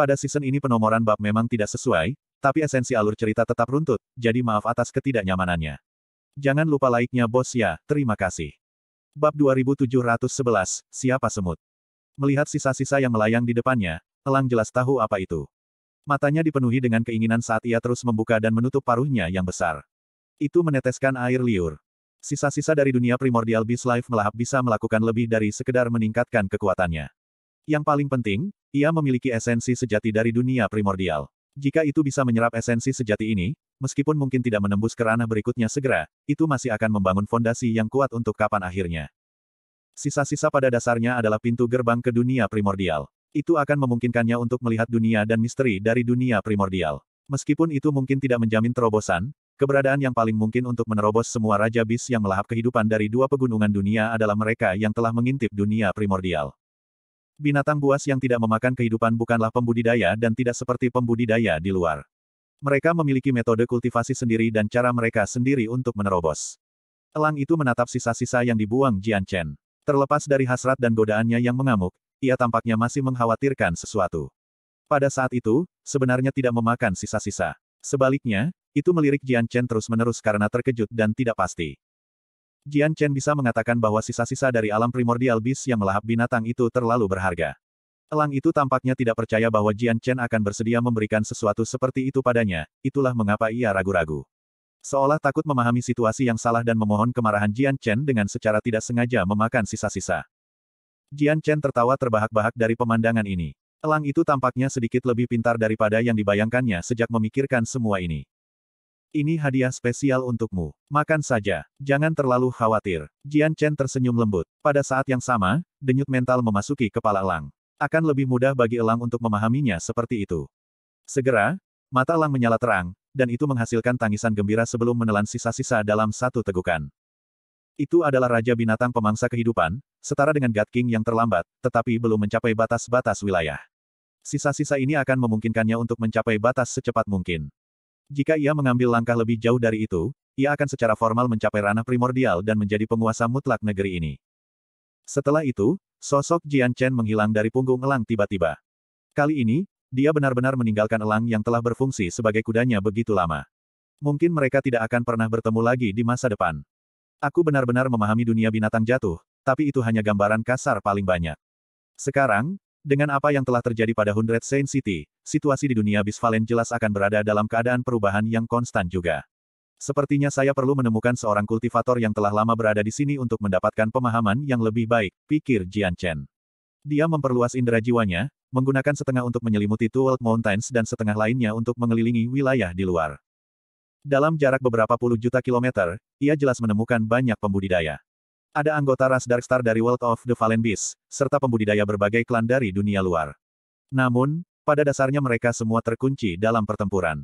Pada season ini penomoran bab memang tidak sesuai, tapi esensi alur cerita tetap runtut, jadi maaf atas ketidaknyamanannya. Jangan lupa like-nya bos ya, terima kasih. Bab 2711, Siapa Semut? Melihat sisa-sisa yang melayang di depannya, Elang jelas tahu apa itu. Matanya dipenuhi dengan keinginan saat ia terus membuka dan menutup paruhnya yang besar. Itu meneteskan air liur. Sisa-sisa dari dunia primordial Beast Life melahap bisa melakukan lebih dari sekedar meningkatkan kekuatannya. Yang paling penting, ia memiliki esensi sejati dari dunia primordial. Jika itu bisa menyerap esensi sejati ini, meskipun mungkin tidak menembus ke ranah berikutnya segera, itu masih akan membangun fondasi yang kuat untuk kapan akhirnya. Sisa-sisa pada dasarnya adalah pintu gerbang ke dunia primordial. Itu akan memungkinkannya untuk melihat dunia dan misteri dari dunia primordial. Meskipun itu mungkin tidak menjamin terobosan, keberadaan yang paling mungkin untuk menerobos semua Raja Bis yang melahap kehidupan dari dua pegunungan dunia adalah mereka yang telah mengintip dunia primordial. Binatang buas yang tidak memakan kehidupan bukanlah pembudidaya dan tidak seperti pembudidaya di luar. Mereka memiliki metode kultivasi sendiri dan cara mereka sendiri untuk menerobos. Elang itu menatap sisa-sisa yang dibuang Jian Chen. Terlepas dari hasrat dan godaannya yang mengamuk, ia tampaknya masih mengkhawatirkan sesuatu. Pada saat itu, sebenarnya tidak memakan sisa-sisa. Sebaliknya, itu melirik Jian Chen terus-menerus karena terkejut dan tidak pasti. Jian Chen bisa mengatakan bahwa sisa-sisa dari alam primordial bis yang melahap binatang itu terlalu berharga. Elang itu tampaknya tidak percaya bahwa Jian Chen akan bersedia memberikan sesuatu seperti itu padanya, itulah mengapa ia ragu-ragu. Seolah takut memahami situasi yang salah dan memohon kemarahan Jian Chen dengan secara tidak sengaja memakan sisa-sisa. Jian Chen tertawa terbahak-bahak dari pemandangan ini. Elang itu tampaknya sedikit lebih pintar daripada yang dibayangkannya sejak memikirkan semua ini. Ini hadiah spesial untukmu. Makan saja, jangan terlalu khawatir. Jian Chen tersenyum lembut. Pada saat yang sama, denyut mental memasuki kepala Elang. Akan lebih mudah bagi Elang untuk memahaminya seperti itu. Segera, mata Elang menyala terang, dan itu menghasilkan tangisan gembira sebelum menelan sisa-sisa dalam satu tegukan. Itu adalah Raja Binatang Pemangsa Kehidupan, setara dengan God King yang terlambat, tetapi belum mencapai batas-batas wilayah. Sisa-sisa ini akan memungkinkannya untuk mencapai batas secepat mungkin. Jika ia mengambil langkah lebih jauh dari itu, ia akan secara formal mencapai ranah primordial dan menjadi penguasa mutlak negeri ini. Setelah itu, sosok Jian Chen menghilang dari punggung Elang tiba-tiba. Kali ini, dia benar-benar meninggalkan Elang yang telah berfungsi sebagai kudanya begitu lama. Mungkin mereka tidak akan pernah bertemu lagi di masa depan. Aku benar-benar memahami dunia binatang jatuh, tapi itu hanya gambaran kasar paling banyak. Sekarang, dengan apa yang telah terjadi pada Hundred Saint City, situasi di dunia Bisvalen jelas akan berada dalam keadaan perubahan yang konstan juga. Sepertinya saya perlu menemukan seorang kultivator yang telah lama berada di sini untuk mendapatkan pemahaman yang lebih baik, pikir Jian Chen. Dia memperluas indera jiwanya, menggunakan setengah untuk menyelimuti World Mountains dan setengah lainnya untuk mengelilingi wilayah di luar. Dalam jarak beberapa puluh juta kilometer, ia jelas menemukan banyak pembudidaya. Ada anggota ras Darkstar dari World of the Fallen Beasts, serta pembudidaya berbagai klan dari dunia luar. Namun, pada dasarnya mereka semua terkunci dalam pertempuran.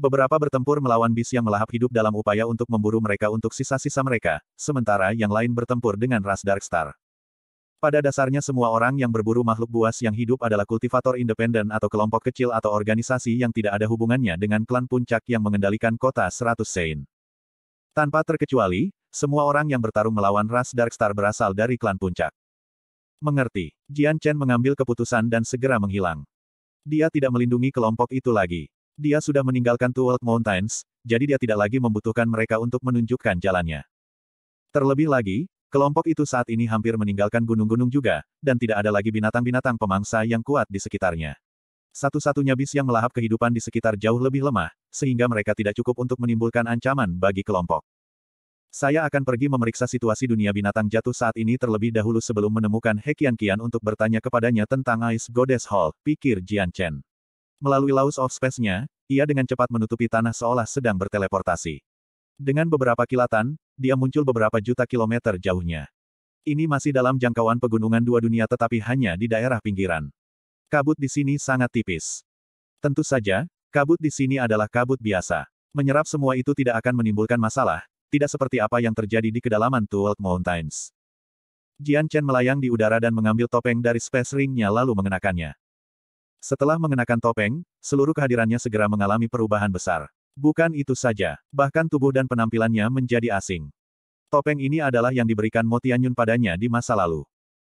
Beberapa bertempur melawan bis yang melahap hidup dalam upaya untuk memburu mereka untuk sisa-sisa mereka, sementara yang lain bertempur dengan ras Darkstar. Pada dasarnya semua orang yang berburu makhluk buas yang hidup adalah kultivator independen atau kelompok kecil atau organisasi yang tidak ada hubungannya dengan klan puncak yang mengendalikan kota 100 Sein. Tanpa terkecuali, semua orang yang bertarung melawan ras Darkstar berasal dari klan puncak. Mengerti, Jian Chen mengambil keputusan dan segera menghilang. Dia tidak melindungi kelompok itu lagi. Dia sudah meninggalkan Two World Mountains, jadi dia tidak lagi membutuhkan mereka untuk menunjukkan jalannya. Terlebih lagi, kelompok itu saat ini hampir meninggalkan gunung-gunung juga, dan tidak ada lagi binatang-binatang pemangsa yang kuat di sekitarnya. Satu-satunya bis yang melahap kehidupan di sekitar jauh lebih lemah, sehingga mereka tidak cukup untuk menimbulkan ancaman bagi kelompok. Saya akan pergi memeriksa situasi dunia binatang jatuh saat ini terlebih dahulu sebelum menemukan He Qian untuk bertanya kepadanya tentang Ice Goddess Hall, pikir Jian Chen. Melalui Laos of Space-nya, ia dengan cepat menutupi tanah seolah sedang berteleportasi. Dengan beberapa kilatan, dia muncul beberapa juta kilometer jauhnya. Ini masih dalam jangkauan pegunungan dua dunia tetapi hanya di daerah pinggiran. Kabut di sini sangat tipis. Tentu saja, kabut di sini adalah kabut biasa. Menyerap semua itu tidak akan menimbulkan masalah, tidak seperti apa yang terjadi di kedalaman World Mountains. Jian Chen melayang di udara dan mengambil topeng dari space ringnya lalu mengenakannya. Setelah mengenakan topeng, seluruh kehadirannya segera mengalami perubahan besar. Bukan itu saja, bahkan tubuh dan penampilannya menjadi asing. Topeng ini adalah yang diberikan Motianyun padanya di masa lalu.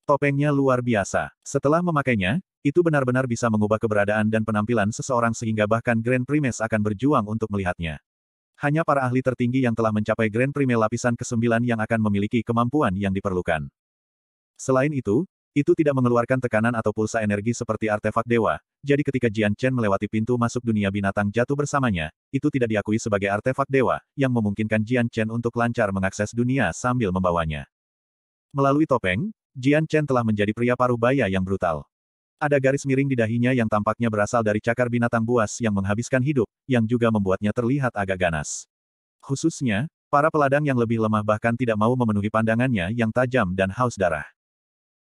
Topengnya luar biasa. Setelah memakainya, itu benar-benar bisa mengubah keberadaan dan penampilan seseorang sehingga bahkan Grand Primes akan berjuang untuk melihatnya. Hanya para ahli tertinggi yang telah mencapai Grand Prime lapisan ke-9 yang akan memiliki kemampuan yang diperlukan. Selain itu, itu tidak mengeluarkan tekanan atau pulsa energi seperti artefak dewa, jadi ketika Jian Chen melewati pintu masuk dunia binatang jatuh bersamanya, itu tidak diakui sebagai artefak dewa, yang memungkinkan Jian Chen untuk lancar mengakses dunia sambil membawanya. Melalui topeng, Jian Chen telah menjadi pria paruh baya yang brutal. Ada garis miring di dahinya yang tampaknya berasal dari cakar binatang buas yang menghabiskan hidup, yang juga membuatnya terlihat agak ganas. Khususnya, para peladang yang lebih lemah bahkan tidak mau memenuhi pandangannya yang tajam dan haus darah.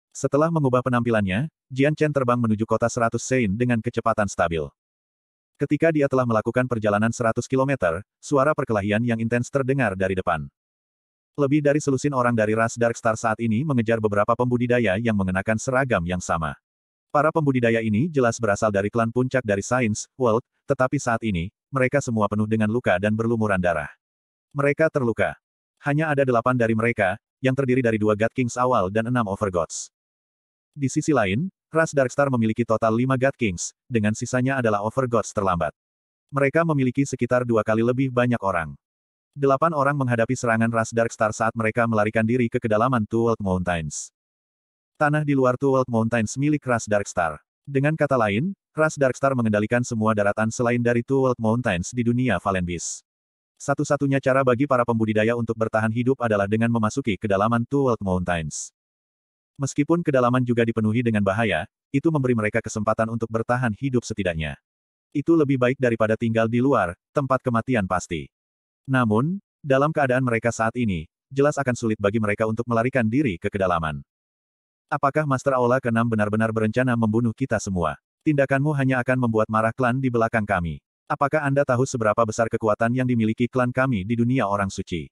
Setelah mengubah penampilannya, Jian Chen terbang menuju kota 100 Sein dengan kecepatan stabil. Ketika dia telah melakukan perjalanan 100 km, suara perkelahian yang intens terdengar dari depan. Lebih dari selusin orang dari ras Dark Star saat ini mengejar beberapa pembudidaya yang mengenakan seragam yang sama. Para pembudidaya ini jelas berasal dari klan puncak dari Sains, World, tetapi saat ini, mereka semua penuh dengan luka dan berlumuran darah. Mereka terluka. Hanya ada delapan dari mereka, yang terdiri dari dua God Kings awal dan enam Overgods. Di sisi lain, ras Darkstar memiliki total lima God Kings, dengan sisanya adalah Overgods terlambat. Mereka memiliki sekitar dua kali lebih banyak orang. Delapan orang menghadapi serangan ras Darkstar saat mereka melarikan diri ke kedalaman Two World Mountains tanah di luar Two World Mountains milik ras Darkstar. Dengan kata lain, ras Darkstar mengendalikan semua daratan selain dari Two World Mountains di dunia Valenbis. Satu-satunya cara bagi para pembudidaya untuk bertahan hidup adalah dengan memasuki kedalaman Two World Mountains. Meskipun kedalaman juga dipenuhi dengan bahaya, itu memberi mereka kesempatan untuk bertahan hidup setidaknya. Itu lebih baik daripada tinggal di luar, tempat kematian pasti. Namun, dalam keadaan mereka saat ini, jelas akan sulit bagi mereka untuk melarikan diri ke kedalaman. Apakah Master Aula ke-6 benar-benar berencana membunuh kita semua? Tindakanmu hanya akan membuat marah klan di belakang kami. Apakah Anda tahu seberapa besar kekuatan yang dimiliki klan kami di dunia orang suci?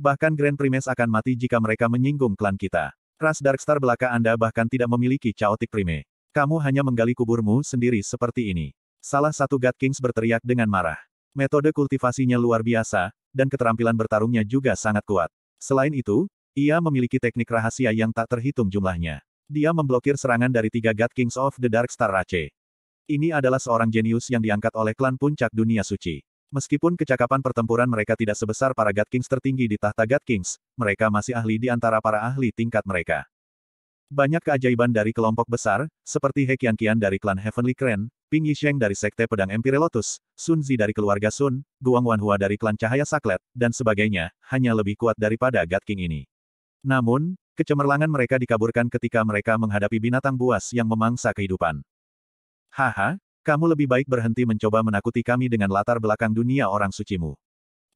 Bahkan Grand Primes akan mati jika mereka menyinggung klan kita. Ras Darkstar belaka Anda bahkan tidak memiliki caotik prime. Kamu hanya menggali kuburmu sendiri seperti ini. Salah satu God Kings berteriak dengan marah. Metode kultivasinya luar biasa, dan keterampilan bertarungnya juga sangat kuat. Selain itu, ia memiliki teknik rahasia yang tak terhitung jumlahnya. Dia memblokir serangan dari tiga God Kings of the Dark Star Race. Ini adalah seorang jenius yang diangkat oleh klan puncak dunia suci. Meskipun kecakapan pertempuran mereka tidak sebesar para God Kings tertinggi di tahta God Kings, mereka masih ahli di antara para ahli tingkat mereka. Banyak keajaiban dari kelompok besar, seperti He Qian dari klan Heavenly Crane, Ping Yi Sheng dari Sekte Pedang Empire Lotus, Sun Zi dari keluarga Sun, Guang Wanhua dari klan Cahaya Saklet, dan sebagainya, hanya lebih kuat daripada God King ini. Namun, kecemerlangan mereka dikaburkan ketika mereka menghadapi binatang buas yang memangsa kehidupan. Haha, kamu lebih baik berhenti mencoba menakuti kami dengan latar belakang dunia orang sucimu.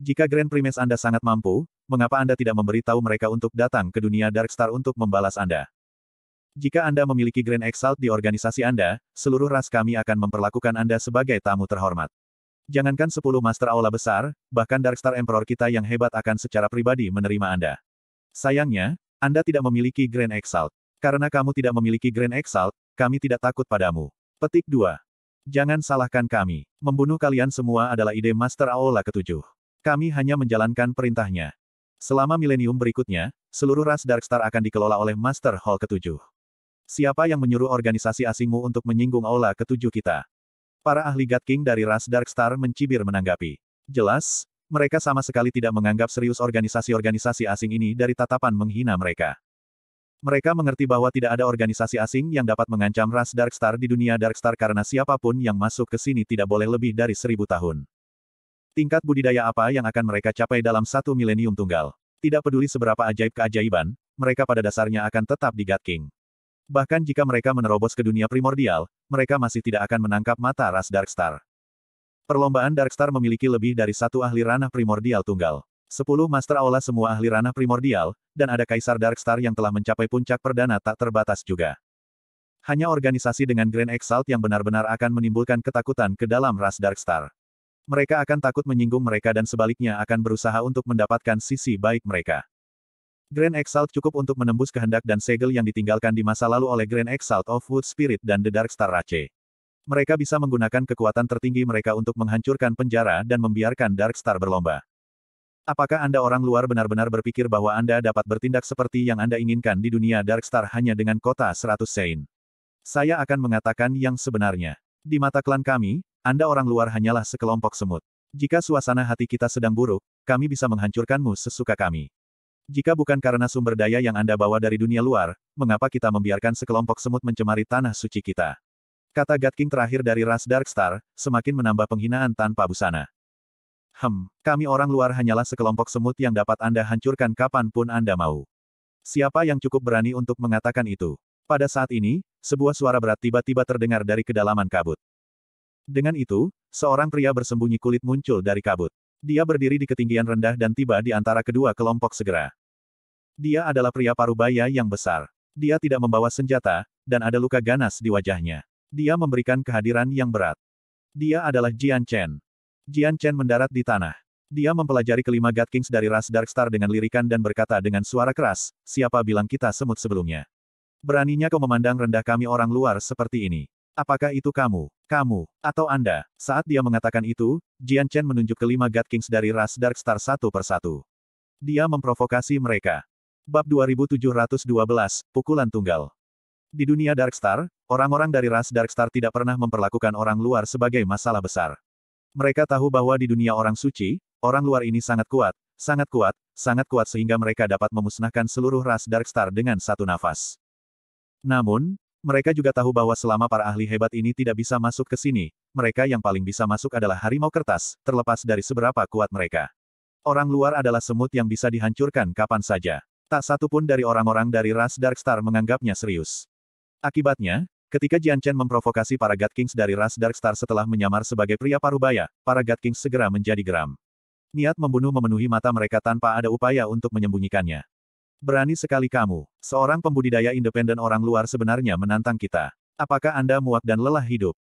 Jika Grand Primes Anda sangat mampu, mengapa Anda tidak memberitahu mereka untuk datang ke dunia Darkstar untuk membalas Anda? Jika Anda memiliki Grand Exalt di organisasi Anda, seluruh ras kami akan memperlakukan Anda sebagai tamu terhormat. Jangankan sepuluh Master Aula besar, bahkan Darkstar Emperor kita yang hebat akan secara pribadi menerima Anda. Sayangnya, Anda tidak memiliki Grand Exalt. Karena kamu tidak memiliki Grand Exalt, kami tidak takut padamu. Petik 2. Jangan salahkan kami. Membunuh kalian semua adalah ide Master Aola ketujuh. Kami hanya menjalankan perintahnya. Selama milenium berikutnya, seluruh ras Darkstar akan dikelola oleh Master Hall ketujuh. Siapa yang menyuruh organisasi asingmu untuk menyinggung Aula ketujuh kita? Para ahli God King dari ras Darkstar mencibir menanggapi. Jelas, mereka sama sekali tidak menganggap serius organisasi-organisasi asing ini dari tatapan menghina mereka. Mereka mengerti bahwa tidak ada organisasi asing yang dapat mengancam ras Darkstar di dunia Darkstar karena siapapun yang masuk ke sini tidak boleh lebih dari seribu tahun. Tingkat budidaya apa yang akan mereka capai dalam satu milenium tunggal? Tidak peduli seberapa ajaib keajaiban, mereka pada dasarnya akan tetap di God King. Bahkan jika mereka menerobos ke dunia primordial, mereka masih tidak akan menangkap mata ras Darkstar. Perlombaan Darkstar memiliki lebih dari satu ahli ranah primordial tunggal. Sepuluh Master Aula semua ahli ranah primordial, dan ada Kaisar Darkstar yang telah mencapai puncak perdana tak terbatas juga. Hanya organisasi dengan Grand Exalt yang benar-benar akan menimbulkan ketakutan ke dalam ras Darkstar. Mereka akan takut menyinggung mereka dan sebaliknya akan berusaha untuk mendapatkan sisi baik mereka. Grand Exalt cukup untuk menembus kehendak dan segel yang ditinggalkan di masa lalu oleh Grand Exalt of Wood Spirit dan The Darkstar Rache. Mereka bisa menggunakan kekuatan tertinggi mereka untuk menghancurkan penjara dan membiarkan Dark Star berlomba. Apakah Anda orang luar benar-benar berpikir bahwa Anda dapat bertindak seperti yang Anda inginkan di dunia Dark Star hanya dengan kota 100 sein? Saya akan mengatakan yang sebenarnya. Di mata klan kami, Anda orang luar hanyalah sekelompok semut. Jika suasana hati kita sedang buruk, kami bisa menghancurkanmu sesuka kami. Jika bukan karena sumber daya yang Anda bawa dari dunia luar, mengapa kita membiarkan sekelompok semut mencemari tanah suci kita? Kata God King terakhir dari ras Darkstar, semakin menambah penghinaan tanpa busana. Hem, kami orang luar hanyalah sekelompok semut yang dapat Anda hancurkan kapanpun Anda mau. Siapa yang cukup berani untuk mengatakan itu? Pada saat ini, sebuah suara berat tiba-tiba terdengar dari kedalaman kabut. Dengan itu, seorang pria bersembunyi kulit muncul dari kabut. Dia berdiri di ketinggian rendah dan tiba di antara kedua kelompok segera. Dia adalah pria parubaya yang besar. Dia tidak membawa senjata, dan ada luka ganas di wajahnya. Dia memberikan kehadiran yang berat. Dia adalah Jian Chen. Jian Chen mendarat di tanah. Dia mempelajari kelima God Kings dari ras Darkstar dengan lirikan dan berkata dengan suara keras, siapa bilang kita semut sebelumnya? Beraninya kau memandang rendah kami orang luar seperti ini. Apakah itu kamu, kamu, atau Anda? Saat dia mengatakan itu, Jian Chen menunjuk kelima God Kings dari ras Darkstar satu persatu. Dia memprovokasi mereka. Bab 2712, Pukulan Tunggal. Di dunia Darkstar, Orang-orang dari ras Darkstar tidak pernah memperlakukan orang luar sebagai masalah besar. Mereka tahu bahwa di dunia orang suci, orang luar ini sangat kuat, sangat kuat, sangat kuat sehingga mereka dapat memusnahkan seluruh ras Darkstar dengan satu nafas. Namun, mereka juga tahu bahwa selama para ahli hebat ini tidak bisa masuk ke sini, mereka yang paling bisa masuk adalah harimau kertas, terlepas dari seberapa kuat mereka. Orang luar adalah semut yang bisa dihancurkan kapan saja. Tak satu pun dari orang-orang dari ras Darkstar menganggapnya serius. Akibatnya, Ketika Jian Chen memprovokasi para God Kings dari ras Darkstar setelah menyamar sebagai pria parubaya, para God Kings segera menjadi geram. Niat membunuh memenuhi mata mereka tanpa ada upaya untuk menyembunyikannya. Berani sekali kamu, seorang pembudidaya independen orang luar sebenarnya menantang kita. Apakah Anda muak dan lelah hidup?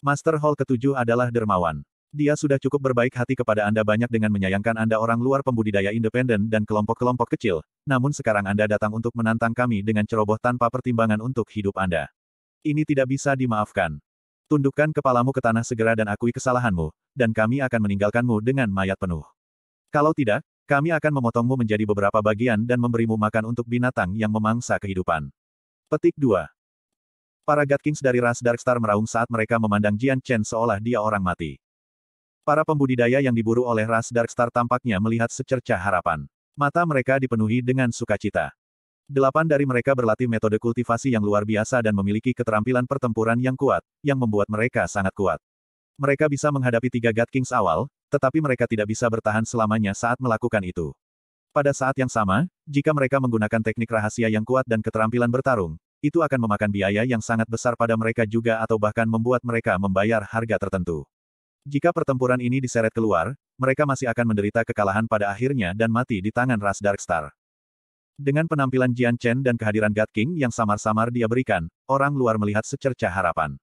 Master Hall ketujuh adalah dermawan. Dia sudah cukup berbaik hati kepada Anda banyak dengan menyayangkan Anda orang luar pembudidaya independen dan kelompok-kelompok kecil, namun sekarang Anda datang untuk menantang kami dengan ceroboh tanpa pertimbangan untuk hidup Anda. Ini tidak bisa dimaafkan. Tundukkan kepalamu ke tanah segera dan akui kesalahanmu, dan kami akan meninggalkanmu dengan mayat penuh. Kalau tidak, kami akan memotongmu menjadi beberapa bagian dan memberimu makan untuk binatang yang memangsa kehidupan. Petik 2. Para God Kings dari ras Darkstar meraung saat mereka memandang Jian Chen seolah dia orang mati. Para pembudidaya yang diburu oleh ras Darkstar tampaknya melihat secercah harapan. Mata mereka dipenuhi dengan sukacita. Delapan dari mereka berlatih metode kultivasi yang luar biasa dan memiliki keterampilan pertempuran yang kuat, yang membuat mereka sangat kuat. Mereka bisa menghadapi tiga God Kings awal, tetapi mereka tidak bisa bertahan selamanya saat melakukan itu. Pada saat yang sama, jika mereka menggunakan teknik rahasia yang kuat dan keterampilan bertarung, itu akan memakan biaya yang sangat besar pada mereka juga atau bahkan membuat mereka membayar harga tertentu. Jika pertempuran ini diseret keluar, mereka masih akan menderita kekalahan pada akhirnya dan mati di tangan Ras Darkstar. Dengan penampilan Jian Chen dan kehadiran God King yang samar-samar dia berikan, orang luar melihat secerca harapan.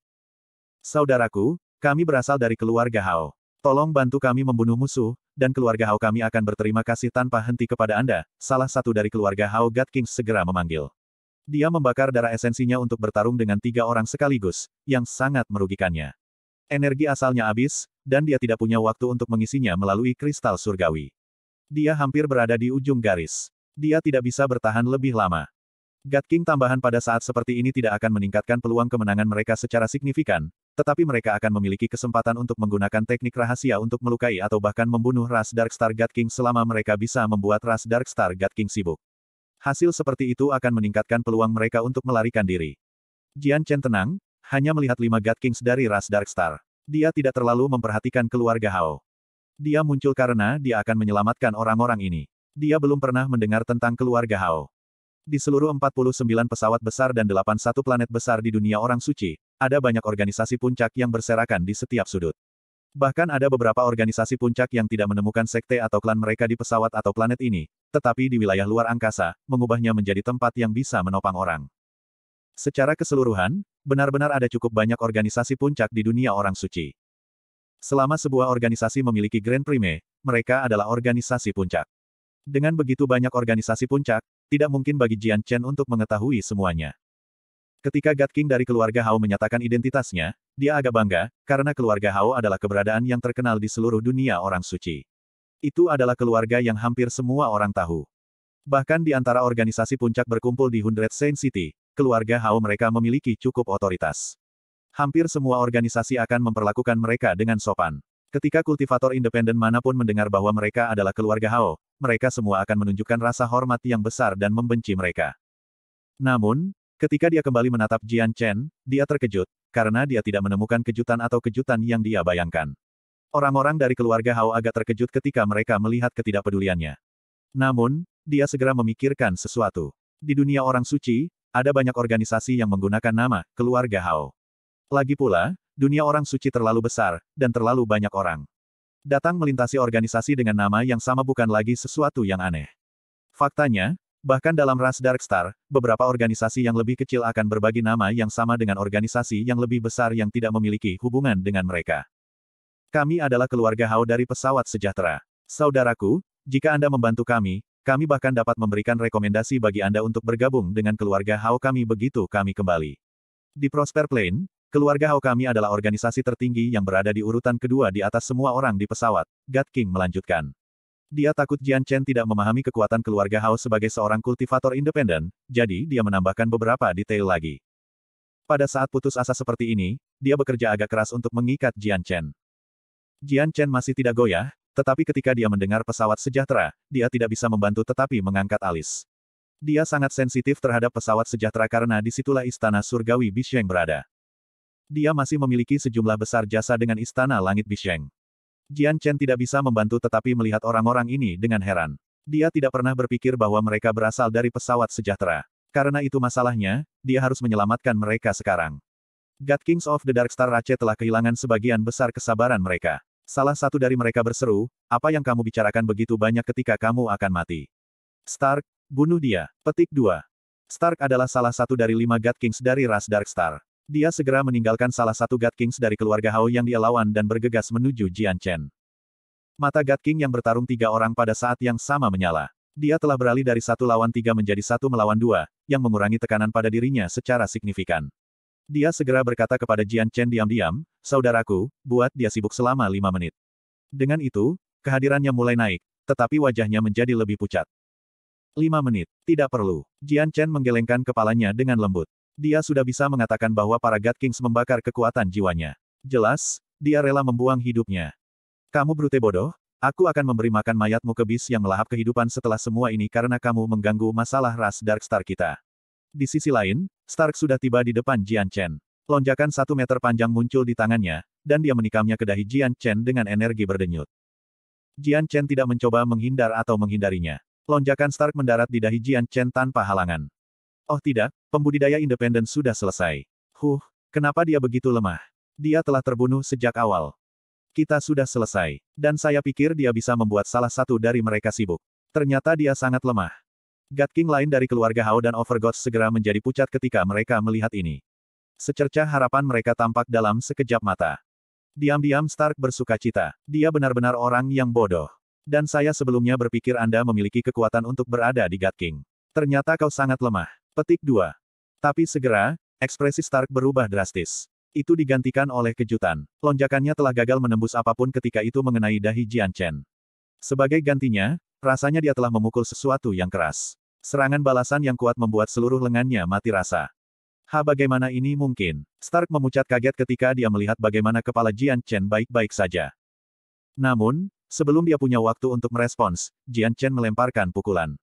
Saudaraku, kami berasal dari keluarga Hao. Tolong bantu kami membunuh musuh, dan keluarga Hao kami akan berterima kasih tanpa henti kepada Anda, salah satu dari keluarga Hao God King segera memanggil. Dia membakar darah esensinya untuk bertarung dengan tiga orang sekaligus, yang sangat merugikannya. Energi asalnya habis, dan dia tidak punya waktu untuk mengisinya melalui kristal surgawi. Dia hampir berada di ujung garis dia tidak bisa bertahan lebih lama. God King tambahan pada saat seperti ini tidak akan meningkatkan peluang kemenangan mereka secara signifikan, tetapi mereka akan memiliki kesempatan untuk menggunakan teknik rahasia untuk melukai atau bahkan membunuh ras Darkstar God King selama mereka bisa membuat ras Darkstar God King sibuk. Hasil seperti itu akan meningkatkan peluang mereka untuk melarikan diri. Jian Chen tenang, hanya melihat lima God Kings dari ras Darkstar. Dia tidak terlalu memperhatikan keluarga Hao. Dia muncul karena dia akan menyelamatkan orang-orang ini. Dia belum pernah mendengar tentang keluarga Hao. Di seluruh 49 pesawat besar dan 81 planet besar di dunia orang suci, ada banyak organisasi puncak yang berserakan di setiap sudut. Bahkan ada beberapa organisasi puncak yang tidak menemukan sekte atau klan mereka di pesawat atau planet ini, tetapi di wilayah luar angkasa, mengubahnya menjadi tempat yang bisa menopang orang. Secara keseluruhan, benar-benar ada cukup banyak organisasi puncak di dunia orang suci. Selama sebuah organisasi memiliki Grand Prime, mereka adalah organisasi puncak. Dengan begitu banyak organisasi puncak, tidak mungkin bagi Jian Chen untuk mengetahui semuanya. Ketika God King dari keluarga Hao menyatakan identitasnya, dia agak bangga, karena keluarga Hao adalah keberadaan yang terkenal di seluruh dunia orang suci. Itu adalah keluarga yang hampir semua orang tahu. Bahkan di antara organisasi puncak berkumpul di Hundred Saint City, keluarga Hao mereka memiliki cukup otoritas. Hampir semua organisasi akan memperlakukan mereka dengan sopan. Ketika kultivator independen manapun mendengar bahwa mereka adalah keluarga Hao, mereka semua akan menunjukkan rasa hormat yang besar dan membenci mereka. Namun, ketika dia kembali menatap Jian Chen, dia terkejut, karena dia tidak menemukan kejutan atau kejutan yang dia bayangkan. Orang-orang dari keluarga Hao agak terkejut ketika mereka melihat ketidakpeduliannya. Namun, dia segera memikirkan sesuatu. Di dunia orang suci, ada banyak organisasi yang menggunakan nama keluarga Hao. Lagi pula, dunia orang suci terlalu besar, dan terlalu banyak orang. Datang melintasi organisasi dengan nama yang sama bukan lagi sesuatu yang aneh. Faktanya, bahkan dalam ras Darkstar, beberapa organisasi yang lebih kecil akan berbagi nama yang sama dengan organisasi yang lebih besar yang tidak memiliki hubungan dengan mereka. Kami adalah keluarga Hao dari pesawat sejahtera. Saudaraku, jika Anda membantu kami, kami bahkan dapat memberikan rekomendasi bagi Anda untuk bergabung dengan keluarga Hao kami begitu kami kembali. Di Prosper Plain, Keluarga Hao kami adalah organisasi tertinggi yang berada di urutan kedua di atas semua orang di pesawat, God King melanjutkan. Dia takut Jian Chen tidak memahami kekuatan keluarga Hao sebagai seorang kultivator independen, jadi dia menambahkan beberapa detail lagi. Pada saat putus asa seperti ini, dia bekerja agak keras untuk mengikat Jian Chen. Jian Chen masih tidak goyah, tetapi ketika dia mendengar pesawat sejahtera, dia tidak bisa membantu tetapi mengangkat alis. Dia sangat sensitif terhadap pesawat sejahtera karena disitulah istana surgawi Bisheng berada. Dia masih memiliki sejumlah besar jasa dengan Istana Langit Bisheng. Jian Chen tidak bisa membantu tetapi melihat orang-orang ini dengan heran. Dia tidak pernah berpikir bahwa mereka berasal dari pesawat sejahtera. Karena itu masalahnya, dia harus menyelamatkan mereka sekarang. God Kings of the Dark Star Rache telah kehilangan sebagian besar kesabaran mereka. Salah satu dari mereka berseru, apa yang kamu bicarakan begitu banyak ketika kamu akan mati. Stark, bunuh dia. Petik 2. Stark adalah salah satu dari lima God Kings dari ras Dark Star. Dia segera meninggalkan salah satu God Kings dari keluarga Hao yang dia lawan dan bergegas menuju Jian Chen. Mata God King yang bertarung tiga orang pada saat yang sama menyala. Dia telah beralih dari satu lawan tiga menjadi satu melawan dua, yang mengurangi tekanan pada dirinya secara signifikan. Dia segera berkata kepada Jian Chen diam-diam, saudaraku, buat dia sibuk selama lima menit. Dengan itu, kehadirannya mulai naik, tetapi wajahnya menjadi lebih pucat. Lima menit, tidak perlu. Jian Chen menggelengkan kepalanya dengan lembut. Dia sudah bisa mengatakan bahwa para God Kings membakar kekuatan jiwanya. Jelas, dia rela membuang hidupnya. Kamu brute bodoh, aku akan memberi makan mayatmu ke bis yang melahap kehidupan setelah semua ini karena kamu mengganggu masalah ras Dark Star kita. Di sisi lain, Stark sudah tiba di depan Jian Chen. Lonjakan satu meter panjang muncul di tangannya, dan dia menikamnya ke dahi Jian Chen dengan energi berdenyut. Jian Chen tidak mencoba menghindar atau menghindarinya. Lonjakan Stark mendarat di dahi Jian Chen tanpa halangan. Oh tidak, pembudidaya independen sudah selesai. Huh, kenapa dia begitu lemah? Dia telah terbunuh sejak awal. Kita sudah selesai, dan saya pikir dia bisa membuat salah satu dari mereka sibuk. Ternyata dia sangat lemah. God King lain dari keluarga Hao dan Overgods segera menjadi pucat ketika mereka melihat ini. Secercah harapan mereka tampak dalam sekejap mata. Diam-diam Stark bersuka cita. Dia benar-benar orang yang bodoh. Dan saya sebelumnya berpikir Anda memiliki kekuatan untuk berada di God King. Ternyata kau sangat lemah. Petik 2. Tapi segera, ekspresi Stark berubah drastis. Itu digantikan oleh kejutan. Lonjakannya telah gagal menembus apapun ketika itu mengenai dahi Jian Chen. Sebagai gantinya, rasanya dia telah memukul sesuatu yang keras. Serangan balasan yang kuat membuat seluruh lengannya mati rasa. Ha bagaimana ini mungkin? Stark memucat kaget ketika dia melihat bagaimana kepala Jian Chen baik-baik saja. Namun, sebelum dia punya waktu untuk merespons, Jian Chen melemparkan pukulan.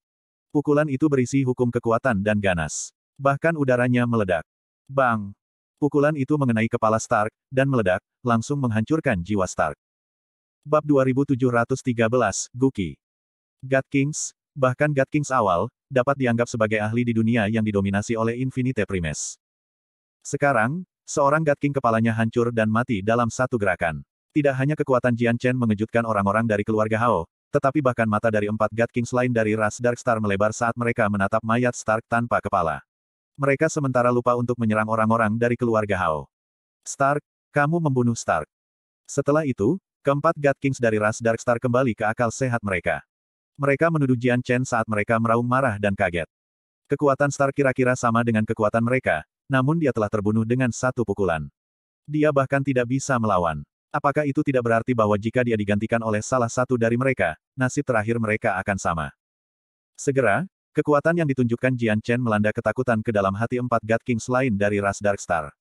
Pukulan itu berisi hukum kekuatan dan ganas. Bahkan udaranya meledak. Bang! Pukulan itu mengenai kepala Stark, dan meledak, langsung menghancurkan jiwa Stark. Bab 2713, Guki. God Kings, bahkan God Kings awal, dapat dianggap sebagai ahli di dunia yang didominasi oleh Infinite Primes. Sekarang, seorang God King kepalanya hancur dan mati dalam satu gerakan. Tidak hanya kekuatan Jian Chen mengejutkan orang-orang dari keluarga Hao, tetapi bahkan mata dari empat God Kings lain dari ras Darkstar melebar saat mereka menatap mayat Stark tanpa kepala. Mereka sementara lupa untuk menyerang orang-orang dari keluarga Hao. Stark, kamu membunuh Stark. Setelah itu, keempat God Kings dari ras Darkstar kembali ke akal sehat mereka. Mereka menuduh Jian Chen saat mereka meraung marah dan kaget. Kekuatan Stark kira-kira sama dengan kekuatan mereka, namun dia telah terbunuh dengan satu pukulan. Dia bahkan tidak bisa melawan. Apakah itu tidak berarti bahwa jika dia digantikan oleh salah satu dari mereka, nasib terakhir mereka akan sama? Segera, kekuatan yang ditunjukkan Jian Chen melanda ketakutan ke dalam hati empat God Kings lain dari ras Darkstar.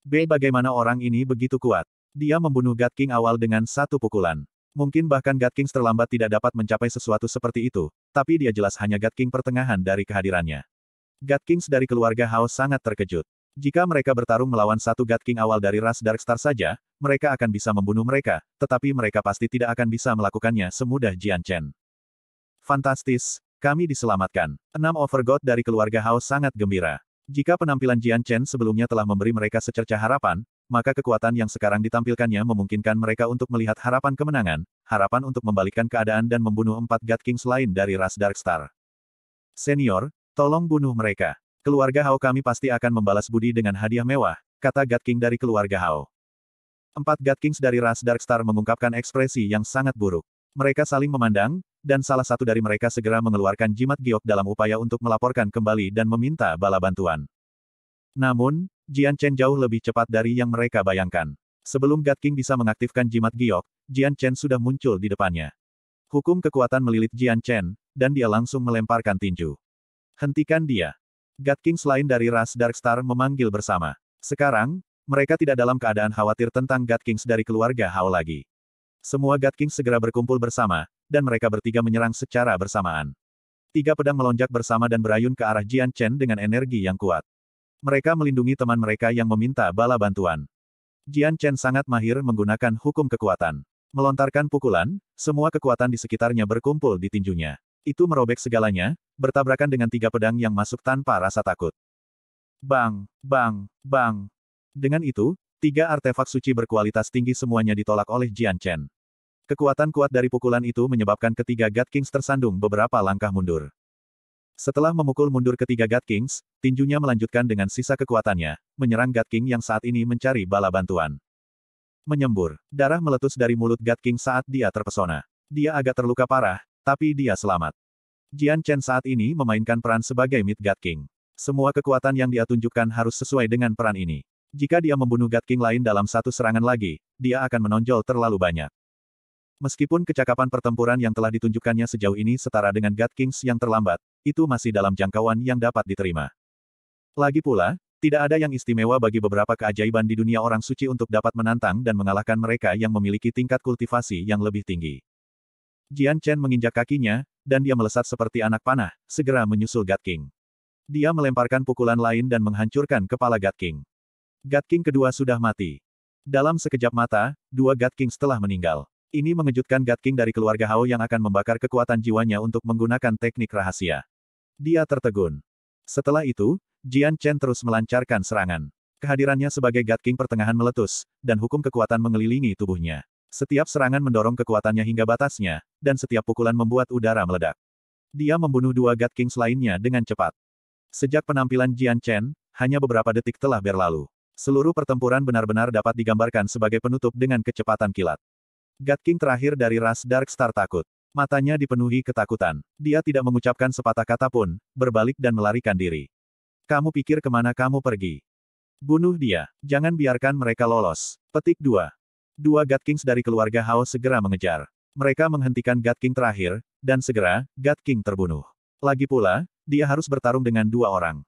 B. Bagaimana orang ini begitu kuat? Dia membunuh God King awal dengan satu pukulan. Mungkin bahkan God Kings terlambat tidak dapat mencapai sesuatu seperti itu, tapi dia jelas hanya God King pertengahan dari kehadirannya. God Kings dari keluarga Hao sangat terkejut. Jika mereka bertarung melawan satu God King awal dari ras Darkstar saja, mereka akan bisa membunuh mereka, tetapi mereka pasti tidak akan bisa melakukannya semudah Jian Chen. Fantastis, kami diselamatkan. Enam Overgod dari keluarga Hao sangat gembira. Jika penampilan Jian Chen sebelumnya telah memberi mereka secerca harapan, maka kekuatan yang sekarang ditampilkannya memungkinkan mereka untuk melihat harapan kemenangan, harapan untuk membalikkan keadaan dan membunuh empat God Kings lain dari ras Darkstar. Senior, tolong bunuh mereka. Keluarga Hao kami pasti akan membalas budi dengan hadiah mewah, kata God King dari keluarga Hao. Empat God Kings dari ras Darkstar mengungkapkan ekspresi yang sangat buruk. Mereka saling memandang, dan salah satu dari mereka segera mengeluarkan jimat giok dalam upaya untuk melaporkan kembali dan meminta bala bantuan. Namun, Jian Chen jauh lebih cepat dari yang mereka bayangkan. Sebelum God King bisa mengaktifkan jimat giok, Jian Chen sudah muncul di depannya. Hukum kekuatan melilit Jian Chen, dan dia langsung melemparkan tinju. Hentikan dia. God Kings lain dari ras Darkstar memanggil bersama. Sekarang, mereka tidak dalam keadaan khawatir tentang God Kings dari keluarga Hao lagi. Semua God Kings segera berkumpul bersama, dan mereka bertiga menyerang secara bersamaan. Tiga pedang melonjak bersama dan berayun ke arah Jian Chen dengan energi yang kuat. Mereka melindungi teman mereka yang meminta bala bantuan. Jian Chen sangat mahir menggunakan hukum kekuatan. Melontarkan pukulan, semua kekuatan di sekitarnya berkumpul di tinjunya. Itu merobek segalanya, bertabrakan dengan tiga pedang yang masuk tanpa rasa takut. Bang, bang, bang. Dengan itu, tiga artefak suci berkualitas tinggi semuanya ditolak oleh Jian Chen. Kekuatan kuat dari pukulan itu menyebabkan ketiga God Kings tersandung beberapa langkah mundur. Setelah memukul mundur ketiga God Kings, tinjunya melanjutkan dengan sisa kekuatannya, menyerang God King yang saat ini mencari bala bantuan. Menyembur, darah meletus dari mulut God King saat dia terpesona. Dia agak terluka parah, tapi dia selamat. Jian Chen saat ini memainkan peran sebagai Midgard King. Semua kekuatan yang dia tunjukkan harus sesuai dengan peran ini. Jika dia membunuh God King lain dalam satu serangan lagi, dia akan menonjol terlalu banyak. Meskipun kecakapan pertempuran yang telah ditunjukkannya sejauh ini setara dengan God Kings yang terlambat, itu masih dalam jangkauan yang dapat diterima. Lagi pula, tidak ada yang istimewa bagi beberapa keajaiban di dunia orang suci untuk dapat menantang dan mengalahkan mereka yang memiliki tingkat kultivasi yang lebih tinggi. Jian Chen menginjak kakinya, dan dia melesat seperti anak panah, segera menyusul God King. Dia melemparkan pukulan lain dan menghancurkan kepala God King. God King kedua sudah mati. Dalam sekejap mata, dua God King setelah meninggal. Ini mengejutkan God King dari keluarga Hao yang akan membakar kekuatan jiwanya untuk menggunakan teknik rahasia. Dia tertegun. Setelah itu, Jian Chen terus melancarkan serangan. Kehadirannya sebagai God King pertengahan meletus, dan hukum kekuatan mengelilingi tubuhnya. Setiap serangan mendorong kekuatannya hingga batasnya, dan setiap pukulan membuat udara meledak. Dia membunuh dua God Kings lainnya dengan cepat. Sejak penampilan Jian Chen, hanya beberapa detik telah berlalu. Seluruh pertempuran benar-benar dapat digambarkan sebagai penutup dengan kecepatan kilat. God King terakhir dari ras Dark Star takut. Matanya dipenuhi ketakutan. Dia tidak mengucapkan sepatah kata pun, berbalik dan melarikan diri. Kamu pikir kemana kamu pergi? Bunuh dia. Jangan biarkan mereka lolos. Petik 2. Dua God Kings dari keluarga Hao segera mengejar. Mereka menghentikan God King terakhir, dan segera, God King terbunuh. Lagi pula, dia harus bertarung dengan dua orang.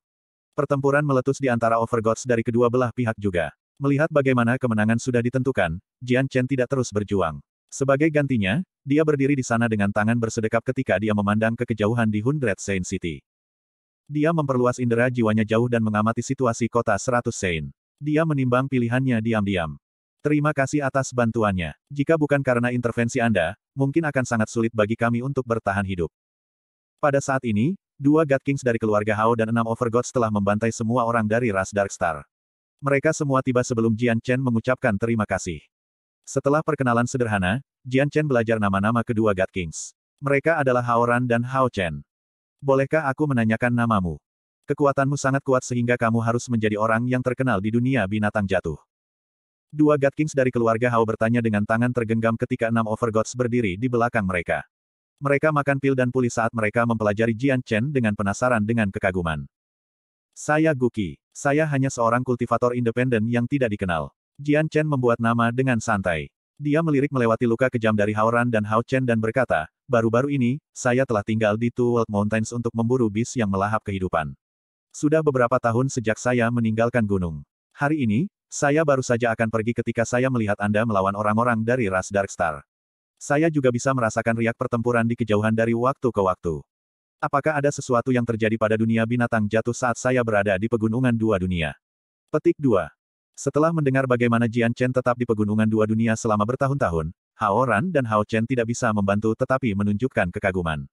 Pertempuran meletus di antara Overgods dari kedua belah pihak juga. Melihat bagaimana kemenangan sudah ditentukan, Jian Chen tidak terus berjuang. Sebagai gantinya, dia berdiri di sana dengan tangan bersedekap ketika dia memandang ke kejauhan di Hundred Saint City. Dia memperluas indera jiwanya jauh dan mengamati situasi kota Seratus Saint. Dia menimbang pilihannya diam-diam. Terima kasih atas bantuannya. Jika bukan karena intervensi Anda, mungkin akan sangat sulit bagi kami untuk bertahan hidup. Pada saat ini, dua God Kings dari keluarga Hao dan enam Overgods telah membantai semua orang dari ras Darkstar. Mereka semua tiba sebelum Jian Chen mengucapkan terima kasih. Setelah perkenalan sederhana, Jian Chen belajar nama-nama kedua God Kings. Mereka adalah Hao Ran dan Hao Chen. Bolehkah aku menanyakan namamu? Kekuatanmu sangat kuat sehingga kamu harus menjadi orang yang terkenal di dunia binatang jatuh. Dua God Kings dari keluarga Hao bertanya dengan tangan tergenggam ketika enam Overgods berdiri di belakang mereka. Mereka makan pil dan pulih saat mereka mempelajari Jian Chen dengan penasaran dengan kekaguman. Saya Guki. Saya hanya seorang kultivator independen yang tidak dikenal. Jian Chen membuat nama dengan santai. Dia melirik melewati luka kejam dari Hao Ran dan Hao Chen dan berkata, baru-baru ini, saya telah tinggal di Two World Mountains untuk memburu bis yang melahap kehidupan. Sudah beberapa tahun sejak saya meninggalkan gunung. Hari ini, saya baru saja akan pergi ketika saya melihat Anda melawan orang-orang dari ras Darkstar. Saya juga bisa merasakan riak pertempuran di kejauhan dari waktu ke waktu. Apakah ada sesuatu yang terjadi pada dunia binatang jatuh saat saya berada di pegunungan dua dunia? Petik 2. Setelah mendengar bagaimana Jian Chen tetap di pegunungan dua dunia selama bertahun-tahun, Hao Ran dan Hao Chen tidak bisa membantu tetapi menunjukkan kekaguman.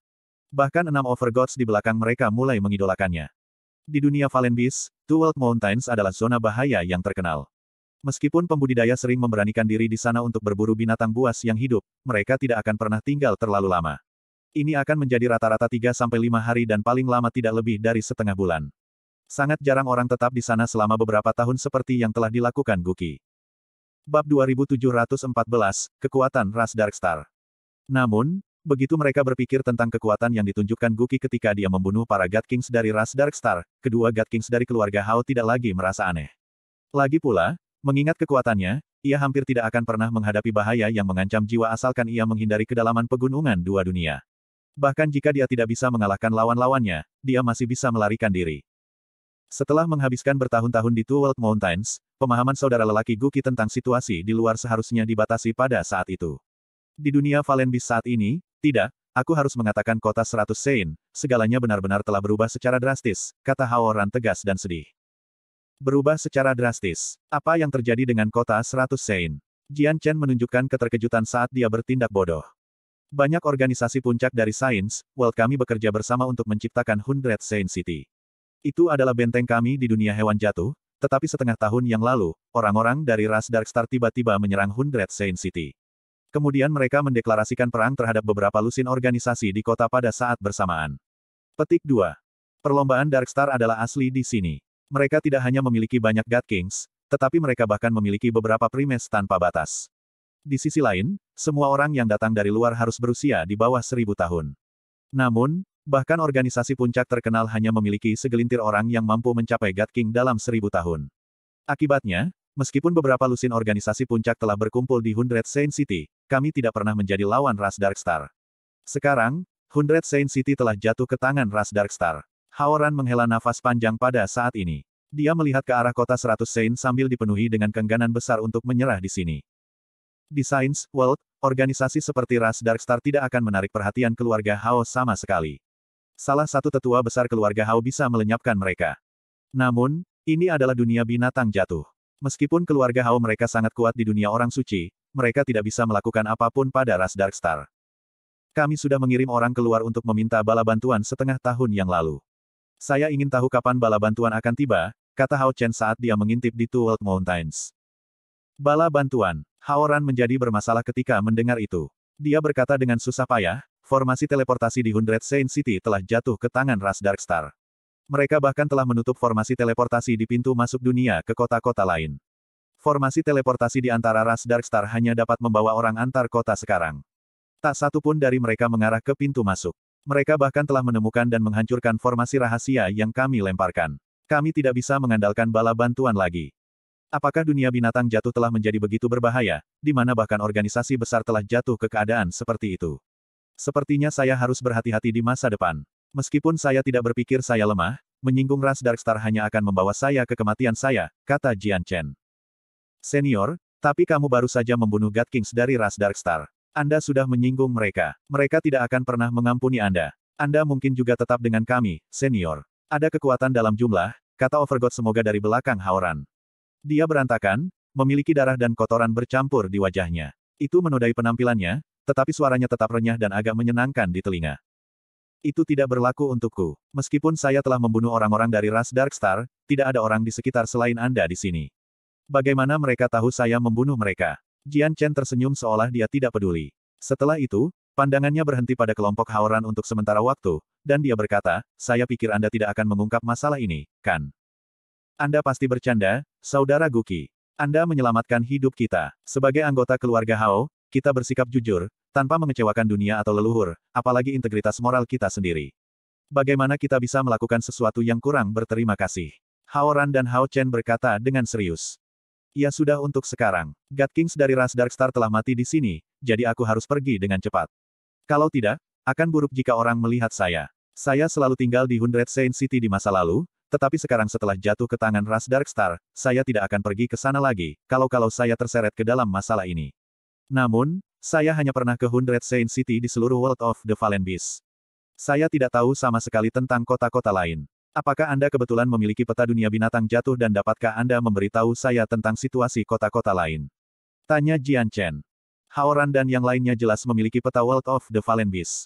Bahkan enam overgods di belakang mereka mulai mengidolakannya. Di dunia Valenbis, World Mountains adalah zona bahaya yang terkenal. Meskipun pembudidaya sering memberanikan diri di sana untuk berburu binatang buas yang hidup, mereka tidak akan pernah tinggal terlalu lama. Ini akan menjadi rata-rata 3-5 hari dan paling lama tidak lebih dari setengah bulan. Sangat jarang orang tetap di sana selama beberapa tahun seperti yang telah dilakukan Guki. Bab 2714, Kekuatan Ras Darkstar. Namun, Begitu mereka berpikir tentang kekuatan yang ditunjukkan Guki ketika dia membunuh para God Kings dari ras Star, kedua God Kings dari keluarga Hao tidak lagi merasa aneh. Lagi pula, mengingat kekuatannya, ia hampir tidak akan pernah menghadapi bahaya yang mengancam jiwa asalkan ia menghindari kedalaman pegunungan dua dunia. Bahkan jika dia tidak bisa mengalahkan lawan-lawannya, dia masih bisa melarikan diri. Setelah menghabiskan bertahun-tahun di Two World Mountains, pemahaman saudara lelaki Guki tentang situasi di luar seharusnya dibatasi pada saat itu. Di dunia Valenbis saat ini, tidak, aku harus mengatakan kota seratus sein, segalanya benar-benar telah berubah secara drastis, kata Haoran tegas dan sedih. Berubah secara drastis. Apa yang terjadi dengan kota seratus sein? Jian Chen menunjukkan keterkejutan saat dia bertindak bodoh. Banyak organisasi puncak dari sains, Well kami bekerja bersama untuk menciptakan Hundred Sein City. Itu adalah benteng kami di dunia hewan jatuh, tetapi setengah tahun yang lalu, orang-orang dari ras Darkstar tiba-tiba menyerang Hundred Sein City. Kemudian mereka mendeklarasikan perang terhadap beberapa lusin organisasi di kota pada saat bersamaan. Petik 2. Perlombaan Darkstar adalah asli di sini. Mereka tidak hanya memiliki banyak God Kings, tetapi mereka bahkan memiliki beberapa primes tanpa batas. Di sisi lain, semua orang yang datang dari luar harus berusia di bawah seribu tahun. Namun, bahkan organisasi puncak terkenal hanya memiliki segelintir orang yang mampu mencapai God King dalam seribu tahun. Akibatnya, meskipun beberapa lusin organisasi puncak telah berkumpul di Hundred Saint City, kami tidak pernah menjadi lawan ras Darkstar. Sekarang, Hundred Saint City telah jatuh ke tangan ras Darkstar. Haoran menghela nafas panjang pada saat ini. Dia melihat ke arah kota 100 Saint sambil dipenuhi dengan kengganan besar untuk menyerah di sini. Di Saints World, organisasi seperti ras Darkstar tidak akan menarik perhatian keluarga Hao sama sekali. Salah satu tetua besar keluarga Hao bisa melenyapkan mereka. Namun, ini adalah dunia binatang jatuh. Meskipun keluarga Hao mereka sangat kuat di dunia orang suci, mereka tidak bisa melakukan apapun pada ras Darkstar. Kami sudah mengirim orang keluar untuk meminta bala bantuan setengah tahun yang lalu. Saya ingin tahu kapan bala bantuan akan tiba, kata Hao Chen saat dia mengintip di Two World Mountains. Bala bantuan, Ran menjadi bermasalah ketika mendengar itu. Dia berkata dengan susah payah, formasi teleportasi di Hundred Saint City telah jatuh ke tangan ras Darkstar. Mereka bahkan telah menutup formasi teleportasi di pintu masuk dunia ke kota-kota lain. Formasi teleportasi di antara ras Darkstar hanya dapat membawa orang antar kota sekarang. Tak satu pun dari mereka mengarah ke pintu masuk. Mereka bahkan telah menemukan dan menghancurkan formasi rahasia yang kami lemparkan. Kami tidak bisa mengandalkan bala bantuan lagi. Apakah dunia binatang jatuh telah menjadi begitu berbahaya, di mana bahkan organisasi besar telah jatuh ke keadaan seperti itu? Sepertinya saya harus berhati-hati di masa depan. Meskipun saya tidak berpikir saya lemah, menyinggung ras Darkstar hanya akan membawa saya ke kematian saya, kata Jian Chen. Senior, tapi kamu baru saja membunuh God Kings dari ras Darkstar. Anda sudah menyinggung mereka. Mereka tidak akan pernah mengampuni Anda. Anda mungkin juga tetap dengan kami, senior. Ada kekuatan dalam jumlah, kata Overgod semoga dari belakang Haoran. Dia berantakan, memiliki darah dan kotoran bercampur di wajahnya. Itu menodai penampilannya, tetapi suaranya tetap renyah dan agak menyenangkan di telinga. Itu tidak berlaku untukku. Meskipun saya telah membunuh orang-orang dari ras Darkstar, tidak ada orang di sekitar selain Anda di sini. Bagaimana mereka tahu saya membunuh mereka? Jian Chen tersenyum seolah dia tidak peduli. Setelah itu, pandangannya berhenti pada kelompok Haoran untuk sementara waktu, dan dia berkata, saya pikir Anda tidak akan mengungkap masalah ini, kan? Anda pasti bercanda, Saudara Guki. Anda menyelamatkan hidup kita. Sebagai anggota keluarga Hao, kita bersikap jujur, tanpa mengecewakan dunia atau leluhur, apalagi integritas moral kita sendiri. Bagaimana kita bisa melakukan sesuatu yang kurang berterima kasih? Hao Ran dan Hao Chen berkata dengan serius. Ya sudah untuk sekarang. God Kings dari ras Darkstar telah mati di sini, jadi aku harus pergi dengan cepat. Kalau tidak, akan buruk jika orang melihat saya. Saya selalu tinggal di Hundred Saint City di masa lalu, tetapi sekarang setelah jatuh ke tangan ras Darkstar, saya tidak akan pergi ke sana lagi, kalau-kalau saya terseret ke dalam masalah ini. Namun, saya hanya pernah ke Hundred Saint City di seluruh World of the Fallen Beast. Saya tidak tahu sama sekali tentang kota-kota lain. Apakah Anda kebetulan memiliki peta dunia binatang jatuh dan dapatkah Anda memberitahu saya tentang situasi kota-kota lain? Tanya Jian Chen. Haoran dan yang lainnya jelas memiliki peta World of the Fallen Beast.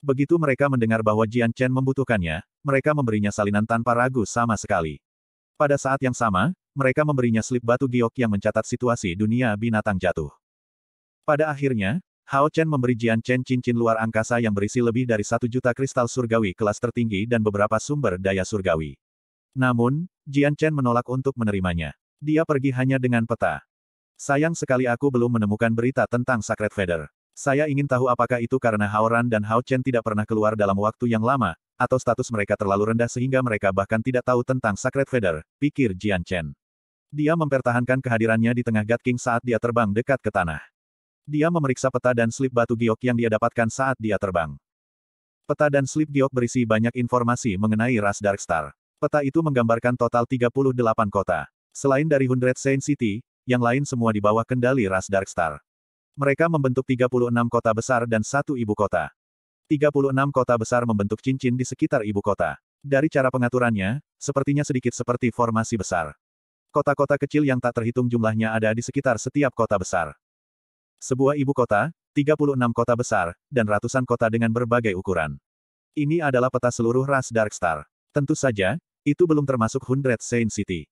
Begitu mereka mendengar bahwa Jian Chen membutuhkannya, mereka memberinya salinan tanpa ragu sama sekali. Pada saat yang sama, mereka memberinya slip batu giok yang mencatat situasi dunia binatang jatuh. Pada akhirnya, Hao Chen memberi Jian Chen cincin luar angkasa yang berisi lebih dari satu juta kristal surgawi kelas tertinggi dan beberapa sumber daya surgawi. Namun, Jian Chen menolak untuk menerimanya. Dia pergi hanya dengan peta. Sayang sekali aku belum menemukan berita tentang Sacred Feather. Saya ingin tahu apakah itu karena Hao Ran dan Hao Chen tidak pernah keluar dalam waktu yang lama, atau status mereka terlalu rendah sehingga mereka bahkan tidak tahu tentang Sacred Feather, pikir Jian Chen. Dia mempertahankan kehadirannya di tengah Gat King saat dia terbang dekat ke tanah. Dia memeriksa peta dan slip batu giok yang dia dapatkan saat dia terbang. Peta dan slip giok berisi banyak informasi mengenai ras Darkstar. Peta itu menggambarkan total 38 kota. Selain dari Hundred Saint City, yang lain semua di bawah kendali ras Darkstar. Mereka membentuk 36 kota besar dan satu ibu kota. 36 kota besar membentuk cincin di sekitar ibu kota. Dari cara pengaturannya, sepertinya sedikit seperti formasi besar. Kota-kota kecil yang tak terhitung jumlahnya ada di sekitar setiap kota besar. Sebuah ibu kota, 36 kota besar, dan ratusan kota dengan berbagai ukuran. Ini adalah peta seluruh ras Darkstar. Tentu saja, itu belum termasuk Hundred Saint City.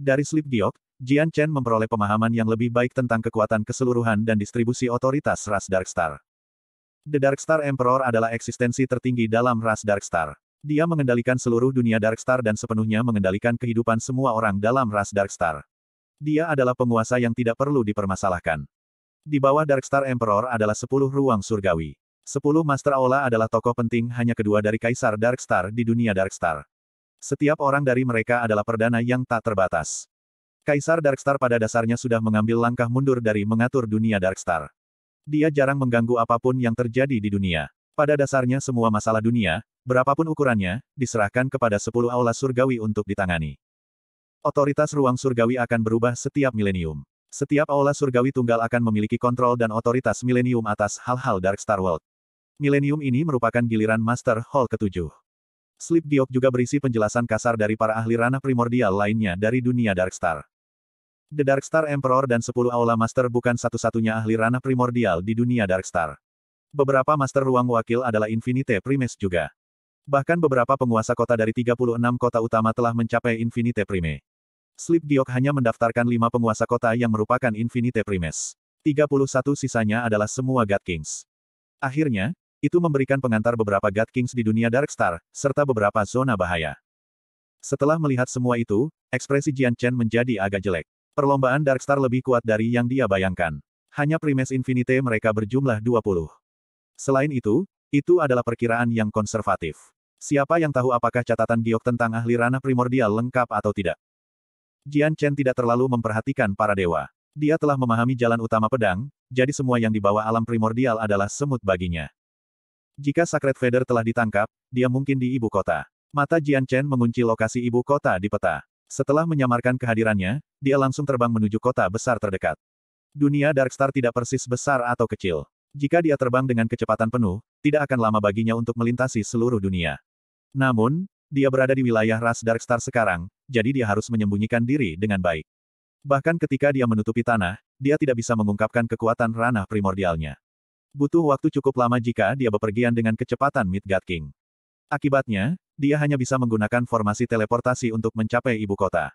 Dari Sleep Giok, Jian Chen memperoleh pemahaman yang lebih baik tentang kekuatan keseluruhan dan distribusi otoritas ras Darkstar. The Darkstar Emperor adalah eksistensi tertinggi dalam ras Darkstar. Dia mengendalikan seluruh dunia Darkstar dan sepenuhnya mengendalikan kehidupan semua orang dalam ras Darkstar. Dia adalah penguasa yang tidak perlu dipermasalahkan. Di bawah Darkstar Emperor adalah sepuluh ruang surgawi. Sepuluh Master Aula adalah tokoh penting hanya kedua dari Kaisar Darkstar di dunia Darkstar. Setiap orang dari mereka adalah perdana yang tak terbatas. Kaisar Darkstar pada dasarnya sudah mengambil langkah mundur dari mengatur dunia Darkstar. Dia jarang mengganggu apapun yang terjadi di dunia. Pada dasarnya semua masalah dunia, berapapun ukurannya, diserahkan kepada sepuluh aula surgawi untuk ditangani. Otoritas ruang surgawi akan berubah setiap milenium. Setiap aula surgawi tunggal akan memiliki kontrol dan otoritas milenium atas hal-hal Dark Star World. Milenium ini merupakan giliran Master Hall ketujuh. Slip Giok juga berisi penjelasan kasar dari para ahli ranah primordial lainnya dari dunia Dark Star. The Dark Star Emperor dan 10 Aula Master bukan satu-satunya ahli ranah primordial di dunia Dark Star. Beberapa Master Ruang Wakil adalah Infinite Primes juga. Bahkan beberapa penguasa kota dari 36 kota utama telah mencapai Infinite Prime. Slip Giok hanya mendaftarkan lima penguasa kota yang merupakan Infinite Primes. 31 sisanya adalah semua God Kings. Akhirnya, itu memberikan pengantar beberapa God Kings di dunia Dark Star, serta beberapa zona bahaya. Setelah melihat semua itu, ekspresi Jian Chen menjadi agak jelek. Perlombaan Dark Star lebih kuat dari yang dia bayangkan. Hanya Primes Infinite mereka berjumlah 20. Selain itu, itu adalah perkiraan yang konservatif. Siapa yang tahu apakah catatan Giok tentang ahli ranah primordial lengkap atau tidak? Jian Chen tidak terlalu memperhatikan para dewa. Dia telah memahami jalan utama pedang, jadi semua yang dibawa alam primordial adalah semut baginya. Jika Sacred Feather telah ditangkap, dia mungkin di ibu kota. Mata Jian Chen mengunci lokasi ibu kota di peta. Setelah menyamarkan kehadirannya, dia langsung terbang menuju kota besar terdekat. Dunia Darkstar tidak persis besar atau kecil. Jika dia terbang dengan kecepatan penuh, tidak akan lama baginya untuk melintasi seluruh dunia. Namun, dia berada di wilayah ras Darkstar sekarang, jadi dia harus menyembunyikan diri dengan baik. Bahkan ketika dia menutupi tanah, dia tidak bisa mengungkapkan kekuatan ranah primordialnya. Butuh waktu cukup lama jika dia bepergian dengan kecepatan Midgard King. Akibatnya, dia hanya bisa menggunakan formasi teleportasi untuk mencapai ibu kota.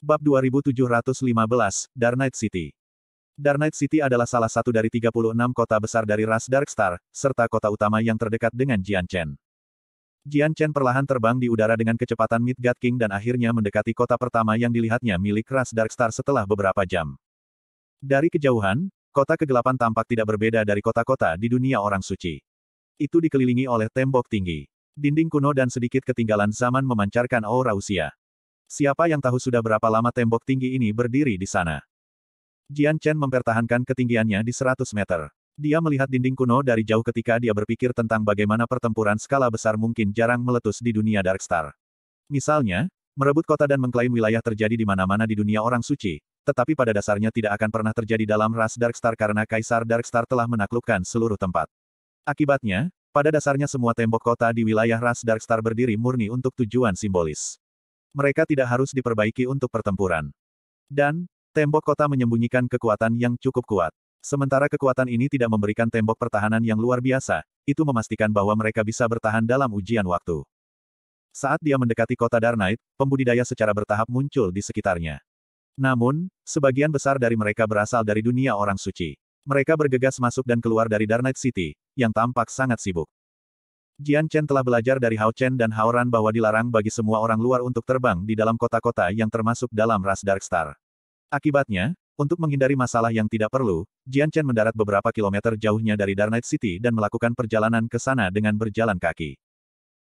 Bab 2715, Darknight City Darknight City adalah salah satu dari 36 kota besar dari ras Darkstar, serta kota utama yang terdekat dengan Jianchen. Jian Chen perlahan terbang di udara dengan kecepatan Midgard King dan akhirnya mendekati kota pertama yang dilihatnya milik Ras Darkstar setelah beberapa jam. Dari kejauhan, kota kegelapan tampak tidak berbeda dari kota-kota di dunia orang suci. Itu dikelilingi oleh tembok tinggi. Dinding kuno dan sedikit ketinggalan zaman memancarkan aura usia. Siapa yang tahu sudah berapa lama tembok tinggi ini berdiri di sana? Jian Chen mempertahankan ketinggiannya di 100 meter. Dia melihat dinding kuno dari jauh ketika dia berpikir tentang bagaimana pertempuran skala besar mungkin jarang meletus di dunia Darkstar. Misalnya, merebut kota dan mengklaim wilayah terjadi di mana-mana di dunia orang suci, tetapi pada dasarnya tidak akan pernah terjadi dalam ras Darkstar karena Kaisar Darkstar telah menaklukkan seluruh tempat. Akibatnya, pada dasarnya semua tembok kota di wilayah ras Darkstar berdiri murni untuk tujuan simbolis. Mereka tidak harus diperbaiki untuk pertempuran. Dan, tembok kota menyembunyikan kekuatan yang cukup kuat. Sementara kekuatan ini tidak memberikan tembok pertahanan yang luar biasa, itu memastikan bahwa mereka bisa bertahan dalam ujian waktu. Saat dia mendekati kota Darnight, pembudidaya secara bertahap muncul di sekitarnya. Namun, sebagian besar dari mereka berasal dari dunia orang suci. Mereka bergegas masuk dan keluar dari Darnight City, yang tampak sangat sibuk. Jian Chen telah belajar dari Hao Chen dan Hao Ran bahwa dilarang bagi semua orang luar untuk terbang di dalam kota-kota yang termasuk dalam ras Darkstar. Akibatnya, untuk menghindari masalah yang tidak perlu, Jian Chen mendarat beberapa kilometer jauhnya dari Dark City dan melakukan perjalanan ke sana dengan berjalan kaki.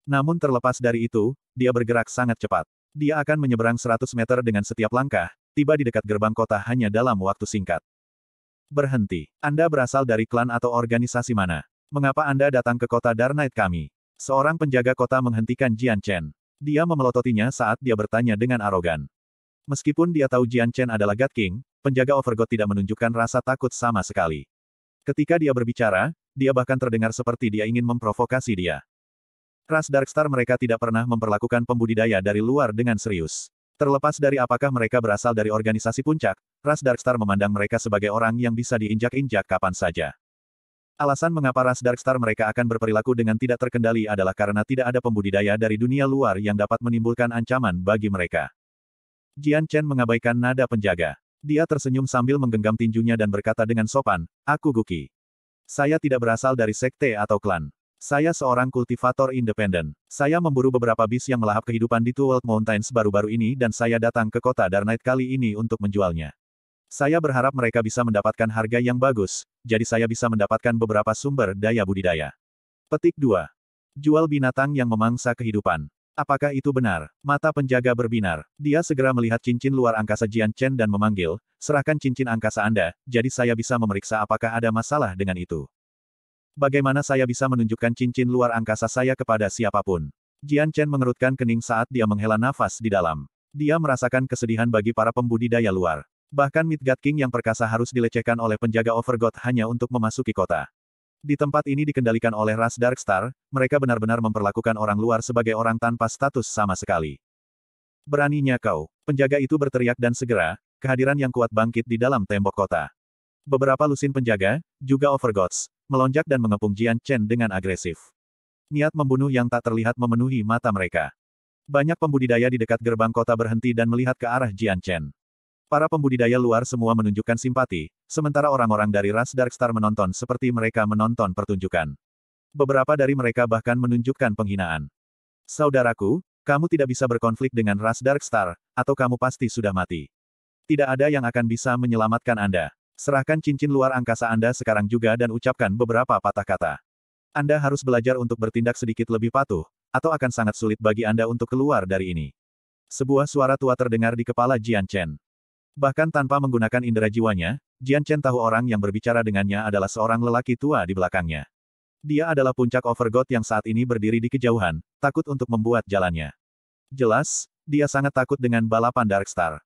Namun terlepas dari itu, dia bergerak sangat cepat. Dia akan menyeberang 100 meter dengan setiap langkah, tiba di dekat gerbang kota hanya dalam waktu singkat. Berhenti. Anda berasal dari klan atau organisasi mana? Mengapa Anda datang ke kota Dark kami? Seorang penjaga kota menghentikan Jian Chen. Dia memelototinya saat dia bertanya dengan arogan. Meskipun dia tahu Jian Chen adalah God King, penjaga Overgod tidak menunjukkan rasa takut sama sekali. Ketika dia berbicara, dia bahkan terdengar seperti dia ingin memprovokasi dia. Ras Darkstar mereka tidak pernah memperlakukan pembudidaya dari luar dengan serius. Terlepas dari apakah mereka berasal dari organisasi puncak, Ras Darkstar memandang mereka sebagai orang yang bisa diinjak-injak kapan saja. Alasan mengapa Ras Darkstar mereka akan berperilaku dengan tidak terkendali adalah karena tidak ada pembudidaya dari dunia luar yang dapat menimbulkan ancaman bagi mereka. Jian Chen mengabaikan nada penjaga. Dia tersenyum sambil menggenggam tinjunya dan berkata dengan sopan, Aku Guki. Saya tidak berasal dari sekte atau klan. Saya seorang kultivator independen. Saya memburu beberapa bis yang melahap kehidupan di Two World Mountains baru-baru ini dan saya datang ke kota Darnight kali ini untuk menjualnya. Saya berharap mereka bisa mendapatkan harga yang bagus, jadi saya bisa mendapatkan beberapa sumber daya budidaya. Petik 2. Jual binatang yang memangsa kehidupan. Apakah itu benar? Mata penjaga berbinar. Dia segera melihat cincin luar angkasa Jian Chen dan memanggil, serahkan cincin angkasa Anda, jadi saya bisa memeriksa apakah ada masalah dengan itu. Bagaimana saya bisa menunjukkan cincin luar angkasa saya kepada siapapun? Jian Chen mengerutkan kening saat dia menghela nafas di dalam. Dia merasakan kesedihan bagi para pembudidaya luar. Bahkan Midgard King yang perkasa harus dilecehkan oleh penjaga Overgod hanya untuk memasuki kota. Di tempat ini dikendalikan oleh ras Darkstar, mereka benar-benar memperlakukan orang luar sebagai orang tanpa status sama sekali. Beraninya kau, penjaga itu berteriak dan segera, kehadiran yang kuat bangkit di dalam tembok kota. Beberapa lusin penjaga, juga overgods, melonjak dan mengepung Jian Chen dengan agresif. Niat membunuh yang tak terlihat memenuhi mata mereka. Banyak pembudidaya di dekat gerbang kota berhenti dan melihat ke arah Jian Chen. Para pembudidaya luar semua menunjukkan simpati, Sementara orang-orang dari ras Darkstar menonton seperti mereka menonton pertunjukan. Beberapa dari mereka bahkan menunjukkan penghinaan. Saudaraku, kamu tidak bisa berkonflik dengan ras Darkstar, atau kamu pasti sudah mati. Tidak ada yang akan bisa menyelamatkan Anda. Serahkan cincin luar angkasa Anda sekarang juga dan ucapkan beberapa patah kata. Anda harus belajar untuk bertindak sedikit lebih patuh, atau akan sangat sulit bagi Anda untuk keluar dari ini. Sebuah suara tua terdengar di kepala Jian Chen. Bahkan tanpa menggunakan indera jiwanya, Jian Chen tahu orang yang berbicara dengannya adalah seorang lelaki tua di belakangnya. Dia adalah puncak Overgod yang saat ini berdiri di kejauhan, takut untuk membuat jalannya. Jelas, dia sangat takut dengan balapan Darkstar.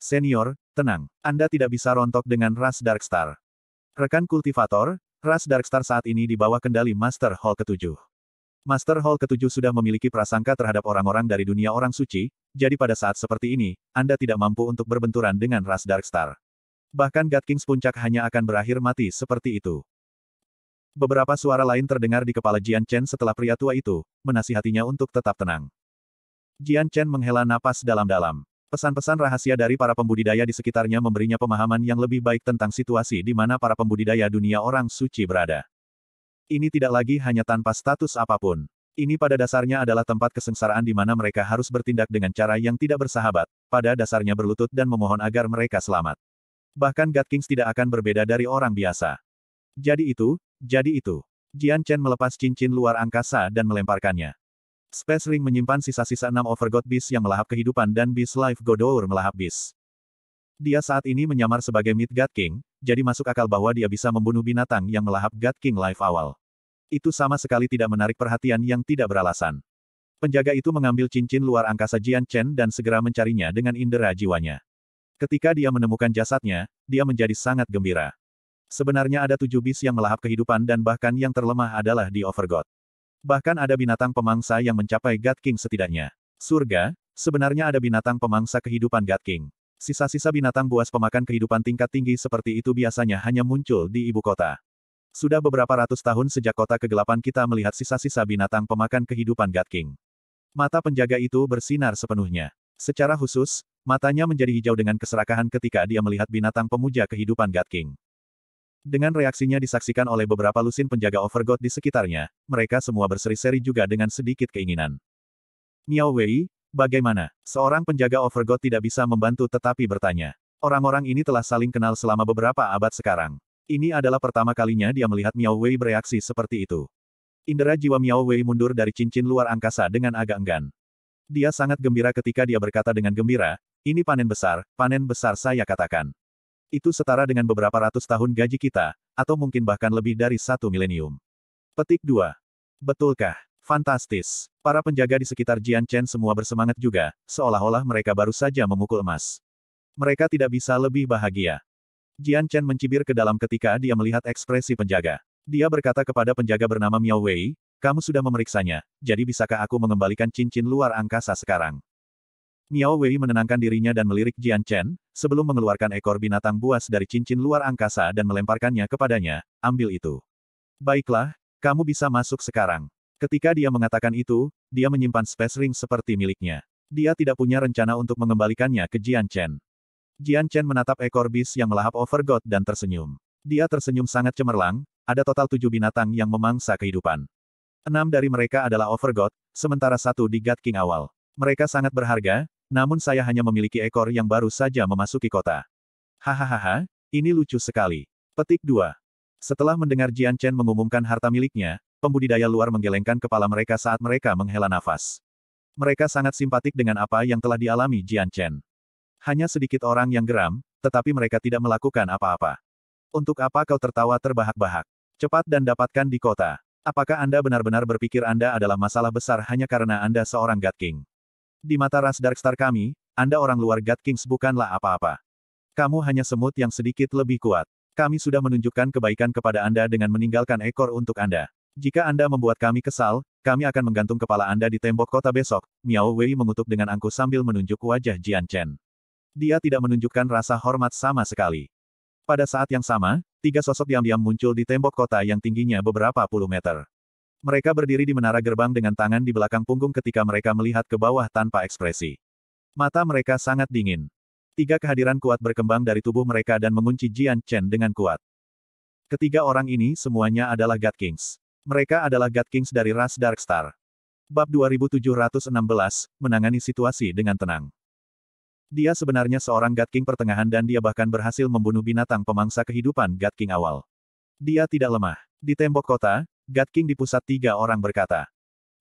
Senior, tenang. Anda tidak bisa rontok dengan ras Darkstar. Rekan kultivator, ras Darkstar saat ini di bawah kendali Master Hall ketujuh. Master Hall ketujuh sudah memiliki prasangka terhadap orang-orang dari dunia orang suci, jadi pada saat seperti ini, Anda tidak mampu untuk berbenturan dengan ras Darkstar. Bahkan God Kings puncak hanya akan berakhir mati seperti itu. Beberapa suara lain terdengar di kepala Jian Chen setelah pria tua itu, menasihatinya untuk tetap tenang. Jian Chen menghela napas dalam-dalam. Pesan-pesan rahasia dari para pembudidaya di sekitarnya memberinya pemahaman yang lebih baik tentang situasi di mana para pembudidaya dunia orang suci berada. Ini tidak lagi hanya tanpa status apapun. Ini pada dasarnya adalah tempat kesengsaraan di mana mereka harus bertindak dengan cara yang tidak bersahabat, pada dasarnya berlutut dan memohon agar mereka selamat. Bahkan God Kings tidak akan berbeda dari orang biasa. Jadi itu, jadi itu. Jian Chen melepas cincin luar angkasa dan melemparkannya. Space Ring menyimpan sisa-sisa enam Overgod Beast yang melahap kehidupan dan Beast Life Godour melahap Beast. Dia saat ini menyamar sebagai Mid God King, jadi masuk akal bahwa dia bisa membunuh binatang yang melahap God King Life awal. Itu sama sekali tidak menarik perhatian yang tidak beralasan. Penjaga itu mengambil cincin luar angkasa Jian Chen dan segera mencarinya dengan indera jiwanya. Ketika dia menemukan jasadnya, dia menjadi sangat gembira. Sebenarnya ada tujuh bis yang melahap kehidupan dan bahkan yang terlemah adalah di Overgod. Bahkan ada binatang pemangsa yang mencapai God King setidaknya. Surga, sebenarnya ada binatang pemangsa kehidupan God King. Sisa-sisa binatang buas pemakan kehidupan tingkat tinggi seperti itu biasanya hanya muncul di ibu kota. Sudah beberapa ratus tahun sejak kota kegelapan kita melihat sisa-sisa binatang pemakan kehidupan God King. Mata penjaga itu bersinar sepenuhnya. Secara khusus, matanya menjadi hijau dengan keserakahan ketika dia melihat binatang pemuja kehidupan God King. Dengan reaksinya disaksikan oleh beberapa lusin penjaga Overgod di sekitarnya, mereka semua berseri-seri juga dengan sedikit keinginan. Miao Wei, bagaimana? Seorang penjaga Overgod tidak bisa membantu tetapi bertanya. Orang-orang ini telah saling kenal selama beberapa abad sekarang. Ini adalah pertama kalinya dia melihat Miao Wei bereaksi seperti itu. Indera jiwa Miao Wei mundur dari cincin luar angkasa dengan agak enggan. Dia sangat gembira ketika dia berkata dengan gembira, ini panen besar, panen besar saya katakan. Itu setara dengan beberapa ratus tahun gaji kita, atau mungkin bahkan lebih dari satu milenium. Petik 2. Betulkah? Fantastis. Para penjaga di sekitar Jian Chen semua bersemangat juga, seolah-olah mereka baru saja memukul emas. Mereka tidak bisa lebih bahagia. Jian Chen mencibir ke dalam ketika dia melihat ekspresi penjaga. Dia berkata kepada penjaga bernama Miao Wei, kamu sudah memeriksanya, jadi bisakah aku mengembalikan cincin luar angkasa sekarang? Miao Wei menenangkan dirinya dan melirik Jian Chen, sebelum mengeluarkan ekor binatang buas dari cincin luar angkasa dan melemparkannya kepadanya, ambil itu. Baiklah, kamu bisa masuk sekarang. Ketika dia mengatakan itu, dia menyimpan space ring seperti miliknya. Dia tidak punya rencana untuk mengembalikannya ke Jian Chen. Jian Chen menatap ekor bis yang melahap Overgod dan tersenyum. Dia tersenyum sangat cemerlang, ada total tujuh binatang yang memangsa kehidupan. Enam dari mereka adalah Overgod, sementara satu di God King awal. Mereka sangat berharga, namun saya hanya memiliki ekor yang baru saja memasuki kota. Hahaha, ini lucu sekali. Petik 2. Setelah mendengar Jian Chen mengumumkan harta miliknya, pembudidaya luar menggelengkan kepala mereka saat mereka menghela nafas. Mereka sangat simpatik dengan apa yang telah dialami Jian Chen. Hanya sedikit orang yang geram, tetapi mereka tidak melakukan apa-apa. Untuk apa kau tertawa terbahak-bahak? Cepat dan dapatkan di kota. Apakah Anda benar-benar berpikir Anda adalah masalah besar hanya karena Anda seorang God King? Di mata ras Darkstar kami, Anda orang luar God Kings bukanlah apa-apa. Kamu hanya semut yang sedikit lebih kuat. Kami sudah menunjukkan kebaikan kepada Anda dengan meninggalkan ekor untuk Anda. Jika Anda membuat kami kesal, kami akan menggantung kepala Anda di tembok kota besok, Miao Wei mengutuk dengan angkuh sambil menunjuk wajah Jian Chen. Dia tidak menunjukkan rasa hormat sama sekali. Pada saat yang sama, tiga sosok diam-diam muncul di tembok kota yang tingginya beberapa puluh meter. Mereka berdiri di menara gerbang dengan tangan di belakang punggung ketika mereka melihat ke bawah tanpa ekspresi. Mata mereka sangat dingin. Tiga kehadiran kuat berkembang dari tubuh mereka dan mengunci Jian Chen dengan kuat. Ketiga orang ini semuanya adalah God Kings. Mereka adalah God Kings dari ras Darkstar. Bab 2716, menangani situasi dengan tenang. Dia sebenarnya seorang God King pertengahan dan dia bahkan berhasil membunuh binatang pemangsa kehidupan God King awal. Dia tidak lemah. Di tembok kota, God King di pusat tiga orang berkata.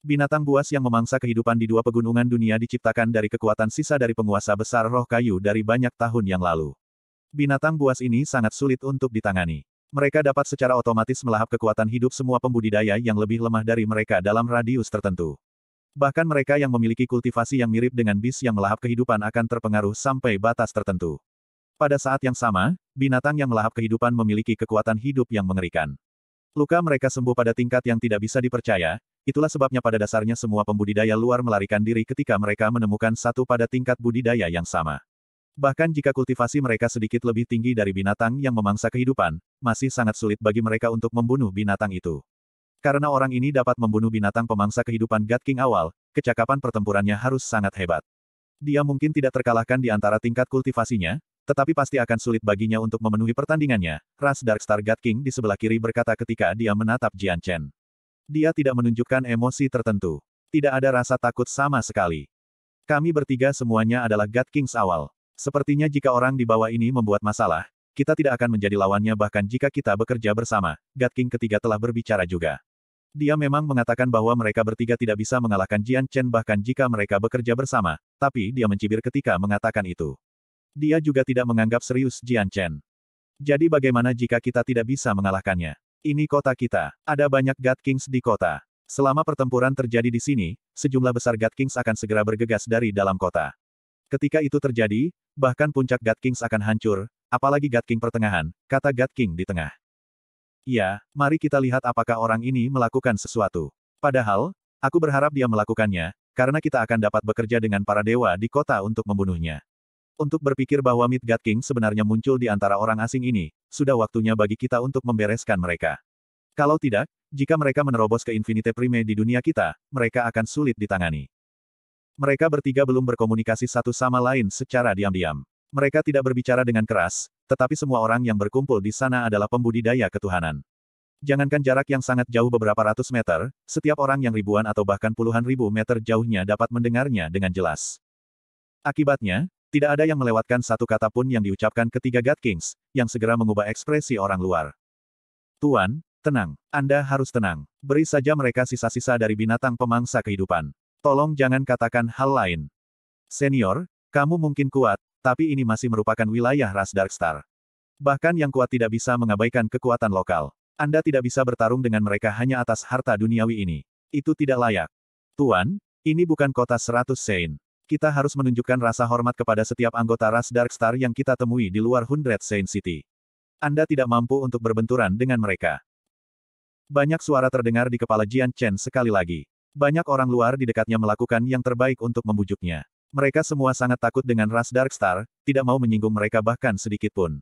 Binatang buas yang memangsa kehidupan di dua pegunungan dunia diciptakan dari kekuatan sisa dari penguasa besar roh kayu dari banyak tahun yang lalu. Binatang buas ini sangat sulit untuk ditangani. Mereka dapat secara otomatis melahap kekuatan hidup semua pembudidaya yang lebih lemah dari mereka dalam radius tertentu. Bahkan mereka yang memiliki kultivasi yang mirip dengan bis yang melahap kehidupan akan terpengaruh sampai batas tertentu. Pada saat yang sama, binatang yang melahap kehidupan memiliki kekuatan hidup yang mengerikan. Luka mereka sembuh pada tingkat yang tidak bisa dipercaya, itulah sebabnya pada dasarnya semua pembudidaya luar melarikan diri ketika mereka menemukan satu pada tingkat budidaya yang sama. Bahkan jika kultivasi mereka sedikit lebih tinggi dari binatang yang memangsa kehidupan, masih sangat sulit bagi mereka untuk membunuh binatang itu. Karena orang ini dapat membunuh binatang pemangsa kehidupan God King awal, kecakapan pertempurannya harus sangat hebat. Dia mungkin tidak terkalahkan di antara tingkat kultivasinya, tetapi pasti akan sulit baginya untuk memenuhi pertandingannya, Ras Darkstar God King di sebelah kiri berkata ketika dia menatap Jian Chen. Dia tidak menunjukkan emosi tertentu. Tidak ada rasa takut sama sekali. Kami bertiga semuanya adalah God Kings awal. Sepertinya jika orang di bawah ini membuat masalah, kita tidak akan menjadi lawannya bahkan jika kita bekerja bersama. God King ketiga telah berbicara juga. Dia memang mengatakan bahwa mereka bertiga tidak bisa mengalahkan Jian Chen bahkan jika mereka bekerja bersama, tapi dia mencibir ketika mengatakan itu. Dia juga tidak menganggap serius Jian Chen. Jadi bagaimana jika kita tidak bisa mengalahkannya? Ini kota kita. Ada banyak God Kings di kota. Selama pertempuran terjadi di sini, sejumlah besar God Kings akan segera bergegas dari dalam kota. Ketika itu terjadi, bahkan puncak God Kings akan hancur, apalagi God King pertengahan, kata God King di tengah. Ya, mari kita lihat apakah orang ini melakukan sesuatu. Padahal, aku berharap dia melakukannya, karena kita akan dapat bekerja dengan para dewa di kota untuk membunuhnya. Untuk berpikir bahwa Midgard King sebenarnya muncul di antara orang asing ini, sudah waktunya bagi kita untuk membereskan mereka. Kalau tidak, jika mereka menerobos ke Infinite Prime di dunia kita, mereka akan sulit ditangani. Mereka bertiga belum berkomunikasi satu sama lain secara diam-diam. Mereka tidak berbicara dengan keras, tetapi semua orang yang berkumpul di sana adalah pembudidaya ketuhanan. Jangankan jarak yang sangat jauh beberapa ratus meter, setiap orang yang ribuan atau bahkan puluhan ribu meter jauhnya dapat mendengarnya dengan jelas. Akibatnya, tidak ada yang melewatkan satu kata pun yang diucapkan ketiga God Kings, yang segera mengubah ekspresi orang luar. Tuan, tenang. Anda harus tenang. Beri saja mereka sisa-sisa dari binatang pemangsa kehidupan. Tolong jangan katakan hal lain. Senior, kamu mungkin kuat, tapi ini masih merupakan wilayah ras Darkstar. Bahkan yang kuat tidak bisa mengabaikan kekuatan lokal. Anda tidak bisa bertarung dengan mereka hanya atas harta duniawi ini. Itu tidak layak. Tuan, ini bukan kota seratus Sein. Kita harus menunjukkan rasa hormat kepada setiap anggota ras Darkstar yang kita temui di luar Hundred Sein City. Anda tidak mampu untuk berbenturan dengan mereka. Banyak suara terdengar di kepala Jian Chen sekali lagi. Banyak orang luar di dekatnya melakukan yang terbaik untuk membujuknya. Mereka semua sangat takut dengan ras Darkstar, tidak mau menyinggung mereka bahkan sedikit pun.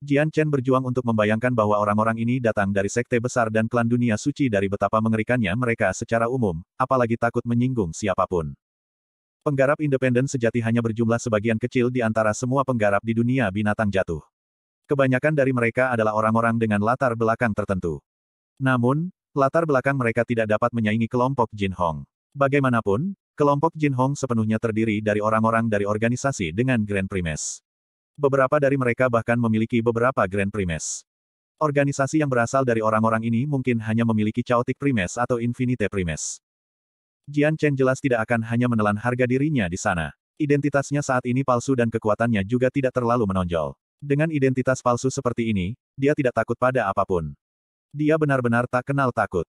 Jian Chen berjuang untuk membayangkan bahwa orang-orang ini datang dari sekte besar dan klan dunia suci dari betapa mengerikannya mereka secara umum, apalagi takut menyinggung siapapun. Penggarap independen sejati hanya berjumlah sebagian kecil di antara semua penggarap di dunia binatang jatuh. Kebanyakan dari mereka adalah orang-orang dengan latar belakang tertentu. Namun, latar belakang mereka tidak dapat menyaingi kelompok Jin Hong. Bagaimanapun, Kelompok Jin Hong sepenuhnya terdiri dari orang-orang dari organisasi dengan Grand Primes. Beberapa dari mereka bahkan memiliki beberapa Grand Primes. Organisasi yang berasal dari orang-orang ini mungkin hanya memiliki Chaotic Primes atau Infinite Primes. Jian Chen jelas tidak akan hanya menelan harga dirinya di sana. Identitasnya saat ini palsu dan kekuatannya juga tidak terlalu menonjol. Dengan identitas palsu seperti ini, dia tidak takut pada apapun. Dia benar-benar tak kenal takut.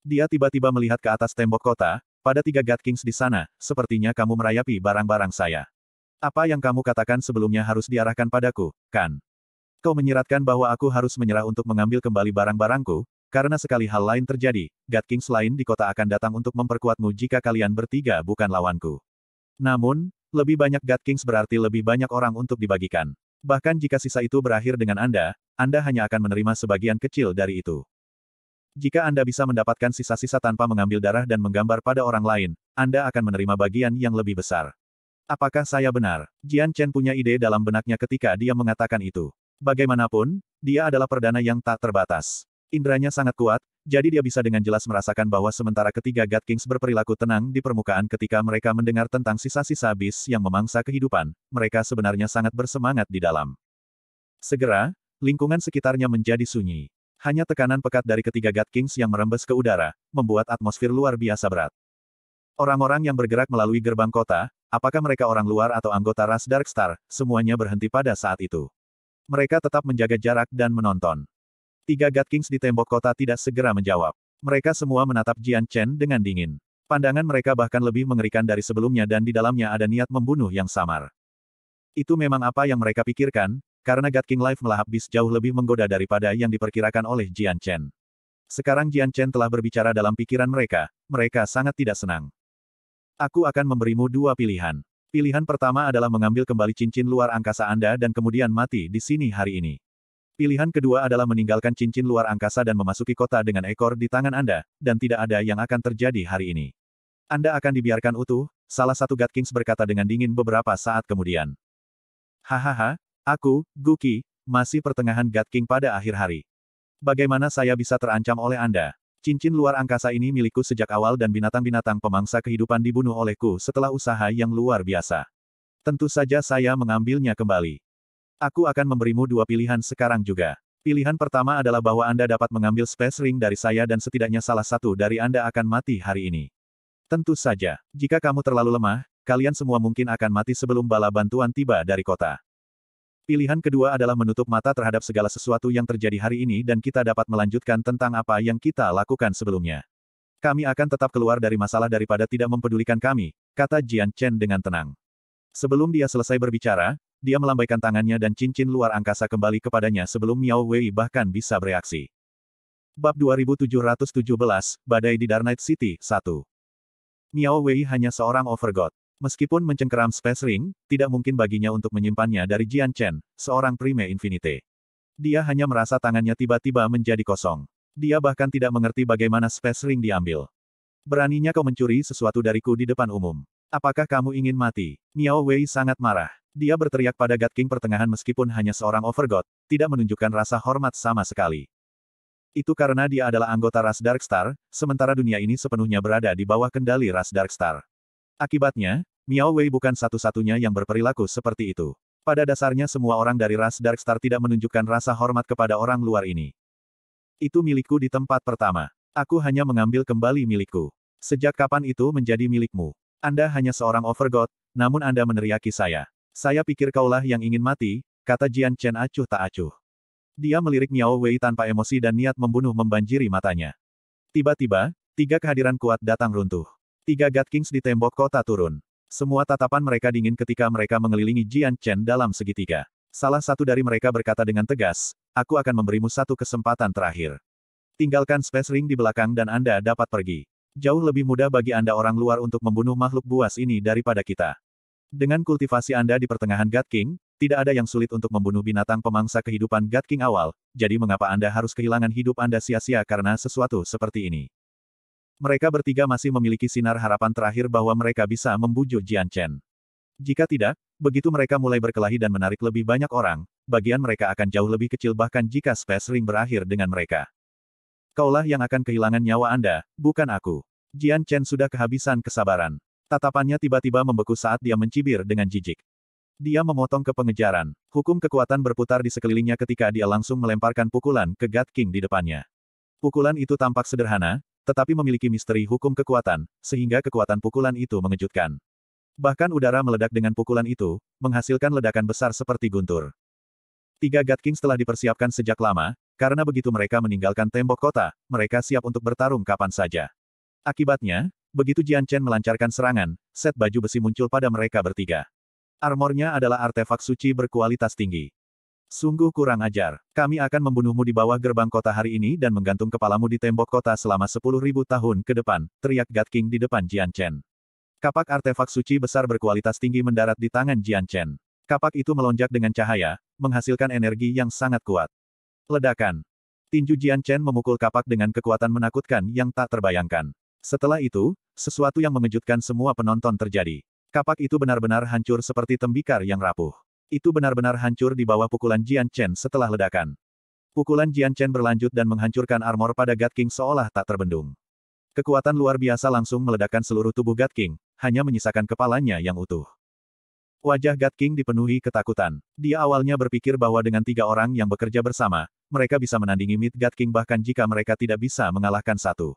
Dia tiba-tiba melihat ke atas tembok kota, pada tiga God Kings di sana, sepertinya kamu merayapi barang-barang saya. Apa yang kamu katakan sebelumnya harus diarahkan padaku, kan? Kau menyiratkan bahwa aku harus menyerah untuk mengambil kembali barang-barangku, karena sekali hal lain terjadi, God Kings lain di kota akan datang untuk memperkuatmu jika kalian bertiga bukan lawanku. Namun, lebih banyak God Kings berarti lebih banyak orang untuk dibagikan. Bahkan jika sisa itu berakhir dengan Anda, Anda hanya akan menerima sebagian kecil dari itu. Jika Anda bisa mendapatkan sisa-sisa tanpa mengambil darah dan menggambar pada orang lain, Anda akan menerima bagian yang lebih besar. Apakah saya benar? Jian Chen punya ide dalam benaknya ketika dia mengatakan itu. Bagaimanapun, dia adalah perdana yang tak terbatas. Indranya sangat kuat, jadi dia bisa dengan jelas merasakan bahwa sementara ketiga God Kings berperilaku tenang di permukaan ketika mereka mendengar tentang sisa-sisa bis yang memangsa kehidupan, mereka sebenarnya sangat bersemangat di dalam. Segera, lingkungan sekitarnya menjadi sunyi. Hanya tekanan pekat dari ketiga God Kings yang merembes ke udara, membuat atmosfer luar biasa berat. Orang-orang yang bergerak melalui gerbang kota, apakah mereka orang luar atau anggota ras Darkstar, semuanya berhenti pada saat itu. Mereka tetap menjaga jarak dan menonton. Tiga God Kings di tembok kota tidak segera menjawab. Mereka semua menatap Jian Chen dengan dingin. Pandangan mereka bahkan lebih mengerikan dari sebelumnya dan di dalamnya ada niat membunuh yang samar. Itu memang apa yang mereka pikirkan, karena God King Life melahap bis jauh lebih menggoda daripada yang diperkirakan oleh Jian Chen. Sekarang Jian Chen telah berbicara dalam pikiran mereka, mereka sangat tidak senang. Aku akan memberimu dua pilihan. Pilihan pertama adalah mengambil kembali cincin luar angkasa Anda dan kemudian mati di sini hari ini. Pilihan kedua adalah meninggalkan cincin luar angkasa dan memasuki kota dengan ekor di tangan Anda, dan tidak ada yang akan terjadi hari ini. Anda akan dibiarkan utuh, salah satu God Kings berkata dengan dingin beberapa saat kemudian. Hahaha, Aku, Guki, masih pertengahan God King pada akhir hari. Bagaimana saya bisa terancam oleh Anda? Cincin luar angkasa ini milikku sejak awal dan binatang-binatang pemangsa kehidupan dibunuh olehku setelah usaha yang luar biasa. Tentu saja saya mengambilnya kembali. Aku akan memberimu dua pilihan sekarang juga. Pilihan pertama adalah bahwa Anda dapat mengambil space ring dari saya dan setidaknya salah satu dari Anda akan mati hari ini. Tentu saja, jika kamu terlalu lemah, kalian semua mungkin akan mati sebelum bala bantuan tiba dari kota. Pilihan kedua adalah menutup mata terhadap segala sesuatu yang terjadi hari ini dan kita dapat melanjutkan tentang apa yang kita lakukan sebelumnya. Kami akan tetap keluar dari masalah daripada tidak mempedulikan kami, kata Jian Chen dengan tenang. Sebelum dia selesai berbicara, dia melambaikan tangannya dan cincin luar angkasa kembali kepadanya sebelum Miao Wei bahkan bisa bereaksi. Bab 2717, Badai di Darnight City, 1. Miao Wei hanya seorang overgod. Meskipun mencengkeram Space Ring, tidak mungkin baginya untuk menyimpannya dari Jian Chen, seorang Prime Infinite. Dia hanya merasa tangannya tiba-tiba menjadi kosong. Dia bahkan tidak mengerti bagaimana Space Ring diambil. Beraninya kau mencuri sesuatu dariku di depan umum. Apakah kamu ingin mati? Miao Wei sangat marah. Dia berteriak pada God King pertengahan meskipun hanya seorang overgod, tidak menunjukkan rasa hormat sama sekali. Itu karena dia adalah anggota ras Darkstar, sementara dunia ini sepenuhnya berada di bawah kendali ras Darkstar. Akibatnya, Miao Wei bukan satu-satunya yang berperilaku seperti itu. Pada dasarnya semua orang dari ras Darkstar tidak menunjukkan rasa hormat kepada orang luar ini. Itu milikku di tempat pertama. Aku hanya mengambil kembali milikku. Sejak kapan itu menjadi milikmu? Anda hanya seorang overgod, namun Anda meneriaki saya. Saya pikir kaulah yang ingin mati, kata Jian Chen acuh tak acuh. Dia melirik Miao Wei tanpa emosi dan niat membunuh membanjiri matanya. Tiba-tiba, tiga kehadiran kuat datang runtuh. Tiga God Kings di tembok kota turun. Semua tatapan mereka dingin ketika mereka mengelilingi Jian Chen dalam segitiga. Salah satu dari mereka berkata dengan tegas, aku akan memberimu satu kesempatan terakhir. Tinggalkan space ring di belakang dan Anda dapat pergi. Jauh lebih mudah bagi Anda orang luar untuk membunuh makhluk buas ini daripada kita. Dengan kultivasi Anda di pertengahan God King, tidak ada yang sulit untuk membunuh binatang pemangsa kehidupan God King awal, jadi mengapa Anda harus kehilangan hidup Anda sia-sia karena sesuatu seperti ini? Mereka bertiga masih memiliki sinar harapan terakhir bahwa mereka bisa membujuk Jian Chen. Jika tidak, begitu mereka mulai berkelahi dan menarik lebih banyak orang, bagian mereka akan jauh lebih kecil bahkan jika Space Ring berakhir dengan mereka. Kaulah yang akan kehilangan nyawa Anda, bukan aku. Jian Chen sudah kehabisan kesabaran. Tatapannya tiba-tiba membeku saat dia mencibir dengan jijik. Dia memotong ke pengejaran. Hukum kekuatan berputar di sekelilingnya ketika dia langsung melemparkan pukulan ke God King di depannya. Pukulan itu tampak sederhana, tetapi memiliki misteri hukum kekuatan, sehingga kekuatan pukulan itu mengejutkan. Bahkan udara meledak dengan pukulan itu, menghasilkan ledakan besar seperti guntur. Tiga God Kings telah dipersiapkan sejak lama, karena begitu mereka meninggalkan tembok kota, mereka siap untuk bertarung kapan saja. Akibatnya, begitu Jian Chen melancarkan serangan, set baju besi muncul pada mereka bertiga. Armornya adalah artefak suci berkualitas tinggi. Sungguh kurang ajar. Kami akan membunuhmu di bawah gerbang kota hari ini dan menggantung kepalamu di tembok kota selama sepuluh ribu tahun ke depan, teriak God King di depan Jian Chen. Kapak artefak suci besar berkualitas tinggi mendarat di tangan Jian Chen. Kapak itu melonjak dengan cahaya, menghasilkan energi yang sangat kuat. Ledakan. Tinju Jian Chen memukul kapak dengan kekuatan menakutkan yang tak terbayangkan. Setelah itu, sesuatu yang mengejutkan semua penonton terjadi. Kapak itu benar-benar hancur seperti tembikar yang rapuh. Itu benar-benar hancur di bawah pukulan Jian Chen setelah ledakan. Pukulan Jian Chen berlanjut dan menghancurkan armor pada God King seolah tak terbendung. Kekuatan luar biasa langsung meledakkan seluruh tubuh God King, hanya menyisakan kepalanya yang utuh. Wajah God King dipenuhi ketakutan. Dia awalnya berpikir bahwa dengan tiga orang yang bekerja bersama, mereka bisa menandingi Mid God King bahkan jika mereka tidak bisa mengalahkan satu.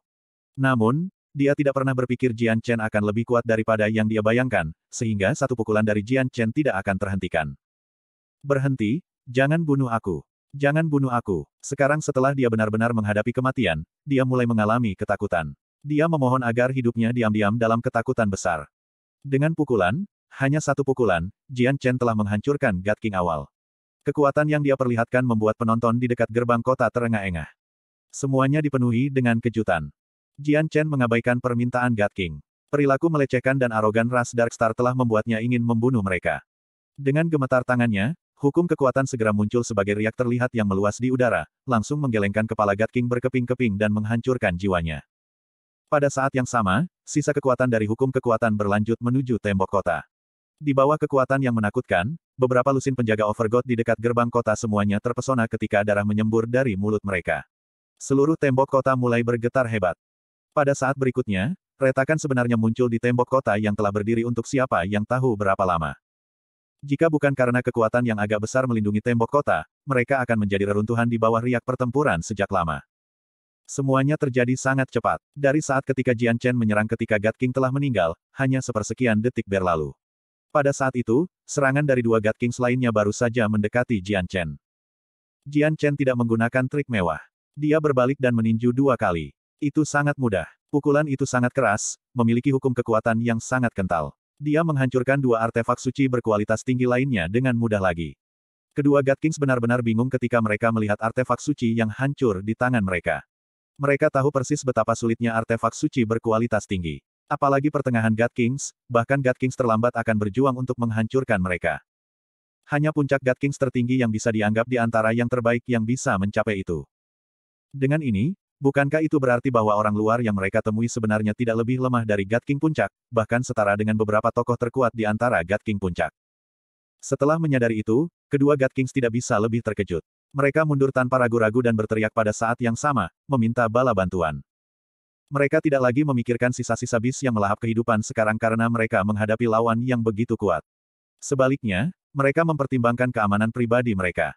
Namun, dia tidak pernah berpikir Jian Chen akan lebih kuat daripada yang dia bayangkan, sehingga satu pukulan dari Jian Chen tidak akan terhentikan. Berhenti, jangan bunuh aku. Jangan bunuh aku. Sekarang setelah dia benar-benar menghadapi kematian, dia mulai mengalami ketakutan. Dia memohon agar hidupnya diam-diam dalam ketakutan besar. Dengan pukulan, hanya satu pukulan, Jian Chen telah menghancurkan God King awal. Kekuatan yang dia perlihatkan membuat penonton di dekat gerbang kota terengah-engah. Semuanya dipenuhi dengan kejutan. Jian Chen mengabaikan permintaan God King. Perilaku melecehkan dan arogan ras Darkstar telah membuatnya ingin membunuh mereka. Dengan gemetar tangannya, Hukum kekuatan segera muncul sebagai riak terlihat yang meluas di udara, langsung menggelengkan kepala Gat King berkeping-keping dan menghancurkan jiwanya. Pada saat yang sama, sisa kekuatan dari hukum kekuatan berlanjut menuju tembok kota. Di bawah kekuatan yang menakutkan, beberapa lusin penjaga Overgod di dekat gerbang kota semuanya terpesona ketika darah menyembur dari mulut mereka. Seluruh tembok kota mulai bergetar hebat. Pada saat berikutnya, retakan sebenarnya muncul di tembok kota yang telah berdiri untuk siapa yang tahu berapa lama. Jika bukan karena kekuatan yang agak besar melindungi tembok kota, mereka akan menjadi reruntuhan di bawah riak pertempuran sejak lama. Semuanya terjadi sangat cepat. Dari saat ketika Jian Chen menyerang ketika God King telah meninggal, hanya sepersekian detik berlalu. Pada saat itu, serangan dari dua God Kings lainnya baru saja mendekati Jian Chen. Jian Chen tidak menggunakan trik mewah. Dia berbalik dan meninju dua kali. Itu sangat mudah. Pukulan itu sangat keras, memiliki hukum kekuatan yang sangat kental dia menghancurkan dua artefak suci berkualitas tinggi lainnya dengan mudah lagi. Kedua God Kings benar-benar bingung ketika mereka melihat artefak suci yang hancur di tangan mereka. Mereka tahu persis betapa sulitnya artefak suci berkualitas tinggi. Apalagi pertengahan God Kings, bahkan God Kings terlambat akan berjuang untuk menghancurkan mereka. Hanya puncak God Kings tertinggi yang bisa dianggap di antara yang terbaik yang bisa mencapai itu. Dengan ini, Bukankah itu berarti bahwa orang luar yang mereka temui sebenarnya tidak lebih lemah dari God King Puncak, bahkan setara dengan beberapa tokoh terkuat di antara God King Puncak? Setelah menyadari itu, kedua God Kings tidak bisa lebih terkejut. Mereka mundur tanpa ragu-ragu dan berteriak pada saat yang sama, meminta bala bantuan. Mereka tidak lagi memikirkan sisa-sisa bis yang melahap kehidupan sekarang karena mereka menghadapi lawan yang begitu kuat. Sebaliknya, mereka mempertimbangkan keamanan pribadi mereka.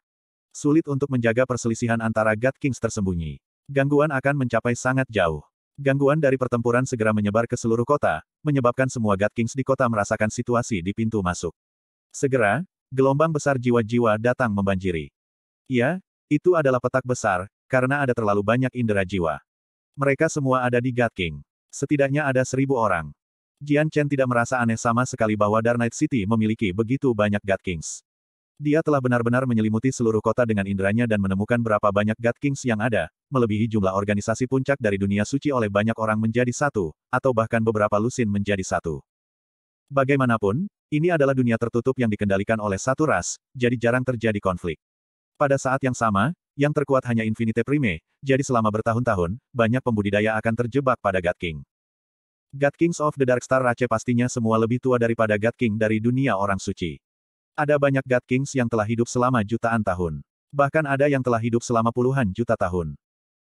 Sulit untuk menjaga perselisihan antara God Kings tersembunyi. Gangguan akan mencapai sangat jauh. Gangguan dari pertempuran segera menyebar ke seluruh kota, menyebabkan semua God Kings di kota merasakan situasi di pintu masuk. Segera, gelombang besar jiwa-jiwa datang membanjiri. Ya, itu adalah petak besar, karena ada terlalu banyak indera jiwa. Mereka semua ada di God King. Setidaknya ada seribu orang. Jian Chen tidak merasa aneh sama sekali bahwa Dark Knight City memiliki begitu banyak God Kings. Dia telah benar-benar menyelimuti seluruh kota dengan inderanya dan menemukan berapa banyak God Kings yang ada, melebihi jumlah organisasi puncak dari dunia suci oleh banyak orang menjadi satu, atau bahkan beberapa lusin menjadi satu. Bagaimanapun, ini adalah dunia tertutup yang dikendalikan oleh satu ras, jadi jarang terjadi konflik. Pada saat yang sama, yang terkuat hanya Infinite Prime, jadi selama bertahun-tahun, banyak pembudidaya akan terjebak pada God King. God Kings of the Dark Star Race pastinya semua lebih tua daripada God King dari dunia orang suci. Ada banyak God Kings yang telah hidup selama jutaan tahun. Bahkan ada yang telah hidup selama puluhan juta tahun.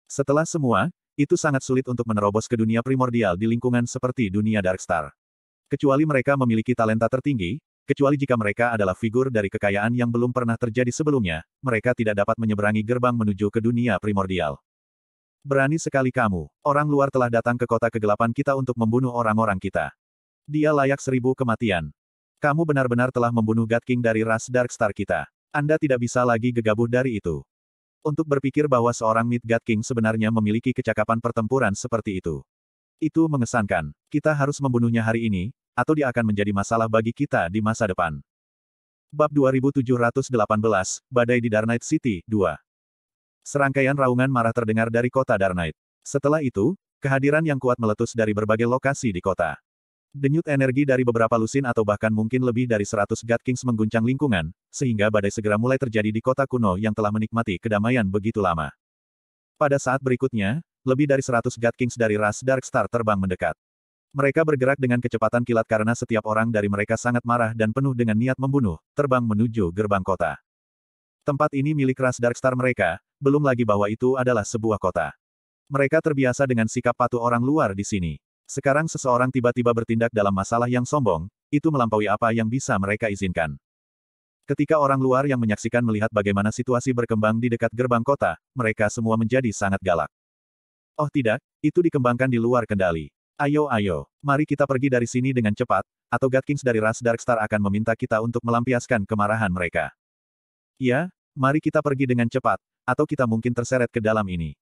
Setelah semua, itu sangat sulit untuk menerobos ke dunia primordial di lingkungan seperti dunia Darkstar. Kecuali mereka memiliki talenta tertinggi, kecuali jika mereka adalah figur dari kekayaan yang belum pernah terjadi sebelumnya, mereka tidak dapat menyeberangi gerbang menuju ke dunia primordial. Berani sekali kamu, orang luar telah datang ke kota kegelapan kita untuk membunuh orang-orang kita. Dia layak seribu kematian. Kamu benar-benar telah membunuh God King dari ras Darkstar kita. Anda tidak bisa lagi gegabah dari itu. Untuk berpikir bahwa seorang Mid God King sebenarnya memiliki kecakapan pertempuran seperti itu. Itu mengesankan. Kita harus membunuhnya hari ini, atau dia akan menjadi masalah bagi kita di masa depan. Bab 2718, Badai di Darnight City, 2. Serangkaian raungan marah terdengar dari kota Darnight. Setelah itu, kehadiran yang kuat meletus dari berbagai lokasi di kota. Denyut energi dari beberapa lusin atau bahkan mungkin lebih dari 100 God Kings mengguncang lingkungan, sehingga badai segera mulai terjadi di kota kuno yang telah menikmati kedamaian begitu lama. Pada saat berikutnya, lebih dari 100 God Kings dari ras Dark Star terbang mendekat. Mereka bergerak dengan kecepatan kilat karena setiap orang dari mereka sangat marah dan penuh dengan niat membunuh, terbang menuju gerbang kota. Tempat ini milik ras Dark Star mereka, belum lagi bahwa itu adalah sebuah kota. Mereka terbiasa dengan sikap patuh orang luar di sini. Sekarang seseorang tiba-tiba bertindak dalam masalah yang sombong, itu melampaui apa yang bisa mereka izinkan. Ketika orang luar yang menyaksikan melihat bagaimana situasi berkembang di dekat gerbang kota, mereka semua menjadi sangat galak. Oh tidak, itu dikembangkan di luar kendali. Ayo ayo, mari kita pergi dari sini dengan cepat, atau Gatkins dari Ras Darkstar akan meminta kita untuk melampiaskan kemarahan mereka. Ya, mari kita pergi dengan cepat, atau kita mungkin terseret ke dalam ini.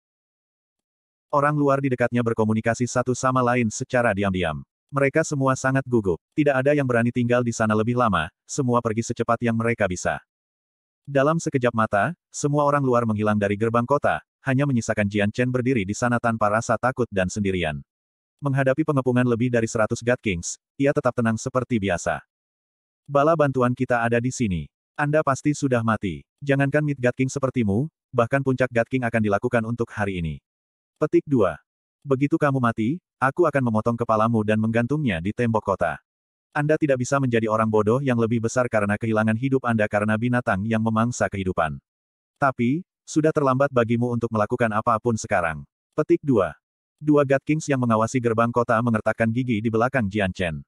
Orang luar di dekatnya berkomunikasi satu sama lain secara diam-diam. Mereka semua sangat gugup. Tidak ada yang berani tinggal di sana lebih lama, semua pergi secepat yang mereka bisa. Dalam sekejap mata, semua orang luar menghilang dari gerbang kota, hanya menyisakan Jian Chen berdiri di sana tanpa rasa takut dan sendirian. Menghadapi pengepungan lebih dari seratus God Kings, ia tetap tenang seperti biasa. Bala bantuan kita ada di sini. Anda pasti sudah mati. Jangankan Mid God King sepertimu, bahkan puncak God King akan dilakukan untuk hari ini. Petik 2. Begitu kamu mati, aku akan memotong kepalamu dan menggantungnya di tembok kota. Anda tidak bisa menjadi orang bodoh yang lebih besar karena kehilangan hidup Anda karena binatang yang memangsa kehidupan. Tapi, sudah terlambat bagimu untuk melakukan apapun sekarang. Petik 2. Dua God Kings yang mengawasi gerbang kota mengertakkan gigi di belakang Jian Chen.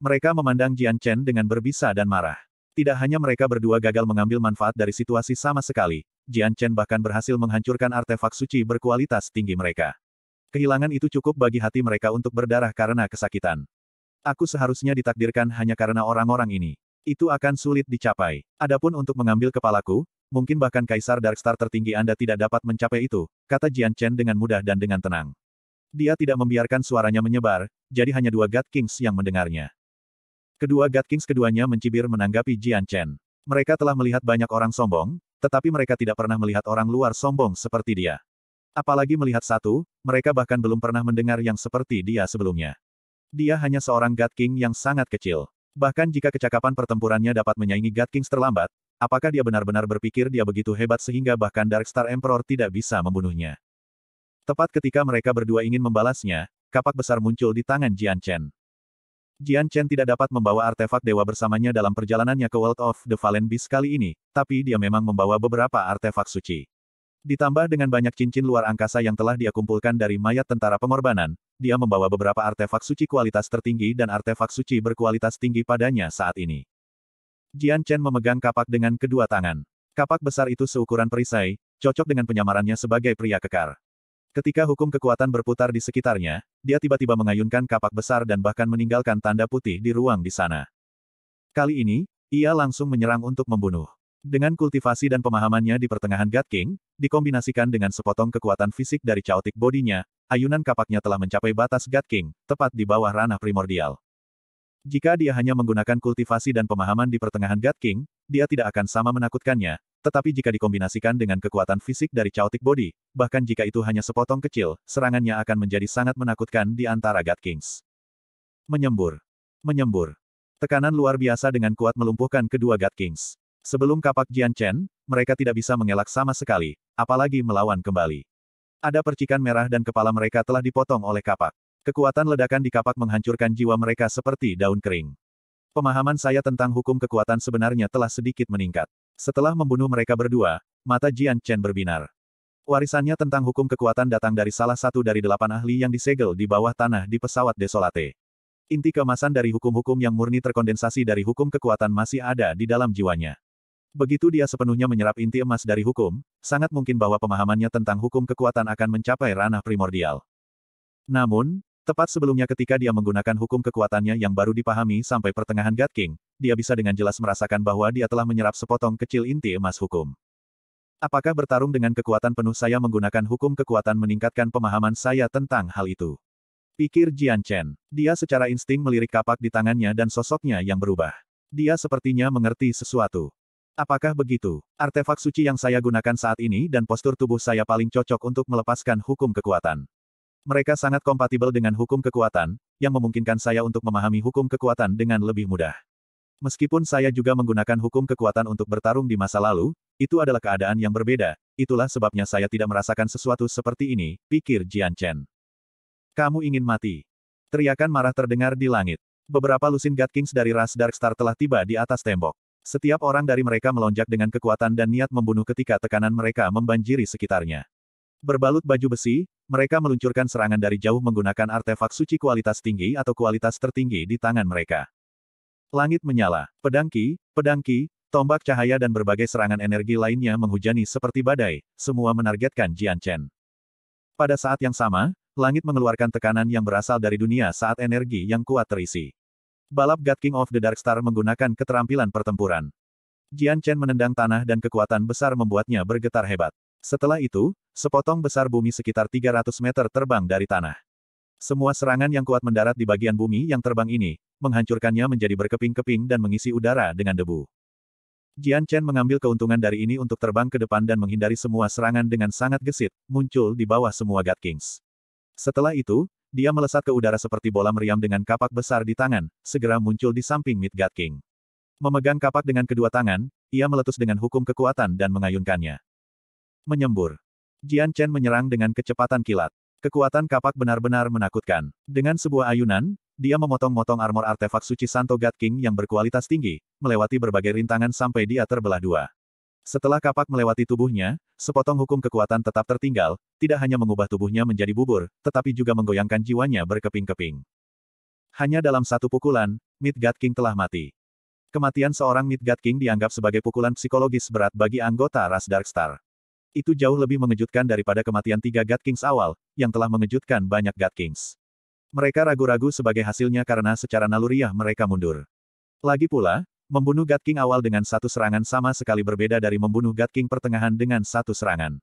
Mereka memandang Jian Chen dengan berbisa dan marah. Tidak hanya mereka berdua gagal mengambil manfaat dari situasi sama sekali, Jian Chen bahkan berhasil menghancurkan artefak suci berkualitas tinggi mereka. Kehilangan itu cukup bagi hati mereka untuk berdarah karena kesakitan. Aku seharusnya ditakdirkan hanya karena orang-orang ini. Itu akan sulit dicapai. Adapun untuk mengambil kepalaku, mungkin bahkan Kaisar Darkstar tertinggi Anda tidak dapat mencapai itu, kata Jian Chen dengan mudah dan dengan tenang. Dia tidak membiarkan suaranya menyebar, jadi hanya dua God Kings yang mendengarnya. Kedua God Kings keduanya mencibir menanggapi Jian Chen. Mereka telah melihat banyak orang sombong, tetapi mereka tidak pernah melihat orang luar sombong seperti dia. Apalagi melihat satu, mereka bahkan belum pernah mendengar yang seperti dia sebelumnya. Dia hanya seorang God King yang sangat kecil. Bahkan jika kecakapan pertempurannya dapat menyaingi God Kings terlambat, apakah dia benar-benar berpikir dia begitu hebat sehingga bahkan Dark Star Emperor tidak bisa membunuhnya? Tepat ketika mereka berdua ingin membalasnya, kapak besar muncul di tangan Jian Chen. Jian Chen tidak dapat membawa artefak dewa bersamanya dalam perjalanannya ke World of the Fallen Beast kali ini, tapi dia memang membawa beberapa artefak suci. Ditambah dengan banyak cincin luar angkasa yang telah dia kumpulkan dari mayat tentara pengorbanan, dia membawa beberapa artefak suci kualitas tertinggi dan artefak suci berkualitas tinggi padanya saat ini. Jian Chen memegang kapak dengan kedua tangan. Kapak besar itu seukuran perisai, cocok dengan penyamarannya sebagai pria kekar. Ketika hukum kekuatan berputar di sekitarnya, dia tiba-tiba mengayunkan kapak besar dan bahkan meninggalkan tanda putih di ruang di sana. Kali ini, ia langsung menyerang untuk membunuh. Dengan kultivasi dan pemahamannya di pertengahan God King, dikombinasikan dengan sepotong kekuatan fisik dari chaotic bodinya, ayunan kapaknya telah mencapai batas God King, tepat di bawah ranah primordial. Jika dia hanya menggunakan kultivasi dan pemahaman di pertengahan God King, dia tidak akan sama menakutkannya, tetapi jika dikombinasikan dengan kekuatan fisik dari Chaotic Body, bahkan jika itu hanya sepotong kecil, serangannya akan menjadi sangat menakutkan di antara God Kings. Menyembur. Menyembur. Tekanan luar biasa dengan kuat melumpuhkan kedua God Kings. Sebelum kapak Jian Chen, mereka tidak bisa mengelak sama sekali, apalagi melawan kembali. Ada percikan merah dan kepala mereka telah dipotong oleh kapak. Kekuatan ledakan di kapak menghancurkan jiwa mereka seperti daun kering. Pemahaman saya tentang hukum kekuatan sebenarnya telah sedikit meningkat. Setelah membunuh mereka berdua, mata Jian Chen berbinar. Warisannya tentang hukum kekuatan datang dari salah satu dari delapan ahli yang disegel di bawah tanah di pesawat Desolate. Inti kemasan dari hukum-hukum yang murni terkondensasi dari hukum kekuatan masih ada di dalam jiwanya. Begitu dia sepenuhnya menyerap inti emas dari hukum, sangat mungkin bahwa pemahamannya tentang hukum kekuatan akan mencapai ranah primordial. Namun, Tepat sebelumnya ketika dia menggunakan hukum kekuatannya yang baru dipahami sampai pertengahan God King, dia bisa dengan jelas merasakan bahwa dia telah menyerap sepotong kecil inti emas hukum. Apakah bertarung dengan kekuatan penuh saya menggunakan hukum kekuatan meningkatkan pemahaman saya tentang hal itu? Pikir Jian Chen. Dia secara insting melirik kapak di tangannya dan sosoknya yang berubah. Dia sepertinya mengerti sesuatu. Apakah begitu? Artefak suci yang saya gunakan saat ini dan postur tubuh saya paling cocok untuk melepaskan hukum kekuatan. Mereka sangat kompatibel dengan hukum kekuatan, yang memungkinkan saya untuk memahami hukum kekuatan dengan lebih mudah. Meskipun saya juga menggunakan hukum kekuatan untuk bertarung di masa lalu, itu adalah keadaan yang berbeda, itulah sebabnya saya tidak merasakan sesuatu seperti ini, pikir Jian Chen. Kamu ingin mati. Teriakan marah terdengar di langit. Beberapa lusin God Kings dari ras Darkstar telah tiba di atas tembok. Setiap orang dari mereka melonjak dengan kekuatan dan niat membunuh ketika tekanan mereka membanjiri sekitarnya. Berbalut baju besi, mereka meluncurkan serangan dari jauh menggunakan artefak suci kualitas tinggi atau kualitas tertinggi di tangan mereka. Langit menyala, Pedangki, pedangki, tombak cahaya dan berbagai serangan energi lainnya menghujani seperti badai, semua menargetkan Jian Chen. Pada saat yang sama, langit mengeluarkan tekanan yang berasal dari dunia saat energi yang kuat terisi. Balap God King of the Dark Star menggunakan keterampilan pertempuran. Jian Chen menendang tanah dan kekuatan besar membuatnya bergetar hebat. Setelah itu, sepotong besar bumi sekitar 300 meter terbang dari tanah. Semua serangan yang kuat mendarat di bagian bumi yang terbang ini, menghancurkannya menjadi berkeping-keping dan mengisi udara dengan debu. Jian Chen mengambil keuntungan dari ini untuk terbang ke depan dan menghindari semua serangan dengan sangat gesit, muncul di bawah semua God Kings. Setelah itu, dia melesat ke udara seperti bola meriam dengan kapak besar di tangan, segera muncul di samping Mid God King. Memegang kapak dengan kedua tangan, ia meletus dengan hukum kekuatan dan mengayunkannya menyembur. Jian Chen menyerang dengan kecepatan kilat. Kekuatan kapak benar-benar menakutkan. Dengan sebuah ayunan, dia memotong-motong armor artefak suci Santo God King yang berkualitas tinggi, melewati berbagai rintangan sampai dia terbelah dua. Setelah kapak melewati tubuhnya, sepotong hukum kekuatan tetap tertinggal, tidak hanya mengubah tubuhnya menjadi bubur, tetapi juga menggoyangkan jiwanya berkeping-keping. Hanya dalam satu pukulan, Midgard King telah mati. Kematian seorang Midgard King dianggap sebagai pukulan psikologis berat bagi anggota ras Darkstar itu jauh lebih mengejutkan daripada kematian tiga God Kings awal, yang telah mengejutkan banyak God Kings. Mereka ragu-ragu sebagai hasilnya karena secara naluriah mereka mundur. Lagi pula, membunuh God King awal dengan satu serangan sama sekali berbeda dari membunuh God King pertengahan dengan satu serangan.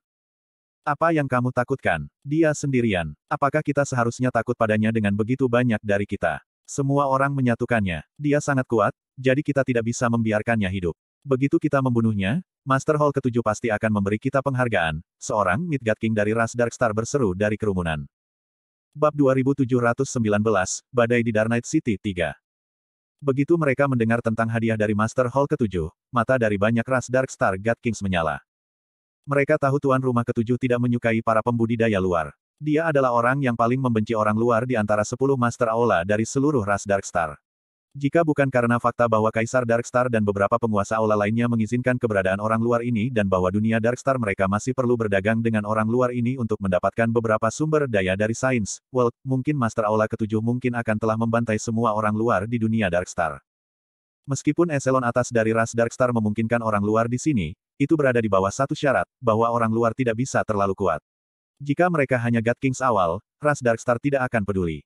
Apa yang kamu takutkan? Dia sendirian. Apakah kita seharusnya takut padanya dengan begitu banyak dari kita? Semua orang menyatukannya. Dia sangat kuat, jadi kita tidak bisa membiarkannya hidup. Begitu kita membunuhnya, Master Hall ketujuh pasti akan memberi kita penghargaan, seorang Midgard King dari ras Darkstar berseru dari kerumunan. Bab 2719, Badai di Darknight City 3 Begitu mereka mendengar tentang hadiah dari Master Hall ketujuh, mata dari banyak ras Darkstar God Kings menyala. Mereka tahu tuan rumah ketujuh tidak menyukai para pembudidaya luar. Dia adalah orang yang paling membenci orang luar di antara sepuluh Master Aula dari seluruh ras Darkstar. Jika bukan karena fakta bahwa Kaisar Darkstar dan beberapa penguasa aula lainnya mengizinkan keberadaan orang luar ini dan bahwa dunia Darkstar mereka masih perlu berdagang dengan orang luar ini untuk mendapatkan beberapa sumber daya dari sains, Well, mungkin Master Aula ketujuh mungkin akan telah membantai semua orang luar di dunia Darkstar. Meskipun eselon atas dari ras Darkstar memungkinkan orang luar di sini, itu berada di bawah satu syarat, bahwa orang luar tidak bisa terlalu kuat. Jika mereka hanya God Kings awal, ras Darkstar tidak akan peduli.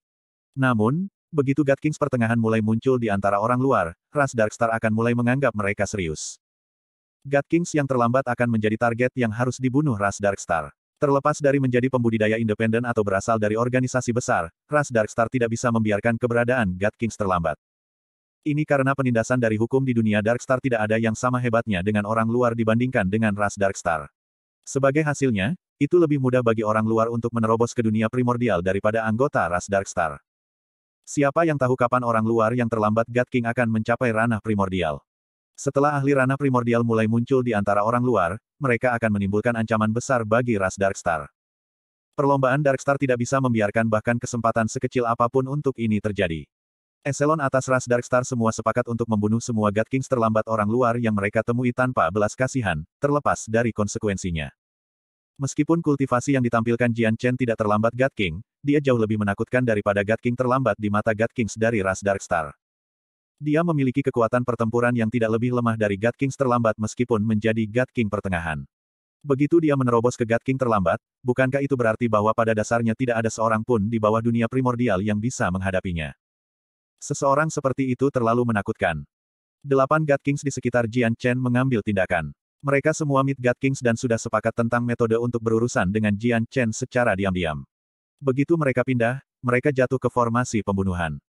Namun, Begitu God Kings pertengahan mulai muncul di antara orang luar, ras Darkstar akan mulai menganggap mereka serius. God Kings yang terlambat akan menjadi target yang harus dibunuh ras Darkstar. Terlepas dari menjadi pembudidaya independen atau berasal dari organisasi besar, ras Darkstar tidak bisa membiarkan keberadaan God Kings terlambat. Ini karena penindasan dari hukum di dunia Darkstar tidak ada yang sama hebatnya dengan orang luar dibandingkan dengan ras Darkstar. Sebagai hasilnya, itu lebih mudah bagi orang luar untuk menerobos ke dunia primordial daripada anggota ras Darkstar. Siapa yang tahu kapan orang luar yang terlambat God King akan mencapai ranah primordial. Setelah ahli ranah primordial mulai muncul di antara orang luar, mereka akan menimbulkan ancaman besar bagi ras Darkstar. Perlombaan Darkstar tidak bisa membiarkan bahkan kesempatan sekecil apapun untuk ini terjadi. Eselon atas ras Darkstar semua sepakat untuk membunuh semua God Kings terlambat orang luar yang mereka temui tanpa belas kasihan, terlepas dari konsekuensinya. Meskipun kultivasi yang ditampilkan Jian Chen tidak terlambat God King, dia jauh lebih menakutkan daripada God King terlambat di mata God Kings dari ras Dark Star. Dia memiliki kekuatan pertempuran yang tidak lebih lemah dari God Kings terlambat meskipun menjadi God King pertengahan. Begitu dia menerobos ke God King terlambat, bukankah itu berarti bahwa pada dasarnya tidak ada seorang pun di bawah dunia primordial yang bisa menghadapinya? Seseorang seperti itu terlalu menakutkan. Delapan God Kings di sekitar Jian Chen mengambil tindakan. Mereka semua Midgard Kings dan sudah sepakat tentang metode untuk berurusan dengan Jian Chen secara diam-diam. Begitu mereka pindah, mereka jatuh ke formasi pembunuhan.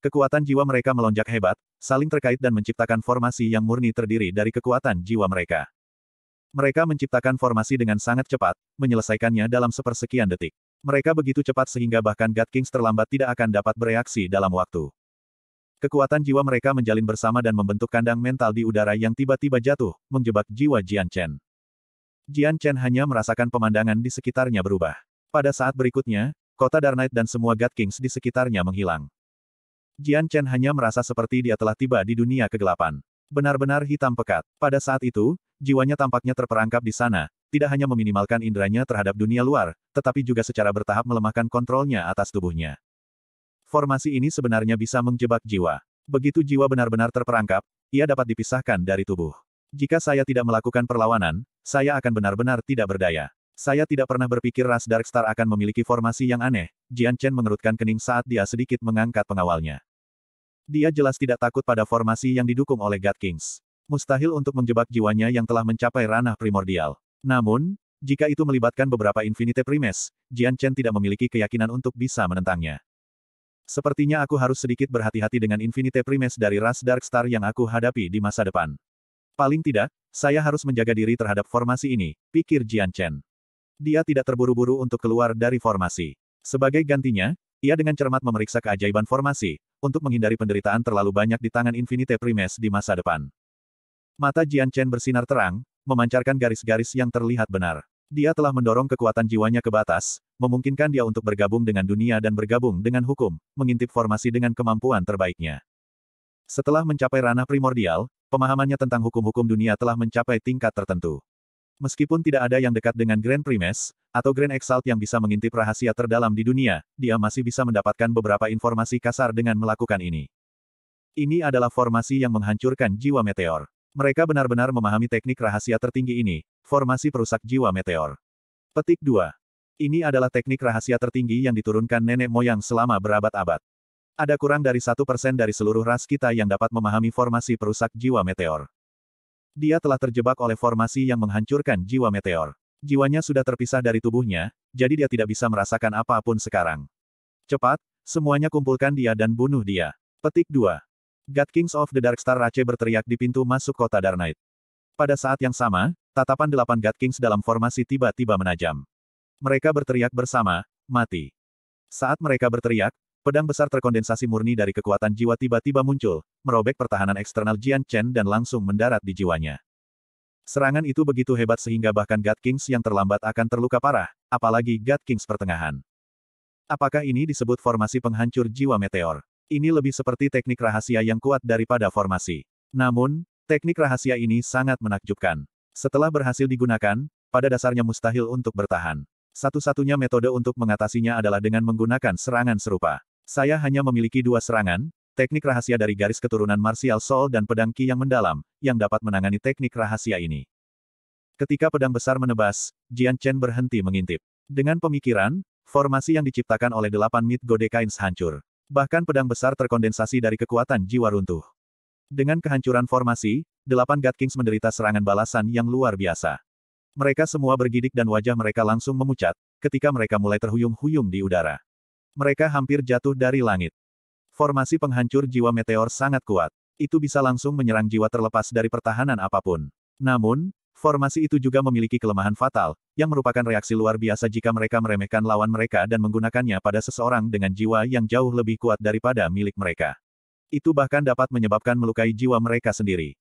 Kekuatan jiwa mereka melonjak hebat, saling terkait dan menciptakan formasi yang murni terdiri dari kekuatan jiwa mereka. Mereka menciptakan formasi dengan sangat cepat, menyelesaikannya dalam sepersekian detik. Mereka begitu cepat sehingga bahkan God Kings terlambat tidak akan dapat bereaksi dalam waktu. Kekuatan jiwa mereka menjalin bersama dan membentuk kandang mental di udara yang tiba-tiba jatuh, menjebak jiwa Jian Chen. Jian Chen hanya merasakan pemandangan di sekitarnya berubah. Pada saat berikutnya, kota Darnight dan semua God Kings di sekitarnya menghilang. Jian Chen hanya merasa seperti dia telah tiba di dunia kegelapan. Benar-benar hitam pekat. Pada saat itu, jiwanya tampaknya terperangkap di sana, tidak hanya meminimalkan inderanya terhadap dunia luar, tetapi juga secara bertahap melemahkan kontrolnya atas tubuhnya. Formasi ini sebenarnya bisa menjebak jiwa. Begitu jiwa benar-benar terperangkap, ia dapat dipisahkan dari tubuh. Jika saya tidak melakukan perlawanan, saya akan benar-benar tidak berdaya. Saya tidak pernah berpikir Ras Darkstar akan memiliki formasi yang aneh, Jian Chen mengerutkan kening saat dia sedikit mengangkat pengawalnya. Dia jelas tidak takut pada formasi yang didukung oleh God Kings. Mustahil untuk menjebak jiwanya yang telah mencapai ranah primordial. Namun, jika itu melibatkan beberapa Infinite Primes, Jian Chen tidak memiliki keyakinan untuk bisa menentangnya. Sepertinya aku harus sedikit berhati-hati dengan Infinite Primes dari ras Dark Star yang aku hadapi di masa depan. Paling tidak, saya harus menjaga diri terhadap formasi ini, pikir Jian Chen. Dia tidak terburu-buru untuk keluar dari formasi. Sebagai gantinya, ia dengan cermat memeriksa keajaiban formasi, untuk menghindari penderitaan terlalu banyak di tangan Infinite Primes di masa depan. Mata Jian Chen bersinar terang, memancarkan garis-garis yang terlihat benar. Dia telah mendorong kekuatan jiwanya ke batas, memungkinkan dia untuk bergabung dengan dunia dan bergabung dengan hukum, mengintip formasi dengan kemampuan terbaiknya. Setelah mencapai ranah primordial, pemahamannya tentang hukum-hukum dunia telah mencapai tingkat tertentu. Meskipun tidak ada yang dekat dengan Grand Primes, atau Grand Exalt yang bisa mengintip rahasia terdalam di dunia, dia masih bisa mendapatkan beberapa informasi kasar dengan melakukan ini. Ini adalah formasi yang menghancurkan jiwa meteor. Mereka benar-benar memahami teknik rahasia tertinggi ini, formasi perusak jiwa meteor. Petik 2. Ini adalah teknik rahasia tertinggi yang diturunkan nenek moyang selama berabad-abad. Ada kurang dari satu persen dari seluruh ras kita yang dapat memahami formasi perusak jiwa meteor. Dia telah terjebak oleh formasi yang menghancurkan jiwa meteor. Jiwanya sudah terpisah dari tubuhnya, jadi dia tidak bisa merasakan apapun sekarang. Cepat, semuanya kumpulkan dia dan bunuh dia. Petik 2. God Kings of the Dark Star Rache berteriak di pintu masuk kota Darnight. Pada saat yang sama, tatapan delapan God Kings dalam formasi tiba-tiba menajam. Mereka berteriak bersama, mati. Saat mereka berteriak, pedang besar terkondensasi murni dari kekuatan jiwa tiba-tiba muncul, merobek pertahanan eksternal Jian Chen dan langsung mendarat di jiwanya. Serangan itu begitu hebat sehingga bahkan God Kings yang terlambat akan terluka parah, apalagi God Kings pertengahan. Apakah ini disebut formasi penghancur jiwa meteor? Ini lebih seperti teknik rahasia yang kuat daripada formasi. Namun, teknik rahasia ini sangat menakjubkan. Setelah berhasil digunakan, pada dasarnya mustahil untuk bertahan. Satu-satunya metode untuk mengatasinya adalah dengan menggunakan serangan serupa. Saya hanya memiliki dua serangan, teknik rahasia dari garis keturunan martial soul dan pedang ki yang mendalam, yang dapat menangani teknik rahasia ini. Ketika pedang besar menebas, Jian Chen berhenti mengintip. Dengan pemikiran, formasi yang diciptakan oleh delapan mit Godekains hancur. Bahkan pedang besar terkondensasi dari kekuatan jiwa runtuh. Dengan kehancuran formasi, delapan God Kings menderita serangan balasan yang luar biasa. Mereka semua bergidik dan wajah mereka langsung memucat, ketika mereka mulai terhuyung-huyung di udara. Mereka hampir jatuh dari langit. Formasi penghancur jiwa meteor sangat kuat. Itu bisa langsung menyerang jiwa terlepas dari pertahanan apapun. Namun, Formasi itu juga memiliki kelemahan fatal, yang merupakan reaksi luar biasa jika mereka meremehkan lawan mereka dan menggunakannya pada seseorang dengan jiwa yang jauh lebih kuat daripada milik mereka. Itu bahkan dapat menyebabkan melukai jiwa mereka sendiri.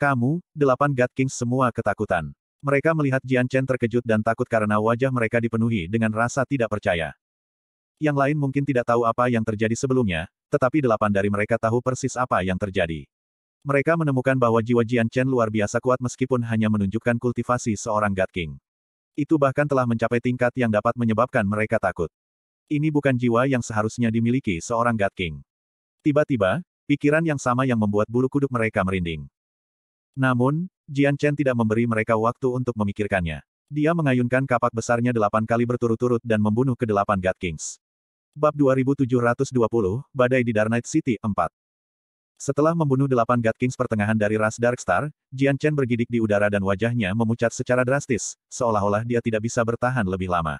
Kamu, delapan God Kings semua ketakutan. Mereka melihat Jian Chen terkejut dan takut karena wajah mereka dipenuhi dengan rasa tidak percaya. Yang lain mungkin tidak tahu apa yang terjadi sebelumnya, tetapi delapan dari mereka tahu persis apa yang terjadi. Mereka menemukan bahwa jiwa Jian Chen luar biasa kuat meskipun hanya menunjukkan kultivasi seorang God King. Itu bahkan telah mencapai tingkat yang dapat menyebabkan mereka takut. Ini bukan jiwa yang seharusnya dimiliki seorang God King. Tiba-tiba, pikiran yang sama yang membuat bulu kuduk mereka merinding. Namun, Jian Chen tidak memberi mereka waktu untuk memikirkannya. Dia mengayunkan kapak besarnya delapan kali berturut-turut dan membunuh kedelapan God Kings. Bab 2720, Badai di Dark City, 4. Setelah membunuh delapan God Kings pertengahan dari ras Darkstar, Jian Chen bergidik di udara dan wajahnya memucat secara drastis, seolah-olah dia tidak bisa bertahan lebih lama.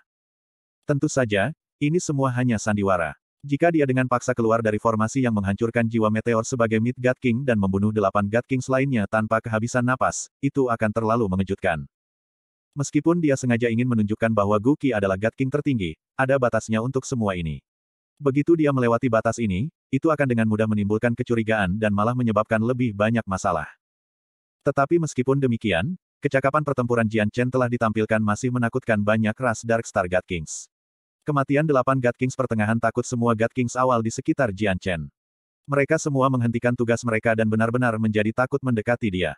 Tentu saja, ini semua hanya sandiwara. Jika dia dengan paksa keluar dari formasi yang menghancurkan jiwa meteor sebagai Mid God King dan membunuh delapan God Kings lainnya tanpa kehabisan napas, itu akan terlalu mengejutkan. Meskipun dia sengaja ingin menunjukkan bahwa Guki adalah God King tertinggi, ada batasnya untuk semua ini. Begitu dia melewati batas ini, itu akan dengan mudah menimbulkan kecurigaan dan malah menyebabkan lebih banyak masalah. Tetapi meskipun demikian, kecakapan pertempuran Jian Chen telah ditampilkan masih menakutkan banyak ras Dark Star God Kings. Kematian delapan God Kings pertengahan takut semua God Kings awal di sekitar Jian Chen. Mereka semua menghentikan tugas mereka dan benar-benar menjadi takut mendekati dia.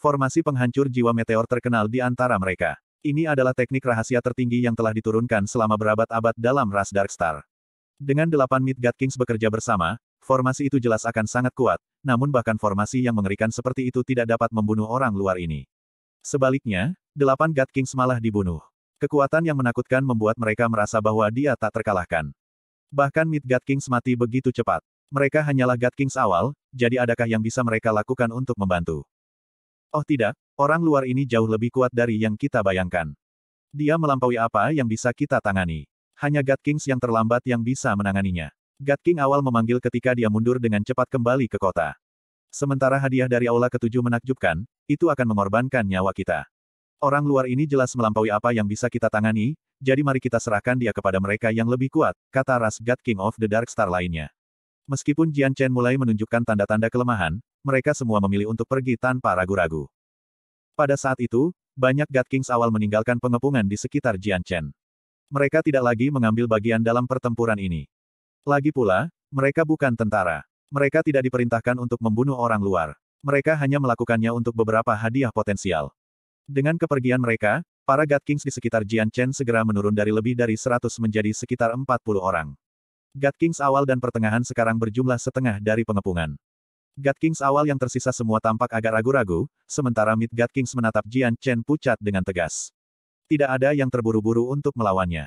Formasi penghancur jiwa meteor terkenal di antara mereka. Ini adalah teknik rahasia tertinggi yang telah diturunkan selama berabad-abad dalam ras Darkstar. Dengan delapan Midgard Kings bekerja bersama, formasi itu jelas akan sangat kuat, namun bahkan formasi yang mengerikan seperti itu tidak dapat membunuh orang luar ini. Sebaliknya, delapan God Kings malah dibunuh. Kekuatan yang menakutkan membuat mereka merasa bahwa dia tak terkalahkan. Bahkan Midgard Kings mati begitu cepat. Mereka hanyalah God Kings awal, jadi adakah yang bisa mereka lakukan untuk membantu? Oh tidak, orang luar ini jauh lebih kuat dari yang kita bayangkan. Dia melampaui apa yang bisa kita tangani. Hanya God Kings yang terlambat yang bisa menanganinya. God King awal memanggil ketika dia mundur dengan cepat kembali ke kota. Sementara hadiah dari Aula ketujuh menakjubkan, itu akan mengorbankan nyawa kita. Orang luar ini jelas melampaui apa yang bisa kita tangani, jadi mari kita serahkan dia kepada mereka yang lebih kuat, kata Ras God King of the Dark Star lainnya. Meskipun Jian Chen mulai menunjukkan tanda-tanda kelemahan, mereka semua memilih untuk pergi tanpa ragu-ragu. Pada saat itu, banyak God Kings awal meninggalkan pengepungan di sekitar Jian Chen. Mereka tidak lagi mengambil bagian dalam pertempuran ini. Lagi pula, mereka bukan tentara. Mereka tidak diperintahkan untuk membunuh orang luar. Mereka hanya melakukannya untuk beberapa hadiah potensial. Dengan kepergian mereka, para God Kings di sekitar Jian Chen segera menurun dari lebih dari 100 menjadi sekitar 40 orang. God Kings awal dan pertengahan sekarang berjumlah setengah dari pengepungan. God Kings awal yang tersisa semua tampak agak ragu-ragu, sementara Mid God Kings menatap Jian Chen pucat dengan tegas. Tidak ada yang terburu-buru untuk melawannya.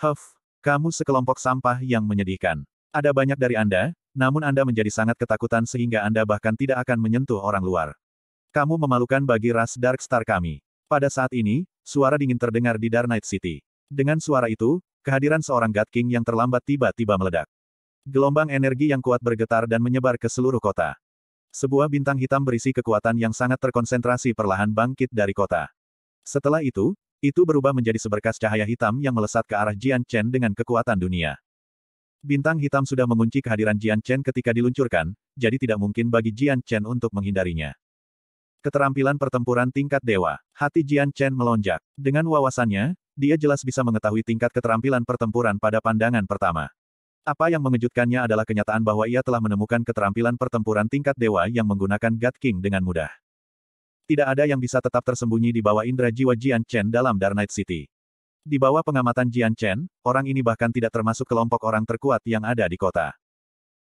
Huff, kamu sekelompok sampah yang menyedihkan. Ada banyak dari Anda, namun Anda menjadi sangat ketakutan sehingga Anda bahkan tidak akan menyentuh orang luar. Kamu memalukan bagi ras Dark Star kami. Pada saat ini, suara dingin terdengar di Dark Knight City. Dengan suara itu, kehadiran seorang God King yang terlambat tiba-tiba meledak. Gelombang energi yang kuat bergetar dan menyebar ke seluruh kota. Sebuah bintang hitam berisi kekuatan yang sangat terkonsentrasi perlahan bangkit dari kota. Setelah itu, itu berubah menjadi seberkas cahaya hitam yang melesat ke arah Jian Chen dengan kekuatan dunia. Bintang hitam sudah mengunci kehadiran Jian Chen ketika diluncurkan, jadi tidak mungkin bagi Jian Chen untuk menghindarinya. Keterampilan pertempuran tingkat dewa. Hati Jian Chen melonjak. Dengan wawasannya, dia jelas bisa mengetahui tingkat keterampilan pertempuran pada pandangan pertama. Apa yang mengejutkannya adalah kenyataan bahwa ia telah menemukan keterampilan pertempuran tingkat dewa yang menggunakan God King dengan mudah. Tidak ada yang bisa tetap tersembunyi di bawah indera jiwa Jian Chen dalam Dark Knight City. Di bawah pengamatan Jian Chen, orang ini bahkan tidak termasuk kelompok orang terkuat yang ada di kota.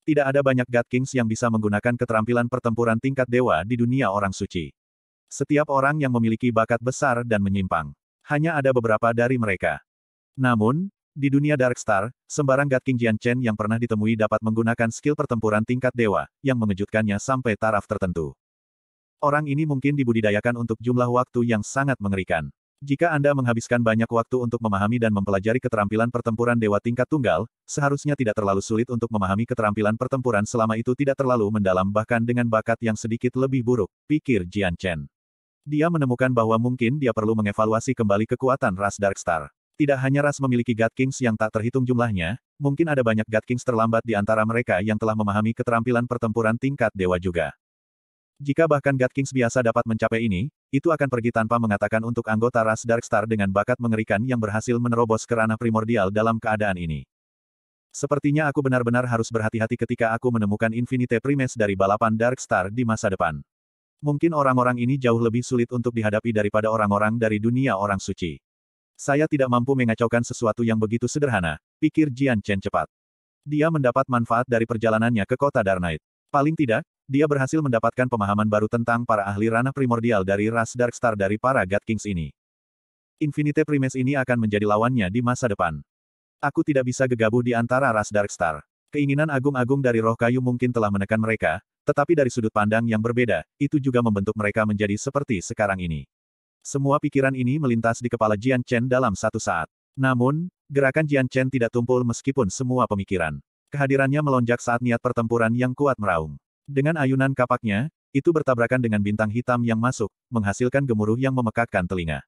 Tidak ada banyak God Kings yang bisa menggunakan keterampilan pertempuran tingkat dewa di dunia orang suci. Setiap orang yang memiliki bakat besar dan menyimpang. Hanya ada beberapa dari mereka. Namun, di dunia Dark Star, sembarang God King Jian Chen yang pernah ditemui dapat menggunakan skill pertempuran tingkat dewa, yang mengejutkannya sampai taraf tertentu. Orang ini mungkin dibudidayakan untuk jumlah waktu yang sangat mengerikan. Jika Anda menghabiskan banyak waktu untuk memahami dan mempelajari keterampilan pertempuran dewa tingkat tunggal, seharusnya tidak terlalu sulit untuk memahami keterampilan pertempuran selama itu tidak terlalu mendalam bahkan dengan bakat yang sedikit lebih buruk, pikir Jian Chen. Dia menemukan bahwa mungkin dia perlu mengevaluasi kembali kekuatan ras Darkstar. Tidak hanya ras memiliki God Kings yang tak terhitung jumlahnya, mungkin ada banyak God Kings terlambat di antara mereka yang telah memahami keterampilan pertempuran tingkat dewa juga. Jika bahkan God Kings biasa dapat mencapai ini, itu akan pergi tanpa mengatakan untuk anggota ras Darkstar dengan bakat mengerikan yang berhasil menerobos kerana primordial dalam keadaan ini. Sepertinya aku benar-benar harus berhati-hati ketika aku menemukan Infinite Primes dari balapan Darkstar di masa depan. Mungkin orang-orang ini jauh lebih sulit untuk dihadapi daripada orang-orang dari dunia orang suci. Saya tidak mampu mengacaukan sesuatu yang begitu sederhana, pikir Jian Chen cepat. Dia mendapat manfaat dari perjalanannya ke kota Darnight. Paling tidak, dia berhasil mendapatkan pemahaman baru tentang para ahli ranah primordial dari ras Darkstar dari para God Kings ini. Infinite Primes ini akan menjadi lawannya di masa depan. Aku tidak bisa gegabah di antara ras Darkstar. Keinginan agung-agung dari roh kayu mungkin telah menekan mereka, tetapi dari sudut pandang yang berbeda, itu juga membentuk mereka menjadi seperti sekarang ini. Semua pikiran ini melintas di kepala Jian Chen dalam satu saat. Namun, gerakan Jian Chen tidak tumpul meskipun semua pemikiran. Kehadirannya melonjak saat niat pertempuran yang kuat meraung. Dengan ayunan kapaknya, itu bertabrakan dengan bintang hitam yang masuk, menghasilkan gemuruh yang memekakkan telinga.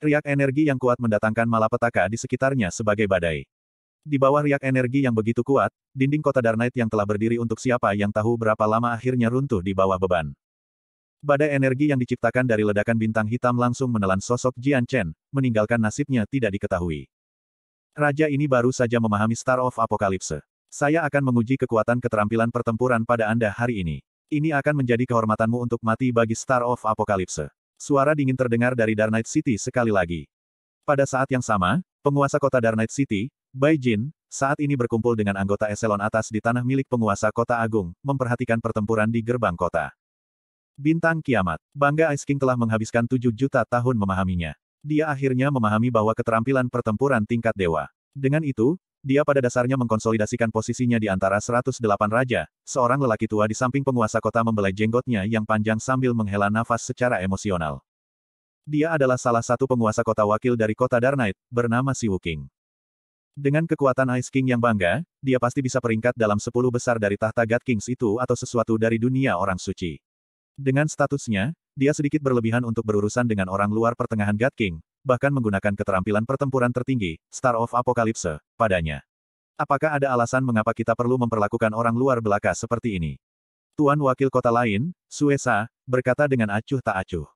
Riak energi yang kuat mendatangkan malapetaka di sekitarnya sebagai badai. Di bawah riak energi yang begitu kuat, dinding kota Darnait yang telah berdiri untuk siapa yang tahu berapa lama akhirnya runtuh di bawah beban. Badai energi yang diciptakan dari ledakan bintang hitam langsung menelan sosok Jian Chen, meninggalkan nasibnya tidak diketahui. Raja ini baru saja memahami Star of Apocalypse. Saya akan menguji kekuatan keterampilan pertempuran pada Anda hari ini. Ini akan menjadi kehormatanmu untuk mati bagi Star of Apocalypse. Suara dingin terdengar dari Darnight City sekali lagi. Pada saat yang sama, penguasa kota Darnight City, Bai Jin, saat ini berkumpul dengan anggota eselon atas di tanah milik penguasa kota agung, memperhatikan pertempuran di gerbang kota. Bintang kiamat, bangga Ice King telah menghabiskan 7 juta tahun memahaminya. Dia akhirnya memahami bahwa keterampilan pertempuran tingkat dewa. Dengan itu, dia pada dasarnya mengkonsolidasikan posisinya di antara 108 raja, seorang lelaki tua di samping penguasa kota membelai jenggotnya yang panjang sambil menghela nafas secara emosional. Dia adalah salah satu penguasa kota wakil dari kota Darnight, bernama Siwu King. Dengan kekuatan Ice King yang bangga, dia pasti bisa peringkat dalam sepuluh besar dari tahta God Kings itu atau sesuatu dari dunia orang suci. Dengan statusnya, dia sedikit berlebihan untuk berurusan dengan orang luar pertengahan God King, bahkan menggunakan keterampilan pertempuran tertinggi, Star of Apocalypse, padanya. Apakah ada alasan mengapa kita perlu memperlakukan orang luar belaka seperti ini? Tuan wakil kota lain, Suesa, berkata dengan acuh tak acuh.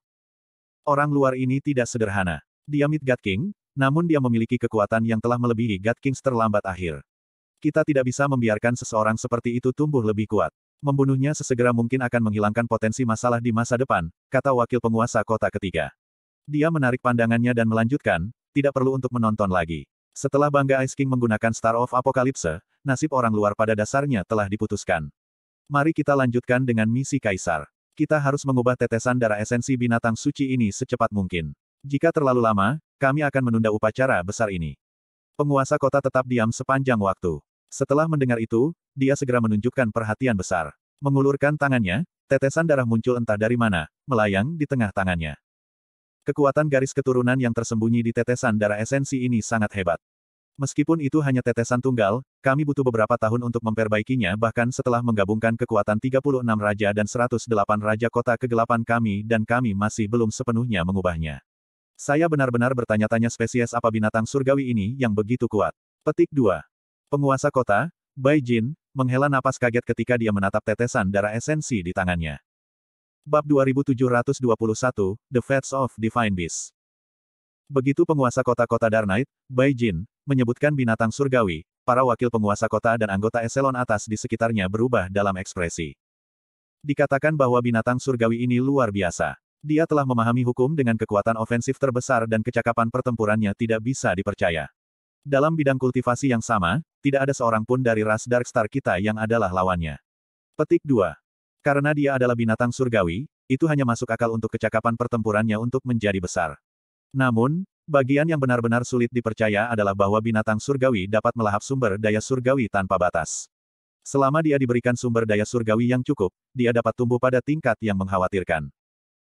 Orang luar ini tidak sederhana. Dia mid King, namun dia memiliki kekuatan yang telah melebihi God Kings terlambat akhir. Kita tidak bisa membiarkan seseorang seperti itu tumbuh lebih kuat. Membunuhnya sesegera mungkin akan menghilangkan potensi masalah di masa depan, kata wakil penguasa kota ketiga. Dia menarik pandangannya dan melanjutkan, tidak perlu untuk menonton lagi. Setelah bangga Ice King menggunakan Star of Apocalypse, nasib orang luar pada dasarnya telah diputuskan. Mari kita lanjutkan dengan misi Kaisar. Kita harus mengubah tetesan darah esensi binatang suci ini secepat mungkin. Jika terlalu lama, kami akan menunda upacara besar ini. Penguasa kota tetap diam sepanjang waktu. Setelah mendengar itu, dia segera menunjukkan perhatian besar. Mengulurkan tangannya, tetesan darah muncul entah dari mana, melayang di tengah tangannya. Kekuatan garis keturunan yang tersembunyi di tetesan darah esensi ini sangat hebat. Meskipun itu hanya tetesan tunggal, kami butuh beberapa tahun untuk memperbaikinya bahkan setelah menggabungkan kekuatan 36 raja dan 108 raja kota kegelapan kami dan kami masih belum sepenuhnya mengubahnya. Saya benar-benar bertanya-tanya spesies apa binatang surgawi ini yang begitu kuat. Petik 2. Penguasa kota, Bai Jin, menghela napas kaget ketika dia menatap tetesan darah esensi di tangannya. Bab 2721, The Fates of Divine Beasts. Begitu penguasa kota-kota Darknight, Bai Jin, menyebutkan binatang surgawi, para wakil penguasa kota dan anggota eselon atas di sekitarnya berubah dalam ekspresi. Dikatakan bahwa binatang surgawi ini luar biasa. Dia telah memahami hukum dengan kekuatan ofensif terbesar dan kecakapan pertempurannya tidak bisa dipercaya. Dalam bidang kultivasi yang sama, tidak ada seorang pun dari ras Darkstar kita yang adalah lawannya. Petik 2. Karena dia adalah binatang surgawi, itu hanya masuk akal untuk kecakapan pertempurannya untuk menjadi besar. Namun, bagian yang benar-benar sulit dipercaya adalah bahwa binatang surgawi dapat melahap sumber daya surgawi tanpa batas. Selama dia diberikan sumber daya surgawi yang cukup, dia dapat tumbuh pada tingkat yang mengkhawatirkan.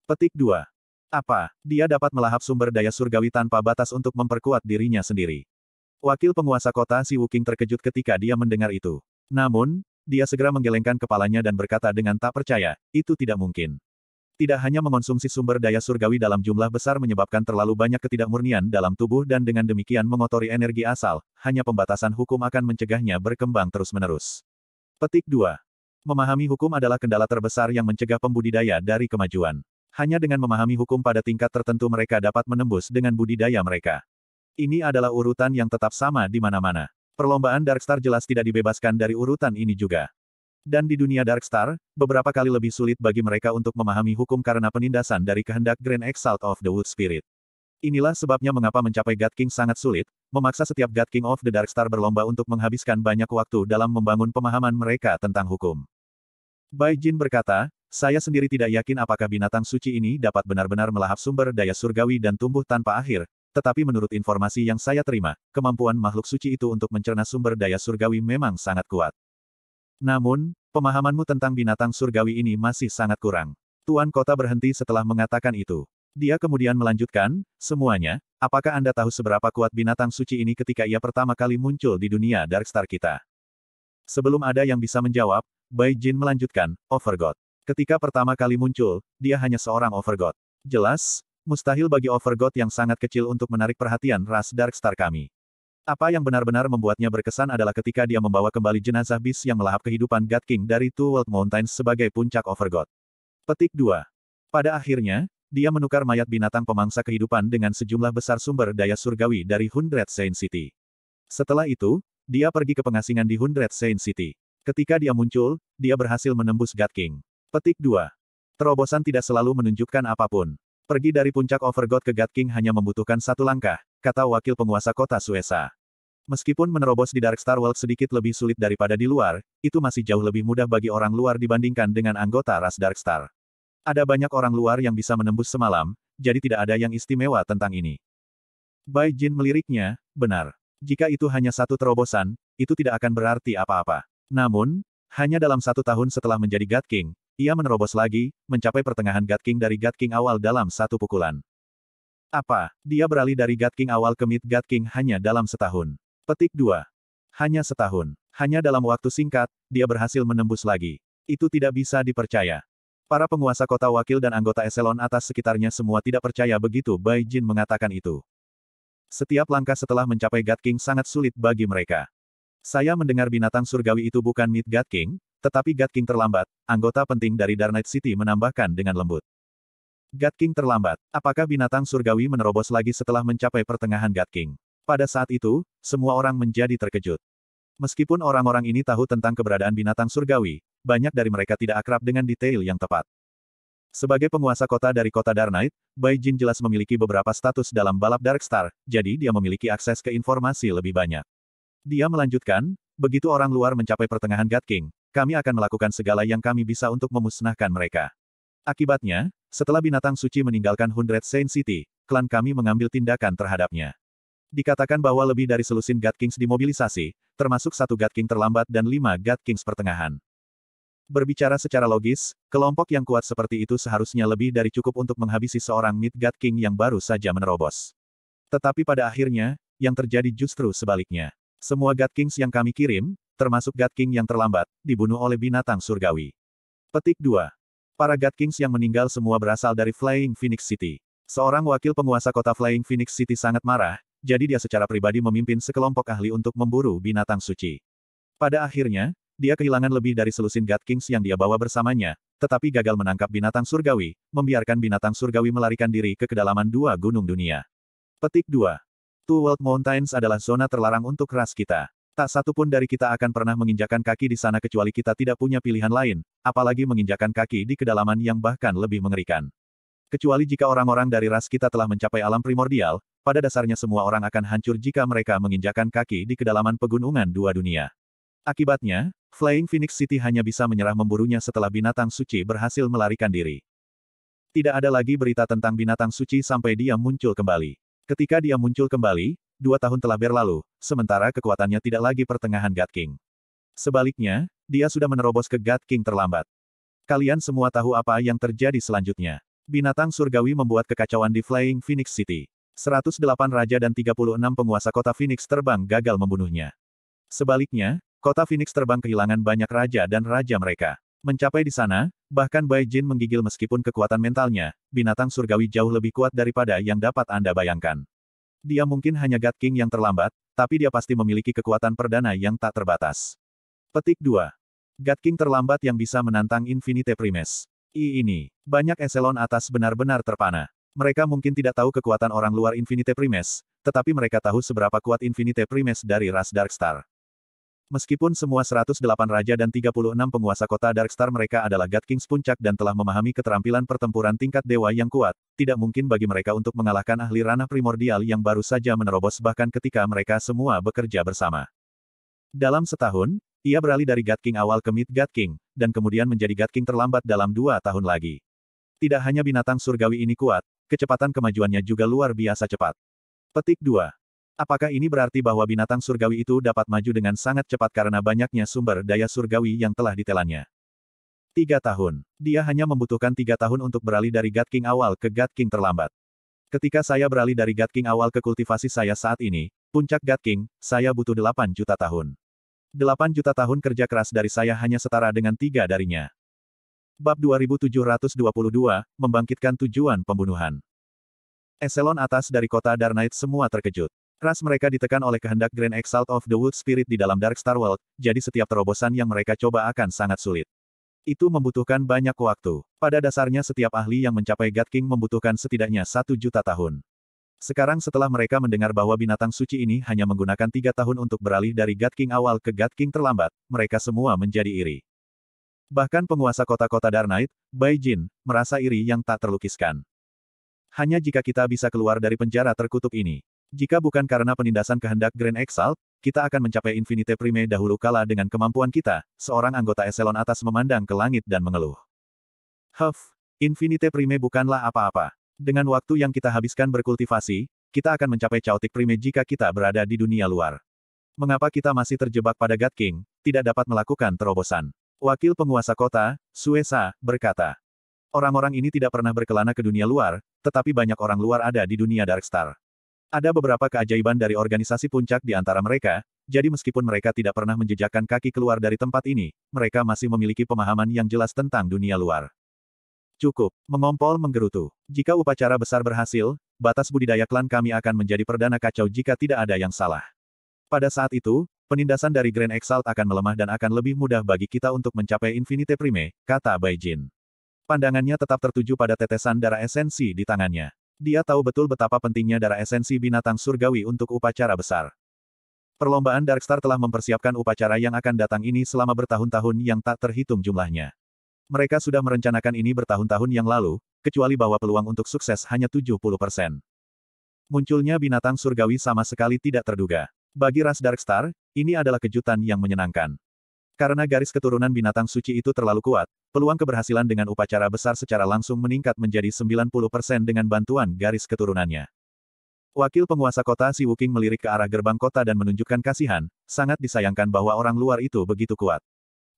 Petik 2. Apa, dia dapat melahap sumber daya surgawi tanpa batas untuk memperkuat dirinya sendiri. Wakil penguasa kota Si Wuking terkejut ketika dia mendengar itu. Namun, dia segera menggelengkan kepalanya dan berkata dengan tak percaya, itu tidak mungkin. Tidak hanya mengonsumsi sumber daya surgawi dalam jumlah besar menyebabkan terlalu banyak ketidakmurnian dalam tubuh dan dengan demikian mengotori energi asal, hanya pembatasan hukum akan mencegahnya berkembang terus-menerus. Petik 2. Memahami hukum adalah kendala terbesar yang mencegah pembudidaya dari kemajuan. Hanya dengan memahami hukum pada tingkat tertentu mereka dapat menembus dengan budidaya mereka. Ini adalah urutan yang tetap sama di mana-mana. Perlombaan Darkstar jelas tidak dibebaskan dari urutan ini juga. Dan di dunia Darkstar, beberapa kali lebih sulit bagi mereka untuk memahami hukum karena penindasan dari kehendak Grand Exalt of the Wood Spirit. Inilah sebabnya mengapa mencapai God King sangat sulit, memaksa setiap God King of the Darkstar berlomba untuk menghabiskan banyak waktu dalam membangun pemahaman mereka tentang hukum. Bai Jin berkata, saya sendiri tidak yakin apakah binatang suci ini dapat benar-benar melahap sumber daya surgawi dan tumbuh tanpa akhir, tetapi menurut informasi yang saya terima, kemampuan makhluk suci itu untuk mencerna sumber daya surgawi memang sangat kuat. Namun, pemahamanmu tentang binatang surgawi ini masih sangat kurang. Tuan Kota berhenti setelah mengatakan itu. Dia kemudian melanjutkan, semuanya, apakah Anda tahu seberapa kuat binatang suci ini ketika ia pertama kali muncul di dunia Darkstar kita? Sebelum ada yang bisa menjawab, Bai Jin melanjutkan, Overgod. Ketika pertama kali muncul, dia hanya seorang Overgod. Jelas, Mustahil bagi Overgod yang sangat kecil untuk menarik perhatian ras Darkstar kami. Apa yang benar-benar membuatnya berkesan adalah ketika dia membawa kembali jenazah bis yang melahap kehidupan God King dari Two World Mountains sebagai puncak Overgod. Petik 2. Pada akhirnya, dia menukar mayat binatang pemangsa kehidupan dengan sejumlah besar sumber daya surgawi dari Hundred Saint City. Setelah itu, dia pergi ke pengasingan di Hundred Saint City. Ketika dia muncul, dia berhasil menembus God King. Petik 2. Terobosan tidak selalu menunjukkan apapun. Pergi dari puncak Overgod ke God King hanya membutuhkan satu langkah, kata wakil penguasa kota Suesa. Meskipun menerobos di Dark Star World sedikit lebih sulit daripada di luar, itu masih jauh lebih mudah bagi orang luar dibandingkan dengan anggota ras Dark Star. Ada banyak orang luar yang bisa menembus semalam, jadi tidak ada yang istimewa tentang ini. Bai Jin meliriknya, benar. Jika itu hanya satu terobosan, itu tidak akan berarti apa-apa. Namun, hanya dalam satu tahun setelah menjadi God King, ia menerobos lagi, mencapai pertengahan God King dari God King awal dalam satu pukulan. Apa? Dia beralih dari God King awal ke Mid God King hanya dalam setahun. Petik 2. Hanya setahun. Hanya dalam waktu singkat, dia berhasil menembus lagi. Itu tidak bisa dipercaya. Para penguasa kota wakil dan anggota eselon atas sekitarnya semua tidak percaya begitu Bai Jin mengatakan itu. Setiap langkah setelah mencapai God King sangat sulit bagi mereka. Saya mendengar binatang surgawi itu bukan Mid God King, tetapi God King terlambat, anggota penting dari Dark Knight City menambahkan dengan lembut. God King terlambat, apakah binatang surgawi menerobos lagi setelah mencapai pertengahan God King? Pada saat itu, semua orang menjadi terkejut. Meskipun orang-orang ini tahu tentang keberadaan binatang surgawi, banyak dari mereka tidak akrab dengan detail yang tepat. Sebagai penguasa kota dari kota Dark Knight, Bai Jin jelas memiliki beberapa status dalam balap Dark Star, jadi dia memiliki akses ke informasi lebih banyak. Dia melanjutkan, begitu orang luar mencapai pertengahan God King, kami akan melakukan segala yang kami bisa untuk memusnahkan mereka. Akibatnya, setelah binatang suci meninggalkan Hundred Saint City, klan kami mengambil tindakan terhadapnya. Dikatakan bahwa lebih dari selusin God Kings dimobilisasi, termasuk satu God King terlambat dan lima God Kings pertengahan. Berbicara secara logis, kelompok yang kuat seperti itu seharusnya lebih dari cukup untuk menghabisi seorang Mid God King yang baru saja menerobos. Tetapi pada akhirnya, yang terjadi justru sebaliknya. Semua God Kings yang kami kirim, termasuk God King yang terlambat, dibunuh oleh binatang surgawi. Petik 2. Para God Kings yang meninggal semua berasal dari Flying Phoenix City. Seorang wakil penguasa kota Flying Phoenix City sangat marah, jadi dia secara pribadi memimpin sekelompok ahli untuk memburu binatang suci. Pada akhirnya, dia kehilangan lebih dari selusin God Kings yang dia bawa bersamanya, tetapi gagal menangkap binatang surgawi, membiarkan binatang surgawi melarikan diri ke kedalaman dua gunung dunia. Petik 2. Two World Mountains adalah zona terlarang untuk ras kita. Tak satu pun dari kita akan pernah menginjakan kaki di sana kecuali kita tidak punya pilihan lain, apalagi menginjakan kaki di kedalaman yang bahkan lebih mengerikan. Kecuali jika orang-orang dari ras kita telah mencapai alam primordial, pada dasarnya semua orang akan hancur jika mereka menginjakan kaki di kedalaman pegunungan dua dunia. Akibatnya, Flying Phoenix City hanya bisa menyerah memburunya setelah binatang suci berhasil melarikan diri. Tidak ada lagi berita tentang binatang suci sampai dia muncul kembali. Ketika dia muncul kembali, dua tahun telah berlalu, sementara kekuatannya tidak lagi pertengahan God King. Sebaliknya, dia sudah menerobos ke God King terlambat. Kalian semua tahu apa yang terjadi selanjutnya. Binatang surgawi membuat kekacauan di Flying Phoenix City. 108 raja dan 36 penguasa kota Phoenix terbang gagal membunuhnya. Sebaliknya, kota Phoenix terbang kehilangan banyak raja dan raja mereka. Mencapai di sana, bahkan Bai Jin menggigil meskipun kekuatan mentalnya, binatang surgawi jauh lebih kuat daripada yang dapat Anda bayangkan. Dia mungkin hanya God King yang terlambat, tapi dia pasti memiliki kekuatan perdana yang tak terbatas. Petik 2. God King terlambat yang bisa menantang Infinite Primes. I ini, banyak eselon atas benar-benar terpana. Mereka mungkin tidak tahu kekuatan orang luar Infinite Primes, tetapi mereka tahu seberapa kuat Infinite Primes dari ras Darkstar. Meskipun semua 108 raja dan 36 penguasa kota Darkstar mereka adalah God Kings puncak dan telah memahami keterampilan pertempuran tingkat dewa yang kuat, tidak mungkin bagi mereka untuk mengalahkan ahli ranah primordial yang baru saja menerobos bahkan ketika mereka semua bekerja bersama. Dalam setahun, ia beralih dari God King awal ke Mid God King, dan kemudian menjadi God King terlambat dalam dua tahun lagi. Tidak hanya binatang surgawi ini kuat, kecepatan kemajuannya juga luar biasa cepat. Petik 2. Apakah ini berarti bahwa binatang surgawi itu dapat maju dengan sangat cepat karena banyaknya sumber daya surgawi yang telah ditelannya? Tiga tahun. Dia hanya membutuhkan tiga tahun untuk beralih dari God King awal ke God King terlambat. Ketika saya beralih dari God King awal ke kultivasi saya saat ini, puncak God King, saya butuh delapan juta tahun. Delapan juta tahun kerja keras dari saya hanya setara dengan tiga darinya. Bab 2722, Membangkitkan Tujuan Pembunuhan. Eselon atas dari kota Darnait semua terkejut. Ras mereka ditekan oleh kehendak Grand Exalt of the Wood Spirit di dalam Dark Star World, jadi setiap terobosan yang mereka coba akan sangat sulit. Itu membutuhkan banyak waktu. Pada dasarnya setiap ahli yang mencapai God King membutuhkan setidaknya satu juta tahun. Sekarang setelah mereka mendengar bahwa binatang suci ini hanya menggunakan tiga tahun untuk beralih dari God King awal ke God King terlambat, mereka semua menjadi iri. Bahkan penguasa kota-kota Darnight, Bai Jin, merasa iri yang tak terlukiskan. Hanya jika kita bisa keluar dari penjara terkutuk ini, jika bukan karena penindasan kehendak Grand Exalt, kita akan mencapai Infinite Prime dahulu kala dengan kemampuan kita, seorang anggota eselon atas memandang ke langit dan mengeluh. Huff, Infinite Prime bukanlah apa-apa. Dengan waktu yang kita habiskan berkultivasi, kita akan mencapai Chaotic Prime jika kita berada di dunia luar. Mengapa kita masih terjebak pada God King, tidak dapat melakukan terobosan? Wakil penguasa kota, Suesa, berkata. Orang-orang ini tidak pernah berkelana ke dunia luar, tetapi banyak orang luar ada di dunia Darkstar. Ada beberapa keajaiban dari organisasi puncak di antara mereka, jadi meskipun mereka tidak pernah menjejakkan kaki keluar dari tempat ini, mereka masih memiliki pemahaman yang jelas tentang dunia luar. Cukup, mengompol menggerutu. Jika upacara besar berhasil, batas budidaya klan kami akan menjadi perdana kacau jika tidak ada yang salah. Pada saat itu, penindasan dari Grand Exalt akan melemah dan akan lebih mudah bagi kita untuk mencapai Infinite Prime, kata Bai Jin. Pandangannya tetap tertuju pada tetesan darah esensi di tangannya. Dia tahu betul betapa pentingnya darah esensi binatang surgawi untuk upacara besar. Perlombaan Darkstar telah mempersiapkan upacara yang akan datang ini selama bertahun-tahun yang tak terhitung jumlahnya. Mereka sudah merencanakan ini bertahun-tahun yang lalu, kecuali bahwa peluang untuk sukses hanya 70 persen. Munculnya binatang surgawi sama sekali tidak terduga. Bagi ras Darkstar, ini adalah kejutan yang menyenangkan. Karena garis keturunan binatang suci itu terlalu kuat, peluang keberhasilan dengan upacara besar secara langsung meningkat menjadi 90% dengan bantuan garis keturunannya. Wakil penguasa kota Si Wuking melirik ke arah gerbang kota dan menunjukkan kasihan, sangat disayangkan bahwa orang luar itu begitu kuat.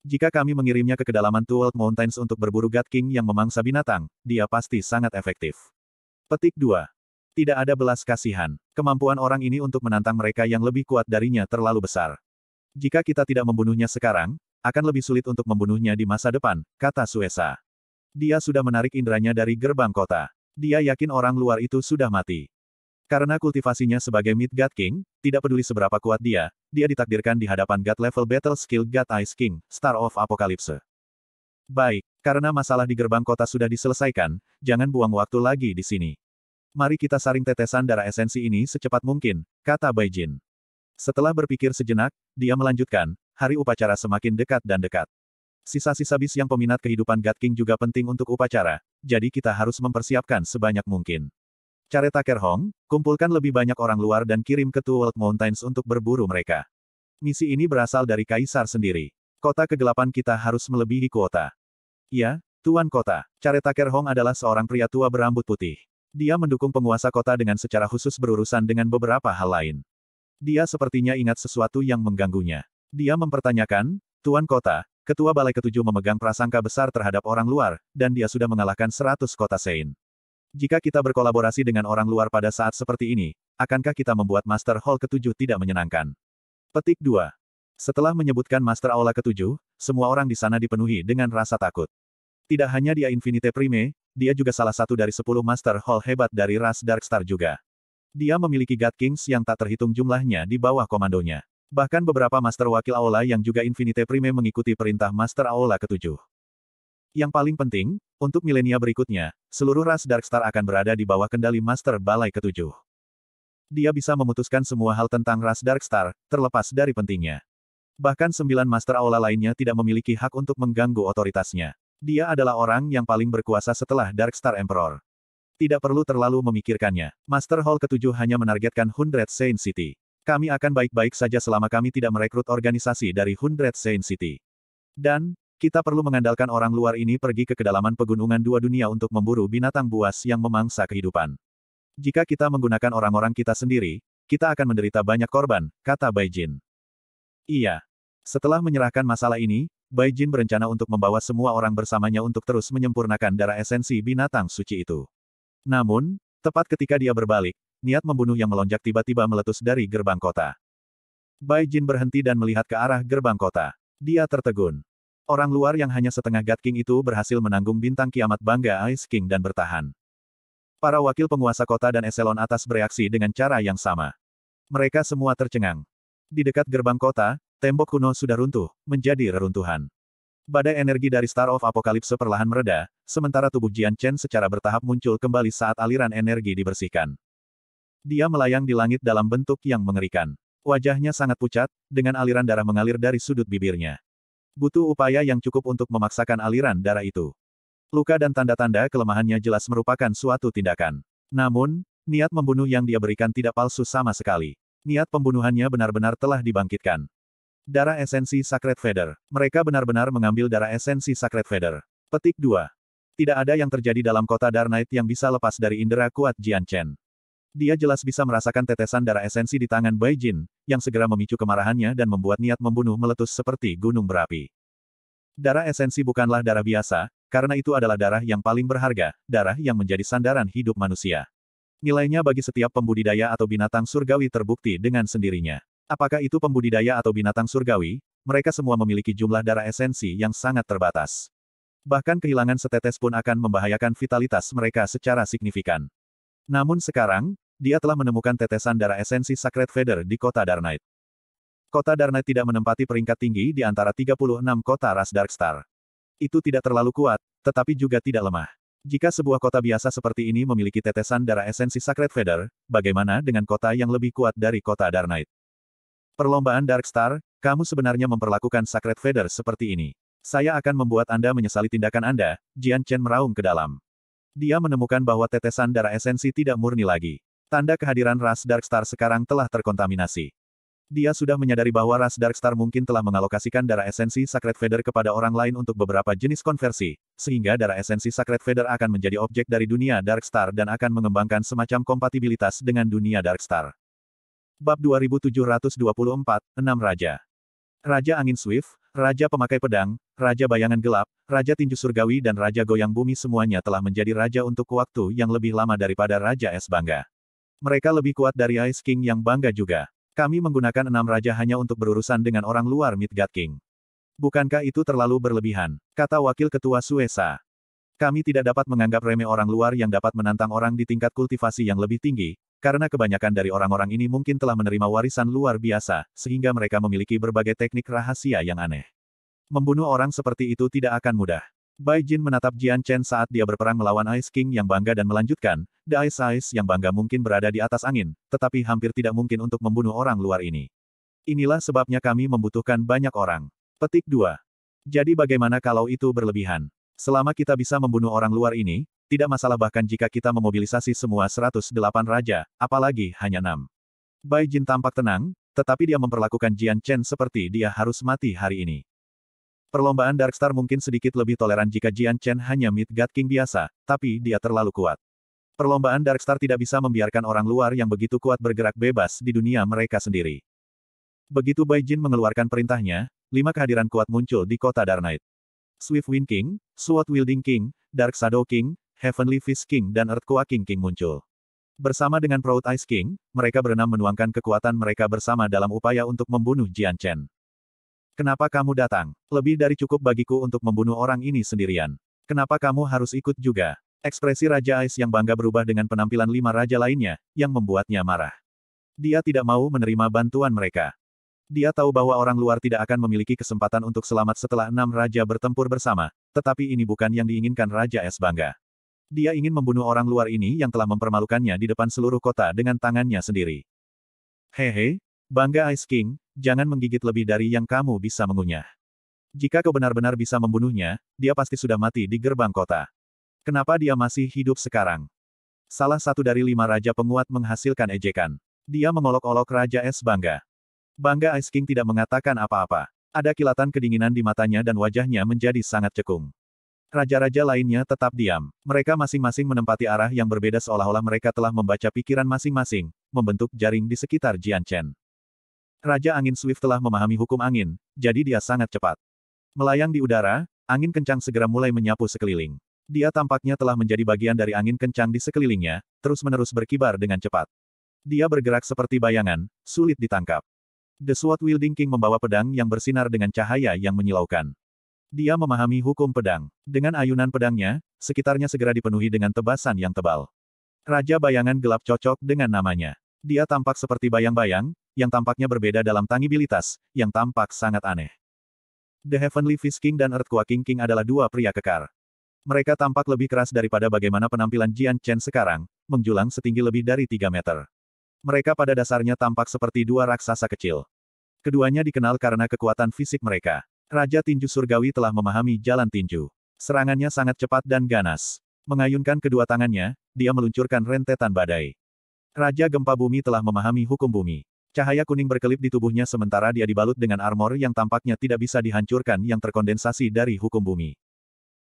Jika kami mengirimnya ke kedalaman World Mountains untuk berburu God King yang memangsa binatang, dia pasti sangat efektif. Petik 2. Tidak ada belas kasihan. Kemampuan orang ini untuk menantang mereka yang lebih kuat darinya terlalu besar. Jika kita tidak membunuhnya sekarang, akan lebih sulit untuk membunuhnya di masa depan, kata Suesa. Dia sudah menarik inderanya dari gerbang kota. Dia yakin orang luar itu sudah mati. Karena kultivasinya sebagai Midgard King, tidak peduli seberapa kuat dia, dia ditakdirkan di hadapan God level battle skill God Ice King, Star of Apocalypse. Baik, karena masalah di gerbang kota sudah diselesaikan, jangan buang waktu lagi di sini. Mari kita saring tetesan darah esensi ini secepat mungkin, kata Baijin. Setelah berpikir sejenak, dia melanjutkan, hari upacara semakin dekat dan dekat. Sisa-sisa bis yang peminat kehidupan God King juga penting untuk upacara, jadi kita harus mempersiapkan sebanyak mungkin. Careta Hong, kumpulkan lebih banyak orang luar dan kirim ke Two World Mountains untuk berburu mereka. Misi ini berasal dari Kaisar sendiri. Kota kegelapan kita harus melebihi kuota. Ya, Tuan Kota, Careta Hong adalah seorang pria tua berambut putih. Dia mendukung penguasa kota dengan secara khusus berurusan dengan beberapa hal lain. Dia sepertinya ingat sesuatu yang mengganggunya. Dia mempertanyakan, Tuan Kota, Ketua Balai Ketujuh memegang prasangka besar terhadap orang luar, dan dia sudah mengalahkan seratus kota Sein. Jika kita berkolaborasi dengan orang luar pada saat seperti ini, akankah kita membuat Master Hall ketujuh tidak menyenangkan? Petik 2. Setelah menyebutkan Master Aula ketujuh, semua orang di sana dipenuhi dengan rasa takut. Tidak hanya dia Infinite Prime, dia juga salah satu dari sepuluh Master Hall hebat dari ras Darkstar juga. Dia memiliki God Kings yang tak terhitung jumlahnya di bawah komandonya. Bahkan beberapa Master Wakil Aula yang juga Infinite Prime mengikuti perintah Master Aula ketujuh. Yang paling penting, untuk milenia berikutnya, seluruh ras Darkstar akan berada di bawah kendali Master Balai ketujuh. Dia bisa memutuskan semua hal tentang ras Darkstar, terlepas dari pentingnya. Bahkan sembilan Master Aula lainnya tidak memiliki hak untuk mengganggu otoritasnya. Dia adalah orang yang paling berkuasa setelah Darkstar Emperor. Tidak perlu terlalu memikirkannya. Master Hall ketujuh hanya menargetkan Hundred Saint City. Kami akan baik-baik saja selama kami tidak merekrut organisasi dari Hundred Saint City. Dan, kita perlu mengandalkan orang luar ini pergi ke kedalaman pegunungan dua dunia untuk memburu binatang buas yang memangsa kehidupan. Jika kita menggunakan orang-orang kita sendiri, kita akan menderita banyak korban, kata Bai Jin. Iya. Setelah menyerahkan masalah ini, Bai Jin berencana untuk membawa semua orang bersamanya untuk terus menyempurnakan darah esensi binatang suci itu. Namun, tepat ketika dia berbalik, niat membunuh yang melonjak tiba-tiba meletus dari gerbang kota. Bai Jin berhenti dan melihat ke arah gerbang kota. Dia tertegun. Orang luar yang hanya setengah God King itu berhasil menanggung bintang kiamat bangga Ice King dan bertahan. Para wakil penguasa kota dan eselon atas bereaksi dengan cara yang sama. Mereka semua tercengang. Di dekat gerbang kota, tembok kuno sudah runtuh, menjadi reruntuhan. Badai energi dari Star of Apocalypse perlahan mereda, sementara tubuh Jian Chen secara bertahap muncul kembali saat aliran energi dibersihkan. Dia melayang di langit dalam bentuk yang mengerikan. Wajahnya sangat pucat, dengan aliran darah mengalir dari sudut bibirnya. Butuh upaya yang cukup untuk memaksakan aliran darah itu. Luka dan tanda-tanda kelemahannya jelas merupakan suatu tindakan. Namun, niat membunuh yang dia berikan tidak palsu sama sekali. Niat pembunuhannya benar-benar telah dibangkitkan. Darah esensi Sacred Feather. Mereka benar-benar mengambil darah esensi Sacred Feather. Petik 2. Tidak ada yang terjadi dalam kota Darnight yang bisa lepas dari indera kuat Jian Chen. Dia jelas bisa merasakan tetesan darah esensi di tangan Bai Jin, yang segera memicu kemarahannya dan membuat niat membunuh meletus seperti gunung berapi. Darah esensi bukanlah darah biasa, karena itu adalah darah yang paling berharga, darah yang menjadi sandaran hidup manusia. Nilainya bagi setiap pembudidaya atau binatang surgawi terbukti dengan sendirinya. Apakah itu pembudidaya atau binatang surgawi, mereka semua memiliki jumlah darah esensi yang sangat terbatas. Bahkan kehilangan setetes pun akan membahayakan vitalitas mereka secara signifikan. Namun sekarang, dia telah menemukan tetesan darah esensi Sacred Feather di kota Darnight. Kota Darnight tidak menempati peringkat tinggi di antara 36 kota ras Darkstar. Itu tidak terlalu kuat, tetapi juga tidak lemah. Jika sebuah kota biasa seperti ini memiliki tetesan darah esensi Sacred Feather, bagaimana dengan kota yang lebih kuat dari kota Darnight? Perlombaan Dark Star, kamu sebenarnya memperlakukan Sacred Feather seperti ini. Saya akan membuat Anda menyesali tindakan Anda, Jian Chen meraung ke dalam. Dia menemukan bahwa tetesan darah esensi tidak murni lagi. Tanda kehadiran ras Dark Star sekarang telah terkontaminasi. Dia sudah menyadari bahwa ras Dark Star mungkin telah mengalokasikan darah esensi Sacred Feather kepada orang lain untuk beberapa jenis konversi, sehingga darah esensi Sacred Feather akan menjadi objek dari dunia Dark Star dan akan mengembangkan semacam kompatibilitas dengan dunia Dark Star. Bab 2724, 6 Raja. Raja Angin Swift, Raja Pemakai Pedang, Raja Bayangan Gelap, Raja Tinju Surgawi dan Raja Goyang Bumi semuanya telah menjadi raja untuk waktu yang lebih lama daripada Raja Es Bangga. Mereka lebih kuat dari Ice King yang bangga juga. Kami menggunakan enam raja hanya untuk berurusan dengan orang luar Midgard King. Bukankah itu terlalu berlebihan? Kata Wakil Ketua Suesa. Kami tidak dapat menganggap remeh orang luar yang dapat menantang orang di tingkat kultivasi yang lebih tinggi, karena kebanyakan dari orang-orang ini mungkin telah menerima warisan luar biasa, sehingga mereka memiliki berbagai teknik rahasia yang aneh. Membunuh orang seperti itu tidak akan mudah. Bai Jin menatap Jian Chen saat dia berperang melawan Ice King yang bangga dan melanjutkan, The Ice Ice yang bangga mungkin berada di atas angin, tetapi hampir tidak mungkin untuk membunuh orang luar ini. Inilah sebabnya kami membutuhkan banyak orang. Petik 2. Jadi bagaimana kalau itu berlebihan? Selama kita bisa membunuh orang luar ini, tidak masalah bahkan jika kita memobilisasi semua 108 raja, apalagi hanya enam. Bai Jin tampak tenang, tetapi dia memperlakukan Jian Chen seperti dia harus mati hari ini. Perlombaan Darkstar mungkin sedikit lebih toleran jika Jian Chen hanya mid King biasa, tapi dia terlalu kuat. Perlombaan Darkstar tidak bisa membiarkan orang luar yang begitu kuat bergerak bebas di dunia mereka sendiri. Begitu Bai Jin mengeluarkan perintahnya, lima kehadiran kuat muncul di kota Dark Knight. Swift Wind King, Sword Wielding King, Dark Shadow King, Heavenly Fish King dan Earthquake King King muncul. Bersama dengan Proud Ice King, mereka berenam menuangkan kekuatan mereka bersama dalam upaya untuk membunuh Jian Chen. Kenapa kamu datang? Lebih dari cukup bagiku untuk membunuh orang ini sendirian. Kenapa kamu harus ikut juga? Ekspresi Raja Ice yang bangga berubah dengan penampilan lima raja lainnya, yang membuatnya marah. Dia tidak mau menerima bantuan mereka. Dia tahu bahwa orang luar tidak akan memiliki kesempatan untuk selamat setelah enam raja bertempur bersama, tetapi ini bukan yang diinginkan Raja Es bangga. Dia ingin membunuh orang luar ini yang telah mempermalukannya di depan seluruh kota dengan tangannya sendiri. Hehe, bangga Ice King, jangan menggigit lebih dari yang kamu bisa mengunyah. Jika kau benar-benar bisa membunuhnya, dia pasti sudah mati di gerbang kota. Kenapa dia masih hidup sekarang? Salah satu dari lima raja penguat menghasilkan ejekan. Dia mengolok-olok Raja Es Bangga. Bangga Ice King tidak mengatakan apa-apa. Ada kilatan kedinginan di matanya dan wajahnya menjadi sangat cekung. Raja-raja lainnya tetap diam. Mereka masing-masing menempati arah yang berbeda seolah-olah mereka telah membaca pikiran masing-masing, membentuk jaring di sekitar Jian Chen. Raja Angin Swift telah memahami hukum angin, jadi dia sangat cepat. Melayang di udara, angin kencang segera mulai menyapu sekeliling. Dia tampaknya telah menjadi bagian dari angin kencang di sekelilingnya, terus-menerus berkibar dengan cepat. Dia bergerak seperti bayangan, sulit ditangkap. The Sword Wielding King membawa pedang yang bersinar dengan cahaya yang menyilaukan. Dia memahami hukum pedang. Dengan ayunan pedangnya, sekitarnya segera dipenuhi dengan tebasan yang tebal. Raja bayangan gelap cocok dengan namanya. Dia tampak seperti bayang-bayang, yang tampaknya berbeda dalam tangibilitas, yang tampak sangat aneh. The Heavenly Fish King dan Earthquaking King adalah dua pria kekar. Mereka tampak lebih keras daripada bagaimana penampilan Jian Chen sekarang, menjulang setinggi lebih dari 3 meter. Mereka pada dasarnya tampak seperti dua raksasa kecil. Keduanya dikenal karena kekuatan fisik mereka. Raja Tinju Surgawi telah memahami jalan tinju. Serangannya sangat cepat dan ganas. Mengayunkan kedua tangannya, dia meluncurkan rentetan badai. Raja Gempa Bumi telah memahami hukum bumi. Cahaya kuning berkelip di tubuhnya sementara dia dibalut dengan armor yang tampaknya tidak bisa dihancurkan yang terkondensasi dari hukum bumi.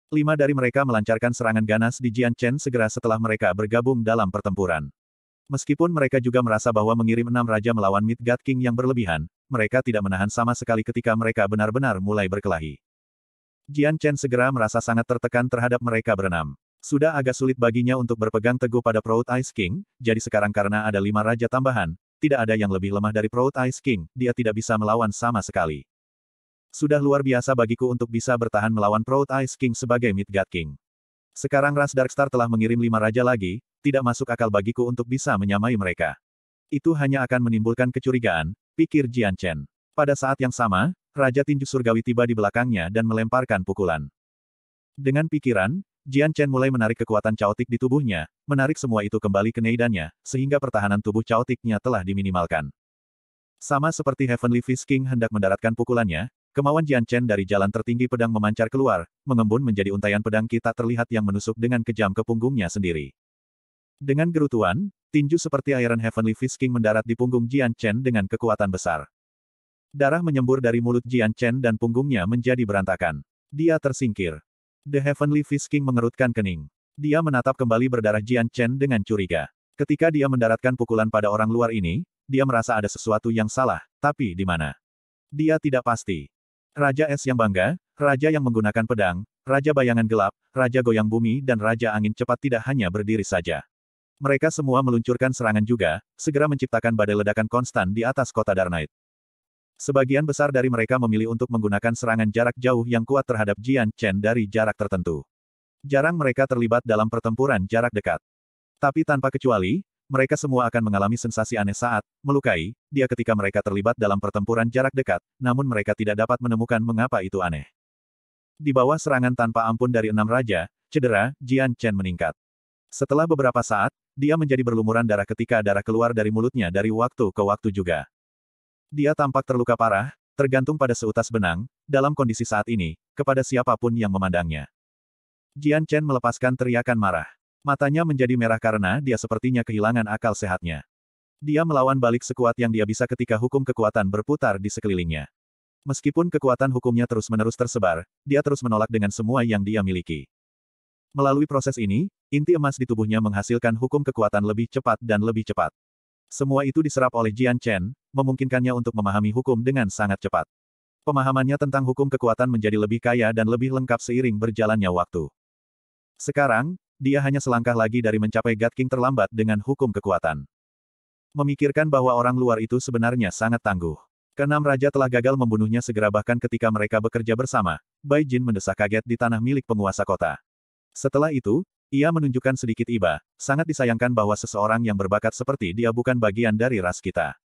Lima dari mereka melancarkan serangan ganas di Jian Chen segera setelah mereka bergabung dalam pertempuran. Meskipun mereka juga merasa bahwa mengirim enam raja melawan Midgard King yang berlebihan, mereka tidak menahan sama sekali ketika mereka benar-benar mulai berkelahi. Jian Chen segera merasa sangat tertekan terhadap mereka berenam. Sudah agak sulit baginya untuk berpegang teguh pada Proud Ice King, jadi sekarang karena ada lima raja tambahan, tidak ada yang lebih lemah dari Proud Ice King, dia tidak bisa melawan sama sekali. Sudah luar biasa bagiku untuk bisa bertahan melawan Proud Ice King sebagai Midgard King. Sekarang Ras Darkstar telah mengirim lima raja lagi, tidak masuk akal bagiku untuk bisa menyamai mereka. Itu hanya akan menimbulkan kecurigaan, pikir Jian Chen. Pada saat yang sama, Raja Tinju Surgawi tiba di belakangnya dan melemparkan pukulan. Dengan pikiran, Jian Chen mulai menarik kekuatan caotik di tubuhnya, menarik semua itu kembali ke Neidannya, sehingga pertahanan tubuh caotiknya telah diminimalkan. Sama seperti Heavenly Fish King hendak mendaratkan pukulannya, Kemauan Jian Chen dari jalan tertinggi pedang memancar keluar, mengembun menjadi untaian pedang kita terlihat yang menusuk dengan kejam ke punggungnya sendiri. Dengan gerutuan, tinju seperti Iron Heavenly Fist King mendarat di punggung Jian Chen dengan kekuatan besar. Darah menyembur dari mulut Jian Chen dan punggungnya menjadi berantakan. Dia tersingkir. The Heavenly Fist King mengerutkan kening. Dia menatap kembali berdarah Jian Chen dengan curiga. Ketika dia mendaratkan pukulan pada orang luar ini, dia merasa ada sesuatu yang salah, tapi di mana? Dia tidak pasti. Raja Es yang bangga, raja yang menggunakan pedang, raja bayangan gelap, raja goyang bumi dan raja angin cepat tidak hanya berdiri saja. Mereka semua meluncurkan serangan juga, segera menciptakan badai ledakan konstan di atas kota Darnait. Sebagian besar dari mereka memilih untuk menggunakan serangan jarak jauh yang kuat terhadap Jian Chen dari jarak tertentu. Jarang mereka terlibat dalam pertempuran jarak dekat. Tapi tanpa kecuali, mereka semua akan mengalami sensasi aneh saat melukai dia ketika mereka terlibat dalam pertempuran jarak dekat, namun mereka tidak dapat menemukan mengapa itu aneh. Di bawah serangan tanpa ampun dari enam raja, cedera, Jian Chen meningkat. Setelah beberapa saat, dia menjadi berlumuran darah ketika darah keluar dari mulutnya dari waktu ke waktu juga. Dia tampak terluka parah, tergantung pada seutas benang, dalam kondisi saat ini, kepada siapapun yang memandangnya. Jian Chen melepaskan teriakan marah. Matanya menjadi merah karena dia sepertinya kehilangan akal sehatnya. Dia melawan balik sekuat yang dia bisa ketika hukum kekuatan berputar di sekelilingnya. Meskipun kekuatan hukumnya terus-menerus tersebar, dia terus menolak dengan semua yang dia miliki. Melalui proses ini, inti emas di tubuhnya menghasilkan hukum kekuatan lebih cepat dan lebih cepat. Semua itu diserap oleh Jian Chen, memungkinkannya untuk memahami hukum dengan sangat cepat. Pemahamannya tentang hukum kekuatan menjadi lebih kaya dan lebih lengkap seiring berjalannya waktu. Sekarang, dia hanya selangkah lagi dari mencapai God King terlambat dengan hukum kekuatan. Memikirkan bahwa orang luar itu sebenarnya sangat tangguh. Keenam raja telah gagal membunuhnya segera bahkan ketika mereka bekerja bersama, Bai Jin mendesak kaget di tanah milik penguasa kota. Setelah itu, ia menunjukkan sedikit iba, sangat disayangkan bahwa seseorang yang berbakat seperti dia bukan bagian dari ras kita.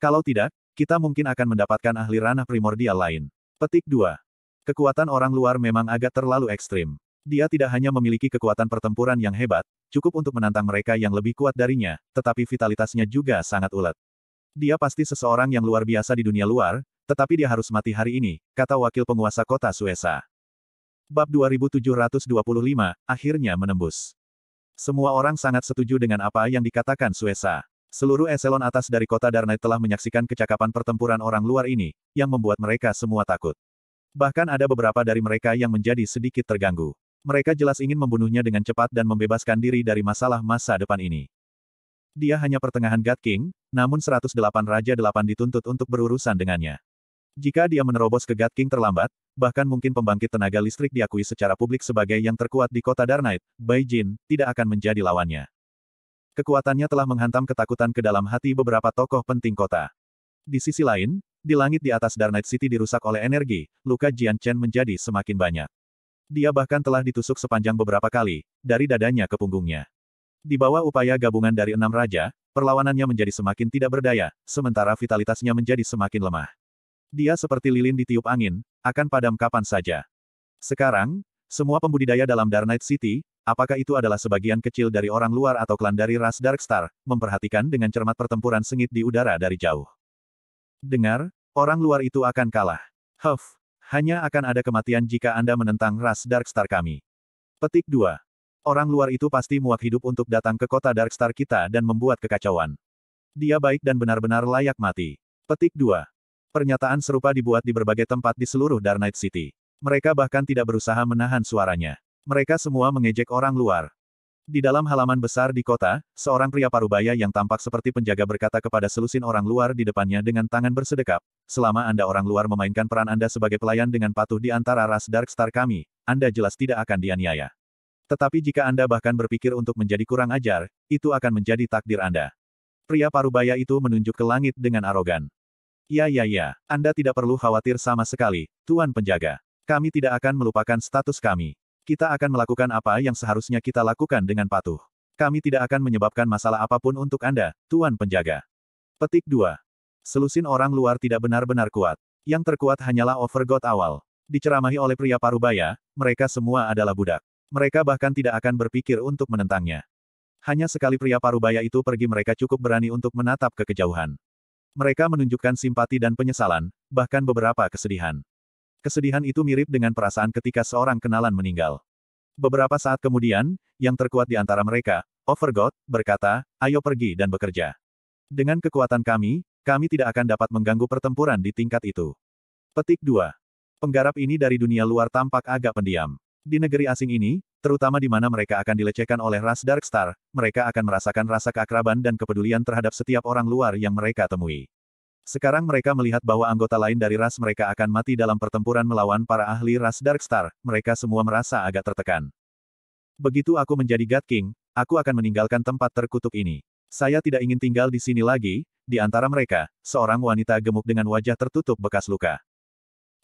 Kalau tidak, kita mungkin akan mendapatkan ahli ranah primordial lain. Petik 2. Kekuatan orang luar memang agak terlalu ekstrim. Dia tidak hanya memiliki kekuatan pertempuran yang hebat, cukup untuk menantang mereka yang lebih kuat darinya, tetapi vitalitasnya juga sangat ulet. Dia pasti seseorang yang luar biasa di dunia luar, tetapi dia harus mati hari ini, kata wakil penguasa kota Suesa. Bab 2725, akhirnya menembus. Semua orang sangat setuju dengan apa yang dikatakan Suesa. Seluruh eselon atas dari kota Darnay telah menyaksikan kecakapan pertempuran orang luar ini, yang membuat mereka semua takut. Bahkan ada beberapa dari mereka yang menjadi sedikit terganggu. Mereka jelas ingin membunuhnya dengan cepat dan membebaskan diri dari masalah masa depan ini. Dia hanya pertengahan God King, namun 108 Raja delapan dituntut untuk berurusan dengannya. Jika dia menerobos ke God King terlambat, bahkan mungkin pembangkit tenaga listrik diakui secara publik sebagai yang terkuat di kota Darnight, Bai Jin, tidak akan menjadi lawannya. Kekuatannya telah menghantam ketakutan ke dalam hati beberapa tokoh penting kota. Di sisi lain, di langit di atas Darnight City dirusak oleh energi, luka Jian Chen menjadi semakin banyak. Dia bahkan telah ditusuk sepanjang beberapa kali, dari dadanya ke punggungnya. Di bawah upaya gabungan dari enam raja, perlawanannya menjadi semakin tidak berdaya, sementara vitalitasnya menjadi semakin lemah. Dia seperti lilin ditiup angin, akan padam kapan saja. Sekarang, semua pembudidaya dalam Dark Knight City, apakah itu adalah sebagian kecil dari orang luar atau klan dari ras Dark Star, memperhatikan dengan cermat pertempuran sengit di udara dari jauh. Dengar, orang luar itu akan kalah. Huff, hanya akan ada kematian jika Anda menentang ras Darkstar kami. Petik 2. Orang luar itu pasti muak hidup untuk datang ke kota Darkstar kita dan membuat kekacauan. Dia baik dan benar-benar layak mati. Petik 2. Pernyataan serupa dibuat di berbagai tempat di seluruh Darknight City. Mereka bahkan tidak berusaha menahan suaranya. Mereka semua mengejek orang luar. Di dalam halaman besar di kota, seorang pria parubaya yang tampak seperti penjaga berkata kepada selusin orang luar di depannya dengan tangan bersedekap, selama Anda orang luar memainkan peran Anda sebagai pelayan dengan patuh di antara ras Dark Star kami, Anda jelas tidak akan dianiaya. Tetapi jika Anda bahkan berpikir untuk menjadi kurang ajar, itu akan menjadi takdir Anda. Pria parubaya itu menunjuk ke langit dengan arogan. Ya ya ya, Anda tidak perlu khawatir sama sekali, Tuan Penjaga. Kami tidak akan melupakan status kami. Kita akan melakukan apa yang seharusnya kita lakukan dengan patuh. Kami tidak akan menyebabkan masalah apapun untuk Anda, Tuan Penjaga. Petik 2. Selusin orang luar tidak benar-benar kuat. Yang terkuat hanyalah Overgod awal. Diceramahi oleh pria parubaya, mereka semua adalah budak. Mereka bahkan tidak akan berpikir untuk menentangnya. Hanya sekali pria parubaya itu pergi mereka cukup berani untuk menatap ke kejauhan. Mereka menunjukkan simpati dan penyesalan, bahkan beberapa kesedihan. Kesedihan itu mirip dengan perasaan ketika seorang kenalan meninggal. Beberapa saat kemudian, yang terkuat di antara mereka, Overgod, berkata, ayo pergi dan bekerja. Dengan kekuatan kami, kami tidak akan dapat mengganggu pertempuran di tingkat itu. Petik 2. Penggarap ini dari dunia luar tampak agak pendiam. Di negeri asing ini, terutama di mana mereka akan dilecehkan oleh ras Darkstar, mereka akan merasakan rasa keakraban dan kepedulian terhadap setiap orang luar yang mereka temui. Sekarang mereka melihat bahwa anggota lain dari ras mereka akan mati dalam pertempuran melawan para ahli ras Darkstar, mereka semua merasa agak tertekan. Begitu aku menjadi God King, aku akan meninggalkan tempat terkutuk ini. Saya tidak ingin tinggal di sini lagi, di antara mereka, seorang wanita gemuk dengan wajah tertutup bekas luka.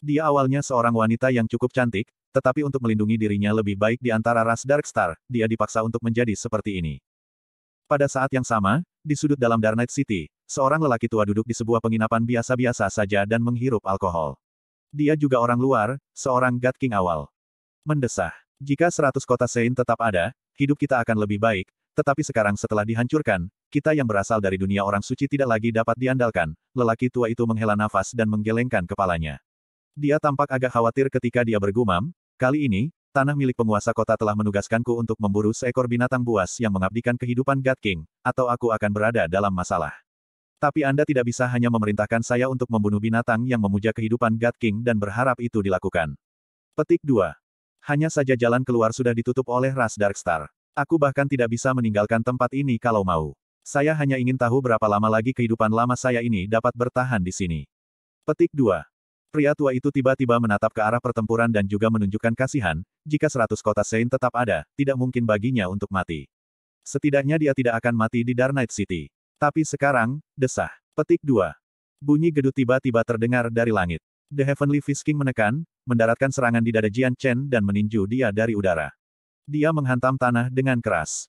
Dia awalnya seorang wanita yang cukup cantik, tetapi untuk melindungi dirinya lebih baik di antara ras Darkstar, dia dipaksa untuk menjadi seperti ini. Pada saat yang sama, di sudut dalam Dark City, seorang lelaki tua duduk di sebuah penginapan biasa-biasa saja dan menghirup alkohol. Dia juga orang luar, seorang God King awal. Mendesah. Jika seratus kota Sein tetap ada, hidup kita akan lebih baik, tetapi sekarang setelah dihancurkan, kita yang berasal dari dunia orang suci tidak lagi dapat diandalkan. Lelaki tua itu menghela nafas dan menggelengkan kepalanya. Dia tampak agak khawatir ketika dia bergumam, kali ini, tanah milik penguasa kota telah menugaskanku untuk memburu seekor binatang buas yang mengabdikan kehidupan God King, atau aku akan berada dalam masalah. Tapi Anda tidak bisa hanya memerintahkan saya untuk membunuh binatang yang memuja kehidupan God King dan berharap itu dilakukan. Petik 2. Hanya saja jalan keluar sudah ditutup oleh Ras Darkstar. Aku bahkan tidak bisa meninggalkan tempat ini kalau mau. Saya hanya ingin tahu berapa lama lagi kehidupan lama saya ini dapat bertahan di sini. Petik 2. Pria tua itu tiba-tiba menatap ke arah pertempuran dan juga menunjukkan kasihan, jika seratus kota Sein tetap ada, tidak mungkin baginya untuk mati. Setidaknya dia tidak akan mati di Dark Knight City. Tapi sekarang, desah. Petik 2. Bunyi gedut tiba-tiba terdengar dari langit. The Heavenly Fisking menekan, mendaratkan serangan di dada Jian Chen dan meninju dia dari udara. Dia menghantam tanah dengan keras.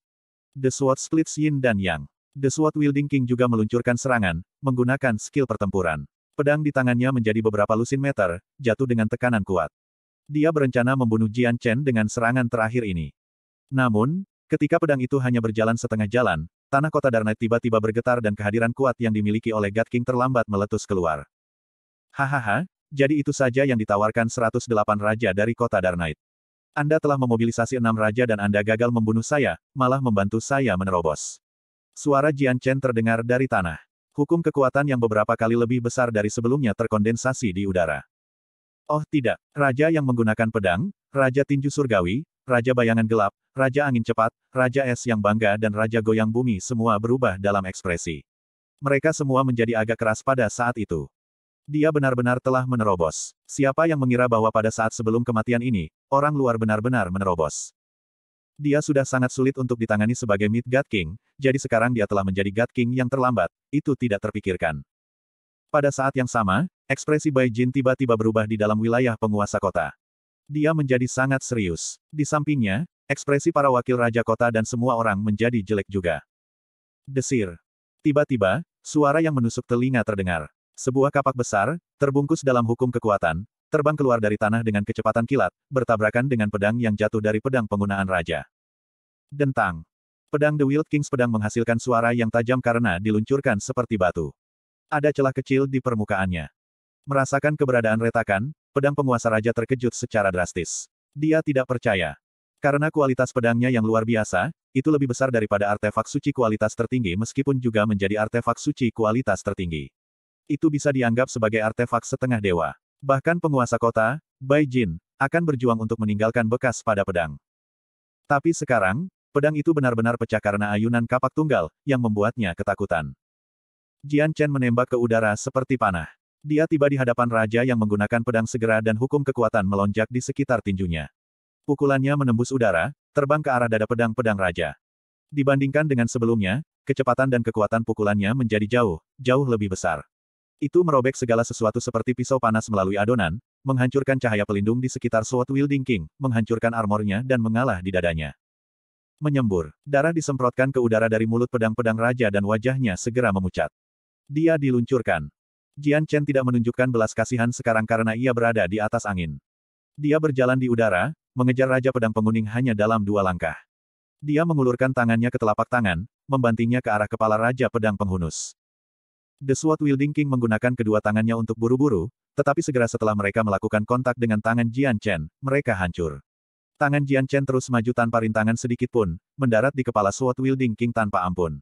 The Sword splits Yin dan Yang. The Sword Wielding King juga meluncurkan serangan, menggunakan skill pertempuran. Pedang di tangannya menjadi beberapa lusin meter, jatuh dengan tekanan kuat. Dia berencana membunuh Jian Chen dengan serangan terakhir ini. Namun, ketika pedang itu hanya berjalan setengah jalan, tanah kota Darnet tiba-tiba bergetar dan kehadiran kuat yang dimiliki oleh God King terlambat meletus keluar. Hahaha, jadi itu saja yang ditawarkan 108 raja dari kota Darnite. Anda telah memobilisasi enam raja dan Anda gagal membunuh saya, malah membantu saya menerobos. Suara Jian Chen terdengar dari tanah. Hukum kekuatan yang beberapa kali lebih besar dari sebelumnya terkondensasi di udara. Oh tidak, raja yang menggunakan pedang, raja tinju surgawi, raja bayangan gelap, raja angin cepat, raja es yang bangga dan raja goyang bumi semua berubah dalam ekspresi. Mereka semua menjadi agak keras pada saat itu. Dia benar-benar telah menerobos. Siapa yang mengira bahwa pada saat sebelum kematian ini, orang luar benar-benar menerobos. Dia sudah sangat sulit untuk ditangani sebagai Mid God King, jadi sekarang dia telah menjadi God King yang terlambat, itu tidak terpikirkan. Pada saat yang sama, ekspresi Bai Jin tiba-tiba berubah di dalam wilayah penguasa kota. Dia menjadi sangat serius. Di sampingnya, ekspresi para wakil raja kota dan semua orang menjadi jelek juga. Desir. Tiba-tiba, suara yang menusuk telinga terdengar. Sebuah kapak besar, terbungkus dalam hukum kekuatan, terbang keluar dari tanah dengan kecepatan kilat, bertabrakan dengan pedang yang jatuh dari pedang penggunaan raja. Dentang. Pedang The Wild Kings pedang menghasilkan suara yang tajam karena diluncurkan seperti batu. Ada celah kecil di permukaannya. Merasakan keberadaan retakan, pedang penguasa raja terkejut secara drastis. Dia tidak percaya. Karena kualitas pedangnya yang luar biasa, itu lebih besar daripada artefak suci kualitas tertinggi meskipun juga menjadi artefak suci kualitas tertinggi itu bisa dianggap sebagai artefak setengah dewa. Bahkan penguasa kota, Bai Jin, akan berjuang untuk meninggalkan bekas pada pedang. Tapi sekarang, pedang itu benar-benar pecah karena ayunan kapak tunggal, yang membuatnya ketakutan. Jian Chen menembak ke udara seperti panah. Dia tiba di hadapan raja yang menggunakan pedang segera dan hukum kekuatan melonjak di sekitar tinjunya. Pukulannya menembus udara, terbang ke arah dada pedang-pedang raja. Dibandingkan dengan sebelumnya, kecepatan dan kekuatan pukulannya menjadi jauh, jauh lebih besar. Itu merobek segala sesuatu seperti pisau panas melalui adonan, menghancurkan cahaya pelindung di sekitar Sword Wielding King, menghancurkan armornya dan mengalah di dadanya. Menyembur, darah disemprotkan ke udara dari mulut pedang-pedang raja dan wajahnya segera memucat. Dia diluncurkan. Jian Chen tidak menunjukkan belas kasihan sekarang karena ia berada di atas angin. Dia berjalan di udara, mengejar Raja Pedang Penguning hanya dalam dua langkah. Dia mengulurkan tangannya ke telapak tangan, membantingnya ke arah kepala Raja Pedang Penghunus. The Sword Wielding King menggunakan kedua tangannya untuk buru-buru, tetapi segera setelah mereka melakukan kontak dengan tangan Jian Chen, mereka hancur. Tangan Jian Chen terus maju tanpa rintangan sedikit pun, mendarat di kepala Sword Wielding King tanpa ampun.